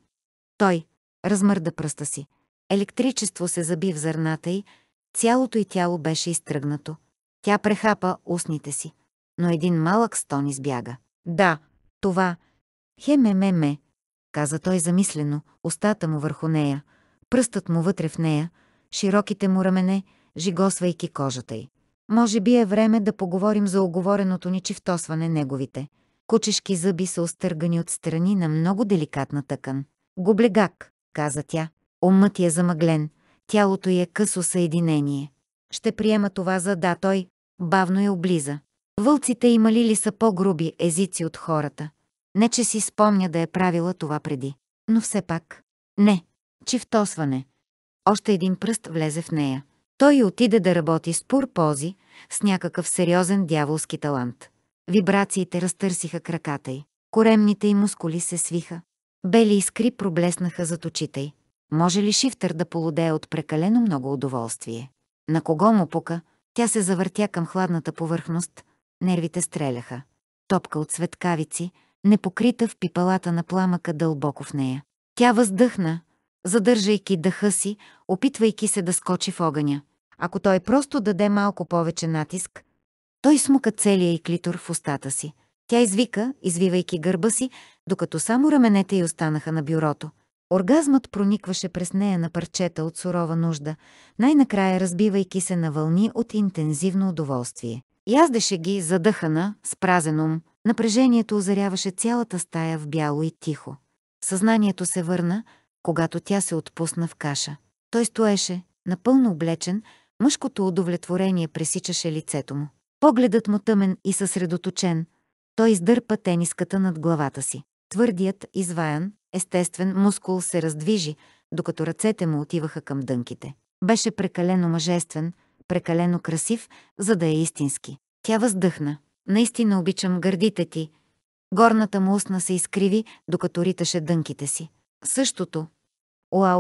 Той размърда пръста си. Електричество се заби в зърната й, цялото й тяло беше изтръгнато. Тя прехапа устните си. Но един малък стон избяга. Да, това. Хе-ме-ме-ме, каза той замислено, устата му върху нея, пръстът му вътре в нея, широките му рамене, жигосвайки кожата й. Може би е време да поговорим за оговореното ни чифтосване неговите. Кучешки зъби са остъргани от страни на много деликатна тъкан. Гоблегак, каза тя. Умът е замъглен, тялото й е късо съединение. Ще приема това за да той, бавно я е облиза. Вълците имали ли са по-груби езици от хората? Не, че си спомня да е правила това преди. Но все пак. Не. Чифтосване още един пръст влезе в нея. Той отиде да работи с пурпози, с някакъв сериозен дяволски талант. Вибрациите разтърсиха краката й. Коремните й мускули се свиха. Бели искри проблеснаха зад очите й. Може ли шифтър да полудее от прекалено много удоволствие? На кого му пука? Тя се завъртя към хладната повърхност. Нервите стреляха. Топка от светкавици, непокрита в пипалата на пламъка дълбоко в нея. Тя въздъхна, задържайки дъха си, опитвайки се да скочи в огъня. Ако той просто даде малко повече натиск, той смука целия и клитор в устата си. Тя извика, извивайки гърба си, докато само раменете й останаха на бюрото. Оргазмът проникваше през нея на парчета от сурова нужда, най-накрая разбивайки се на вълни от интензивно удоволствие. Яздеше ги задъхана, с празен ум. Напрежението озаряваше цялата стая в бяло и тихо. Съзнанието се върна, когато тя се отпусна в каша. Той стоеше, напълно облечен, мъжкото удовлетворение пресичаше лицето му. Погледът му тъмен и съсредоточен, той издърпа тениската над главата си. Твърдият, изваян, естествен мускул се раздвижи, докато ръцете му отиваха към дънките. Беше прекалено мъжествен, прекалено красив, за да е истински. Тя въздъхна. Наистина обичам гърдите ти. Горната му устна се изкриви, докато риташе дънките си. Същото.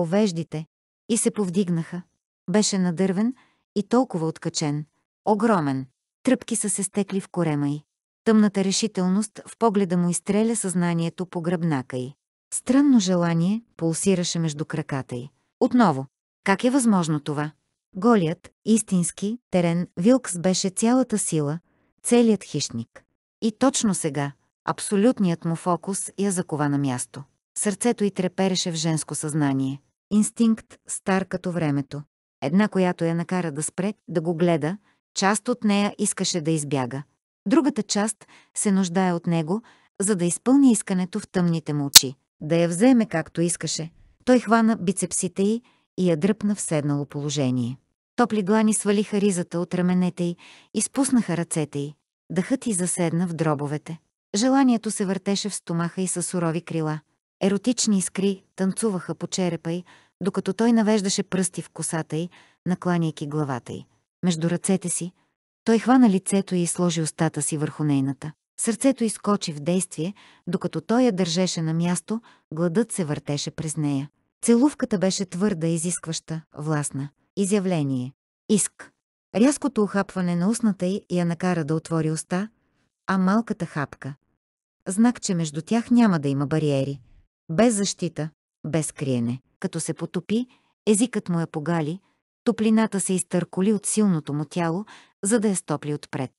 веждите И се повдигнаха. Беше надървен и толкова откачен. Огромен. Тръпки са се стекли в корема й. Тъмната решителност в погледа му изстреля съзнанието по гръбнака й. Странно желание пулсираше между краката й. Отново. Как е възможно това? Голият, истински, терен, Вилкс беше цялата сила, целият хищник. И точно сега, абсолютният му фокус я закова на място. Сърцето й трепереше в женско съзнание. Инстинкт, стар като времето. Една, която я накара да спре, да го гледа, част от нея искаше да избяга. Другата част се нуждае от него, за да изпълни искането в тъмните му очи. Да я вземе както искаше. Той хвана бицепсите й и я дръпна в седнало положение. Топли глани свалиха ризата от раменете й и спуснаха ръцете й. Дъхът й заседна в дробовете. Желанието се въртеше в стомаха и със сурови крила. Еротични искри танцуваха по черепа й, докато той навеждаше пръсти в косата й, накланяйки главата й. Между ръцете си, той хвана лицето й и сложи устата си върху нейната. Сърцето изкочи в действие, докато той я държеше на място, гладът се въртеше през нея. Целувката беше твърда, изискваща, властна. Изявление. Иск. Рязкото охапване на устната й я накара да отвори уста, а малката хапка. Знак, че между тях няма да има бариери. Без защита, без криене. Като се потопи, езикът му е погали, топлината се изтърколи от силното му тяло, за да я стопли отпред.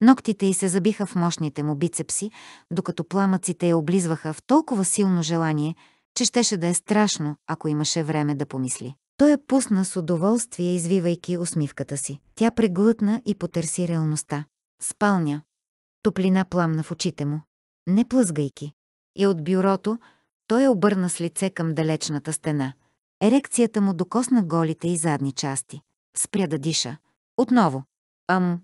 Ноктите й се забиха в мощните му бицепси, докато пламъците я облизваха в толкова силно желание, че щеше да е страшно, ако имаше време да помисли. Той я е пусна с удоволствие, извивайки усмивката си. Тя преглътна и потърси реалността. Спалня. Топлина пламна в очите му. Не плъзгайки. И от бюрото, той обърна с лице към далечната стена. Ерекцията му докосна голите и задни части. Спря да диша. Отново. Ам.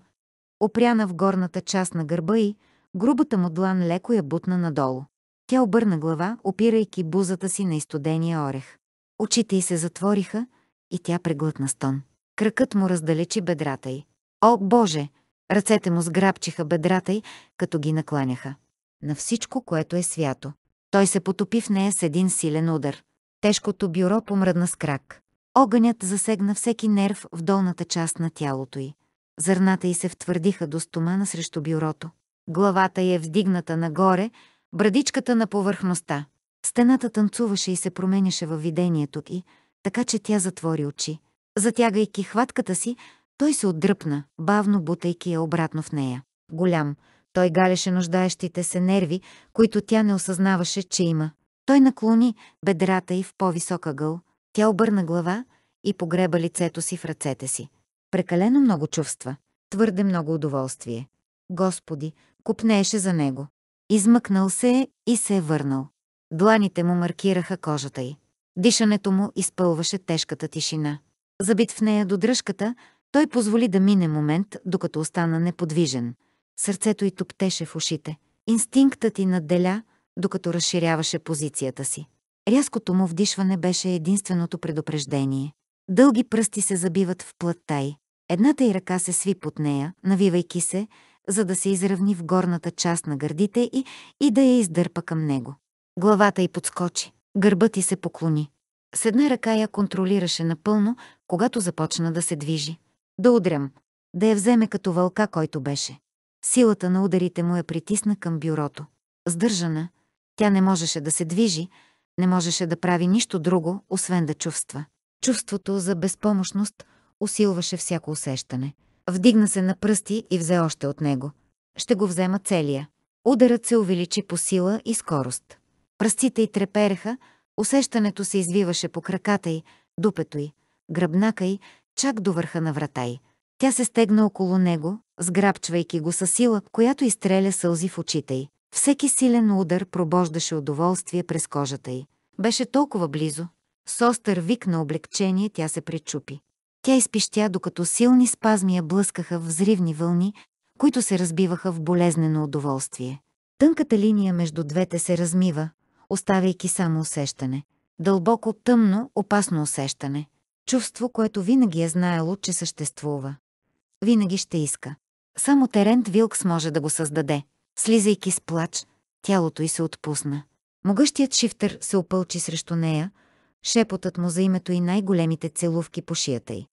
Опряна в горната част на гърба и грубата му длан леко я бутна надолу. Тя обърна глава, опирайки бузата си на изтодения орех. Очите й се затвориха и тя преглътна стон. Кракът му раздалечи бедрата й. О, Боже! Ръцете му сграбчиха бедрата й, като ги накланяха. На всичко, което е свято. Той се потопи в нея с един силен удар. Тежкото бюро помръдна с крак. Огънят засегна всеки нерв в долната част на тялото й. Зърната й се втвърдиха до стомана срещу бюрото. Главата й е вдигната нагоре, брадичката на повърхността. Стената танцуваше и се променяше във видението й, така че тя затвори очи. Затягайки хватката си, той се отдръпна, бавно бутайки я обратно в нея. Голям, той галеше нуждаещите се нерви, които тя не осъзнаваше, че има. Той наклони бедрата й в по-висока гъл, тя обърна глава и погреба лицето си в ръцете си. Прекалено много чувства, твърде много удоволствие. Господи, купнееше за него. Измъкнал се е и се е върнал. Дланите му маркираха кожата й. Дишането му изпълваше тежката тишина. Забит в нея до дръжката, той позволи да мине момент, докато остана неподвижен – сърцето й топтеше в ушите. Инстинктът й надделя, докато разширяваше позицията си. Рязкото му вдишване беше единственото предупреждение. Дълги пръсти се забиват в плътта й. Едната й ръка се сви под нея, навивайки се, за да се изравни в горната част на гърдите й и да я издърпа към него. Главата й подскочи, гърбът й се поклони. С една ръка я контролираше напълно, когато започна да се движи. Да удрям, да я вземе като вълка, който беше. Силата на ударите му я притисна към бюрото. Сдържана, тя не можеше да се движи, не можеше да прави нищо друго, освен да чувства. Чувството за безпомощност усилваше всяко усещане. Вдигна се на пръсти и взе още от него. Ще го взема целия. Ударът се увеличи по сила и скорост. Пръстите й трепереха, усещането се извиваше по краката й, дупето й, гръбнака й, чак до върха на врата й. Тя се стегна около него, сграбчвайки го със сила, която изстреля сълзи в очите й. Всеки силен удар пробождаше удоволствие през кожата й. Беше толкова близо. С остър вик на облегчение тя се пречупи. Тя изпищя, докато силни спазми я блъскаха в взривни вълни, които се разбиваха в болезнено удоволствие. Тънката линия между двете се размива, оставяйки само усещане. Дълбоко, тъмно, опасно усещане. Чувство, което винаги е знаело, че съществува винаги ще иска. Само Терент Вилкс може да го създаде. Слизайки с плач, тялото й се отпусна. Могъщият шифтер се опълчи срещу нея, шепотът му за името и най-големите целувки по шията й.